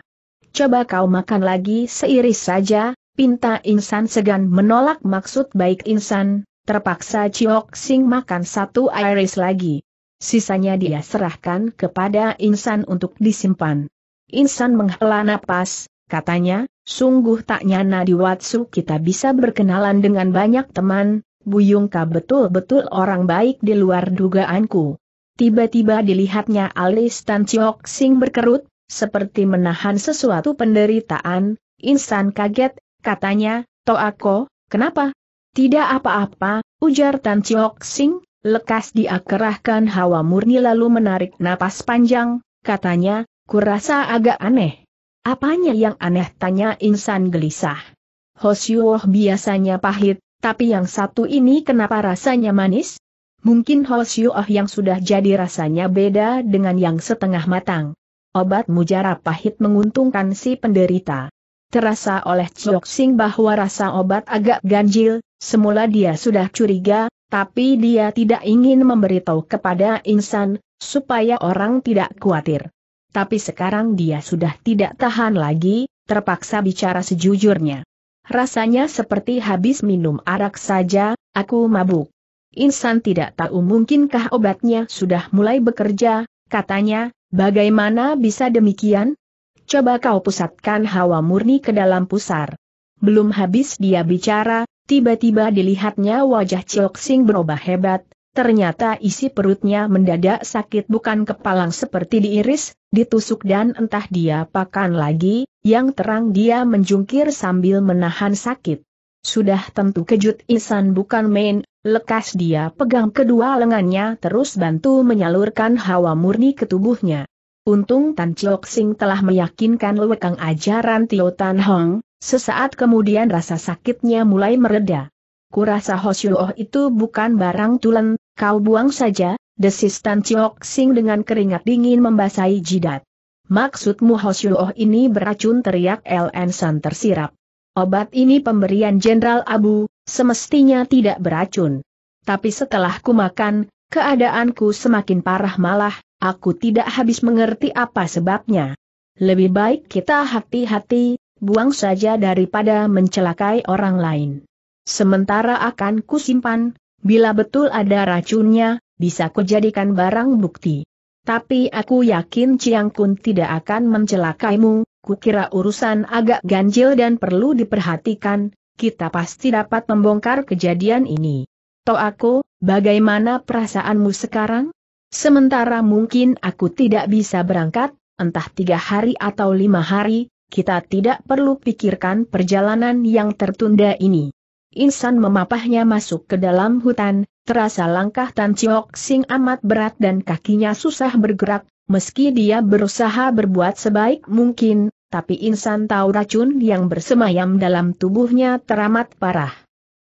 Coba kau makan lagi seiris saja, pinta insan segan menolak maksud baik insan, terpaksa Ciok Sing makan satu iris lagi sisanya dia serahkan kepada insan untuk disimpan. Insan menghela napas, katanya, sungguh tak nyana di Watsu kita bisa berkenalan dengan banyak teman, Buyungka betul-betul orang baik di luar dugaanku. Tiba-tiba dilihatnya alis Tan Chiok Sing berkerut, seperti menahan sesuatu penderitaan, insan kaget, katanya, Toako, kenapa? Tidak apa-apa, ujar Tan Chiok Sing, Lekas dia hawa murni lalu menarik napas panjang, katanya, kurasa agak aneh. Apanya yang aneh tanya insan gelisah. Hosyuoh biasanya pahit, tapi yang satu ini kenapa rasanya manis? Mungkin Hosyuoh yang sudah jadi rasanya beda dengan yang setengah matang. Obat mujarab pahit menguntungkan si penderita. Terasa oleh Chok Sing bahwa rasa obat agak ganjil, semula dia sudah curiga, tapi dia tidak ingin memberitahu kepada insan, supaya orang tidak khawatir. Tapi sekarang dia sudah tidak tahan lagi, terpaksa bicara sejujurnya. Rasanya seperti habis minum arak saja, aku mabuk. Insan tidak tahu mungkinkah obatnya sudah mulai bekerja, katanya, bagaimana bisa demikian? Coba kau pusatkan hawa murni ke dalam pusar. Belum habis dia bicara, Tiba-tiba dilihatnya wajah Chiok Sing berubah hebat, ternyata isi perutnya mendadak sakit bukan kepalang seperti diiris, ditusuk dan entah dia pakan lagi, yang terang dia menjungkir sambil menahan sakit. Sudah tentu kejut Isan bukan main, lekas dia pegang kedua lengannya terus bantu menyalurkan hawa murni ke tubuhnya. Untung Tan Chok Sing telah meyakinkan Lewekang ajaran Tio Tan Hong, sesaat kemudian rasa sakitnya mulai mereda. Kurasa Hosyuoh itu bukan barang tulen, kau buang saja, desis Tan Chok Sing dengan keringat dingin membasahi jidat. Maksudmu Hosyuoh ini beracun teriak LN San tersirap. Obat ini pemberian Jenderal Abu, semestinya tidak beracun. Tapi setelah kumakan, Keadaanku semakin parah malah, aku tidak habis mengerti apa sebabnya. Lebih baik kita hati-hati, buang saja daripada mencelakai orang lain. Sementara akan kusimpan, bila betul ada racunnya, bisa kujadikan barang bukti. Tapi aku yakin Ciang Kun tidak akan mencelakaimu, kukira urusan agak ganjil dan perlu diperhatikan, kita pasti dapat membongkar kejadian ini. To aku, bagaimana perasaanmu sekarang? Sementara mungkin aku tidak bisa berangkat, entah tiga hari atau lima hari, kita tidak perlu pikirkan perjalanan yang tertunda ini. Insan memapahnya masuk ke dalam hutan, terasa langkah Tan Chiok Sing amat berat dan kakinya susah bergerak, meski dia berusaha berbuat sebaik mungkin, tapi Insan tahu racun yang bersemayam dalam tubuhnya teramat parah.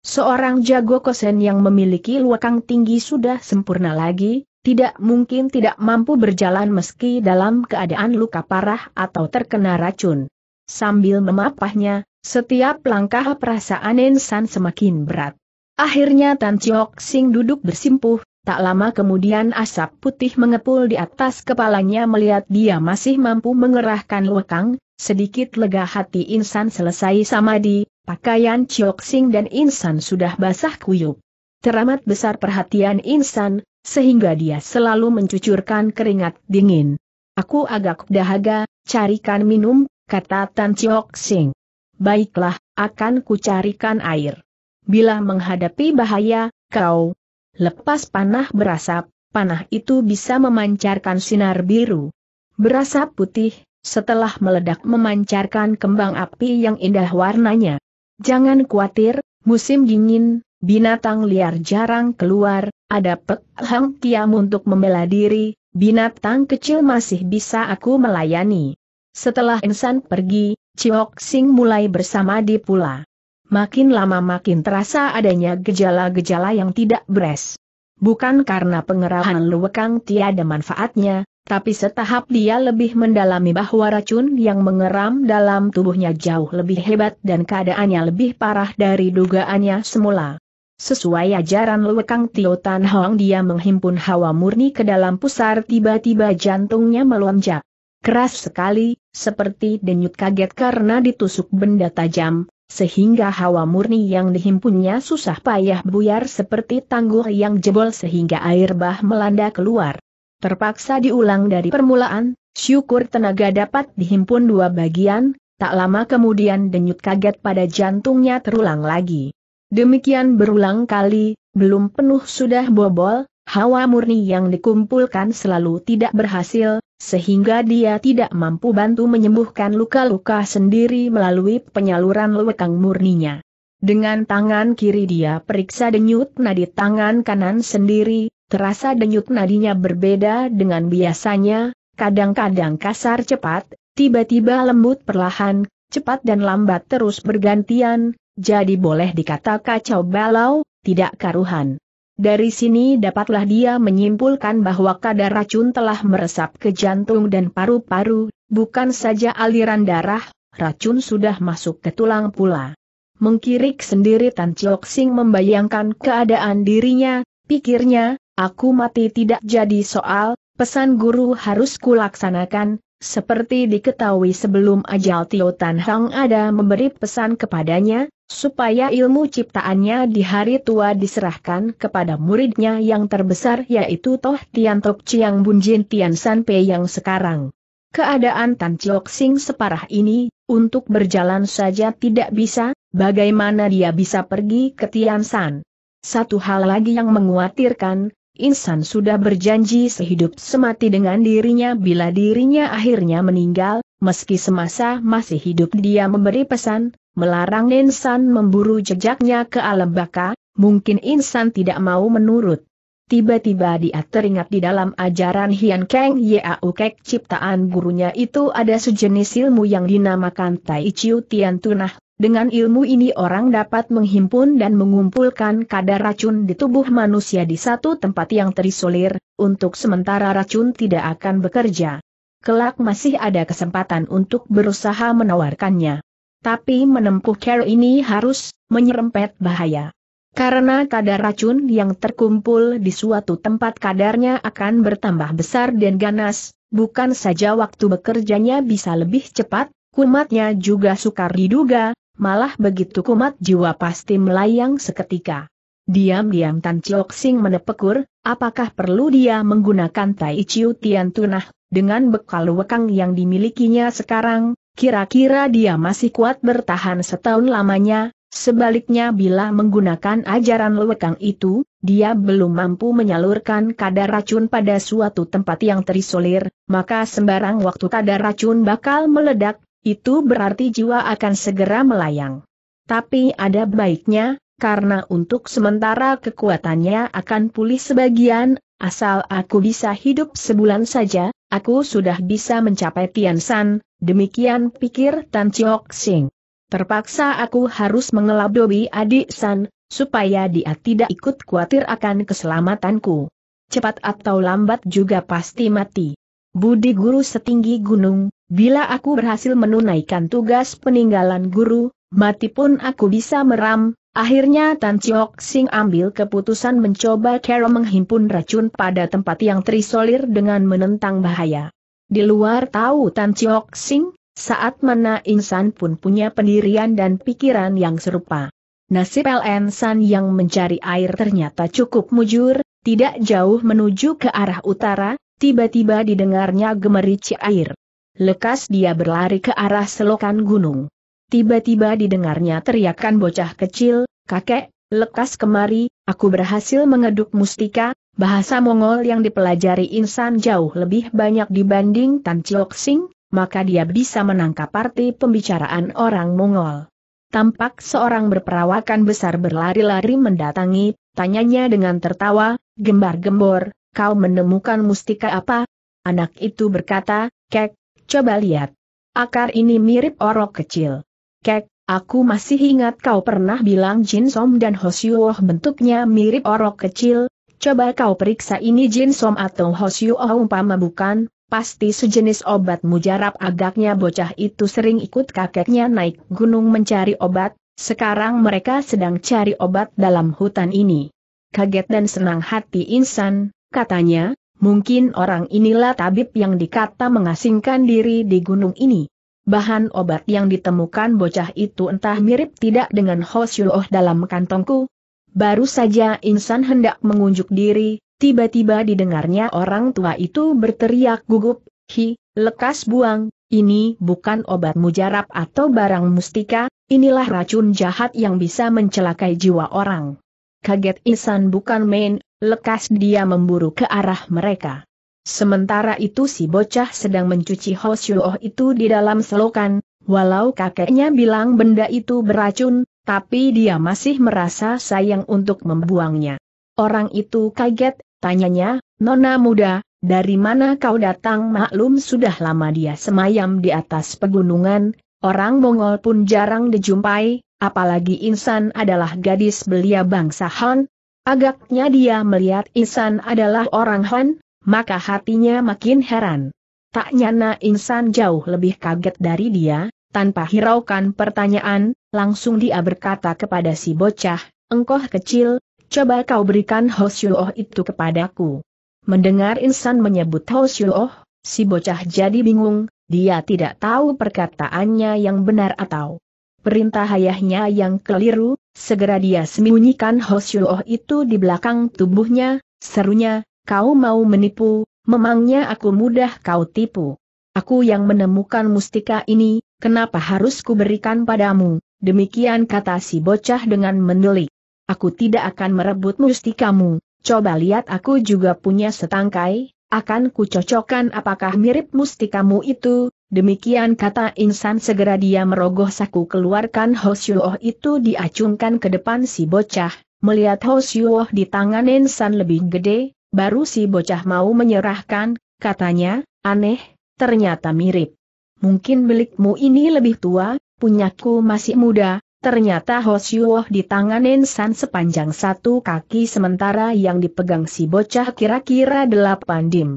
Seorang jago kosen yang memiliki luakang tinggi sudah sempurna lagi, tidak mungkin tidak mampu berjalan meski dalam keadaan luka parah atau terkena racun. Sambil memapahnya, setiap langkah perasaan insan semakin berat. Akhirnya Tan Chiok Sing duduk bersimpuh, tak lama kemudian asap putih mengepul di atas kepalanya melihat dia masih mampu mengerahkan luakang, sedikit lega hati Insan selesai samadi, Pakaian Chioksing dan Insan sudah basah kuyup. Teramat besar perhatian Insan, sehingga dia selalu mencucurkan keringat dingin. Aku agak dahaga, carikan minum, kata Tan Chioksing. Baiklah, akan kucarikan air. Bila menghadapi bahaya, kau lepas panah berasap, panah itu bisa memancarkan sinar biru. Berasap putih, setelah meledak memancarkan kembang api yang indah warnanya. Jangan khawatir, musim dingin, binatang liar jarang keluar, ada Pek Hang Kiam untuk membela diri, binatang kecil masih bisa aku melayani. Setelah Insan pergi, Chiok Sing mulai bersama di pula. Makin lama makin terasa adanya gejala-gejala yang tidak beres. Bukan karena pengerahan luwekang tiada manfaatnya, tapi setahap dia lebih mendalami bahwa racun yang mengeram dalam tubuhnya jauh lebih hebat dan keadaannya lebih parah dari dugaannya semula. Sesuai ajaran Luekang Tio Tan Hong dia menghimpun hawa murni ke dalam pusar tiba-tiba jantungnya melonjak. Keras sekali, seperti denyut kaget karena ditusuk benda tajam, sehingga hawa murni yang dihimpunnya susah payah buyar seperti tangguh yang jebol sehingga air bah melanda keluar. Terpaksa diulang dari permulaan, syukur tenaga dapat dihimpun dua bagian, tak lama kemudian denyut kaget pada jantungnya terulang lagi. Demikian berulang kali, belum penuh sudah bobol, hawa murni yang dikumpulkan selalu tidak berhasil, sehingga dia tidak mampu bantu menyembuhkan luka-luka sendiri melalui penyaluran lekang murninya. Dengan tangan kiri dia periksa denyut nadi tangan kanan sendiri, Terasa denyut nadinya berbeda dengan biasanya, kadang-kadang kasar cepat, tiba-tiba lembut perlahan, cepat dan lambat terus bergantian, jadi boleh dikata kacau balau, tidak karuhan. Dari sini dapatlah dia menyimpulkan bahwa kadar racun telah meresap ke jantung dan paru-paru, bukan saja aliran darah, racun sudah masuk ke tulang pula. Mengkirik sendiri Tan Chok Sing membayangkan keadaan dirinya, pikirnya, aku mati tidak jadi soal, pesan guru harus kulaksanakan, seperti diketahui sebelum ajal Tio Tan Hang ada memberi pesan kepadanya, supaya ilmu ciptaannya di hari tua diserahkan kepada muridnya yang terbesar yaitu Toh Tian Tok Chiang Bun Jin Tian San Pei yang sekarang. Keadaan Tan Chok Sing separah ini, untuk berjalan saja tidak bisa, bagaimana dia bisa pergi ke Tian San. Satu hal lagi yang menguatirkan, Insan sudah berjanji sehidup semati dengan dirinya bila dirinya akhirnya meninggal, meski semasa masih hidup dia memberi pesan, melarang Insan memburu jejaknya ke alam baka, mungkin Insan tidak mau menurut. Tiba-tiba dia teringat di dalam ajaran Hian Kang Yau Kek ciptaan gurunya itu ada sejenis ilmu yang dinamakan Tai Chiu Tian Tunah, dengan ilmu ini orang dapat menghimpun dan mengumpulkan kadar racun di tubuh manusia di satu tempat yang terisolir, untuk sementara racun tidak akan bekerja. Kelak masih ada kesempatan untuk berusaha menawarkannya. Tapi menempuh care ini harus menyerempet bahaya. Karena kadar racun yang terkumpul di suatu tempat kadarnya akan bertambah besar dan ganas, bukan saja waktu bekerjanya bisa lebih cepat, kumatnya juga sukar diduga, malah begitu kumat jiwa pasti melayang seketika. Diam-diam Tan Chok Sing menepekur, apakah perlu dia menggunakan Tai Chiu Tian Tunah, dengan bekal wekang yang dimilikinya sekarang, kira-kira dia masih kuat bertahan setahun lamanya, Sebaliknya bila menggunakan ajaran lewekang itu, dia belum mampu menyalurkan kadar racun pada suatu tempat yang terisolir, maka sembarang waktu kadar racun bakal meledak, itu berarti jiwa akan segera melayang. Tapi ada baiknya, karena untuk sementara kekuatannya akan pulih sebagian, asal aku bisa hidup sebulan saja, aku sudah bisa mencapai Tian San, demikian pikir Tan Chiok Sing. Terpaksa aku harus mengelabui adik San, supaya dia tidak ikut khawatir akan keselamatanku. Cepat atau lambat juga pasti mati. Budi guru setinggi gunung, bila aku berhasil menunaikan tugas peninggalan guru, mati pun aku bisa meram, Akhirnya Tan Chiok Sing ambil keputusan mencoba cara menghimpun racun pada tempat yang terisolir dengan menentang bahaya. Di luar tahu Tan Chiok Sing, saat mana insan pun punya pendirian dan pikiran yang serupa. Nasib LN San yang mencari air ternyata cukup mujur, tidak jauh menuju ke arah utara, tiba-tiba didengarnya gemerici air. Lekas dia berlari ke arah selokan gunung. Tiba-tiba didengarnya teriakan bocah kecil, kakek, lekas kemari, aku berhasil mengeduk mustika, bahasa Mongol yang dipelajari insan jauh lebih banyak dibanding Tan Chiok Sing, maka dia bisa menangkap arti pembicaraan orang Mongol. Tampak seorang berperawakan besar berlari-lari mendatangi, tanyanya dengan tertawa, gembar-gembor, kau menemukan mustika apa? Anak itu berkata, Kek, coba lihat. Akar ini mirip orok kecil. Kek, aku masih ingat kau pernah bilang Jin Som dan Hoshiwoh bentuknya mirip orok kecil, coba kau periksa ini Jin Som atau Hoshiwoh umpama bukan, pasti sejenis obat mujarab agaknya bocah itu sering ikut kakeknya naik gunung mencari obat, sekarang mereka sedang cari obat dalam hutan ini. Kaget dan senang hati insan, Katanya, mungkin orang inilah tabib yang dikata mengasingkan diri di gunung ini. Bahan obat yang ditemukan bocah itu entah mirip tidak dengan Hosyuloh dalam kantongku. Baru saja insan hendak mengunjuk diri, tiba-tiba didengarnya orang tua itu berteriak gugup, Hi, lekas buang, ini bukan obat mujarab atau barang mustika, inilah racun jahat yang bisa mencelakai jiwa orang. Kaget insan bukan main, Lekas dia memburu ke arah mereka. Sementara itu si bocah sedang mencuci Hoshioh itu di dalam selokan, walau kakeknya bilang benda itu beracun, tapi dia masih merasa sayang untuk membuangnya. Orang itu kaget, tanyanya, Nona muda, dari mana kau datang maklum sudah lama dia semayam di atas pegunungan, orang Mongol pun jarang dijumpai, apalagi insan adalah gadis belia bangsa Han, Agaknya dia melihat Insan adalah orang Han, maka hatinya makin heran. Tak nyana Insan jauh lebih kaget dari dia, tanpa hiraukan pertanyaan, langsung dia berkata kepada si bocah, "Engkoh kecil, coba kau berikan Hoshu'oh itu kepadaku. Mendengar Insan menyebut Hoshu'oh, si bocah jadi bingung, dia tidak tahu perkataannya yang benar atau perintah ayahnya yang keliru, Segera dia sembunyikan Hosyuoh itu di belakang tubuhnya, serunya, kau mau menipu, memangnya aku mudah kau tipu. Aku yang menemukan mustika ini, kenapa harus kuberikan padamu, demikian kata si bocah dengan mendelik. Aku tidak akan merebut mustikamu, coba lihat aku juga punya setangkai, akan kucocokkan apakah mirip mustikamu itu, Demikian kata insan segera dia merogoh saku keluarkan Hoshuoh itu diacungkan ke depan si bocah, melihat Hoshuoh di tangan insan lebih gede, baru si bocah mau menyerahkan, katanya, aneh, ternyata mirip. Mungkin milikmu ini lebih tua, punyaku masih muda, ternyata Hoshuoh di tangan insan sepanjang satu kaki sementara yang dipegang si bocah kira-kira delapan dim.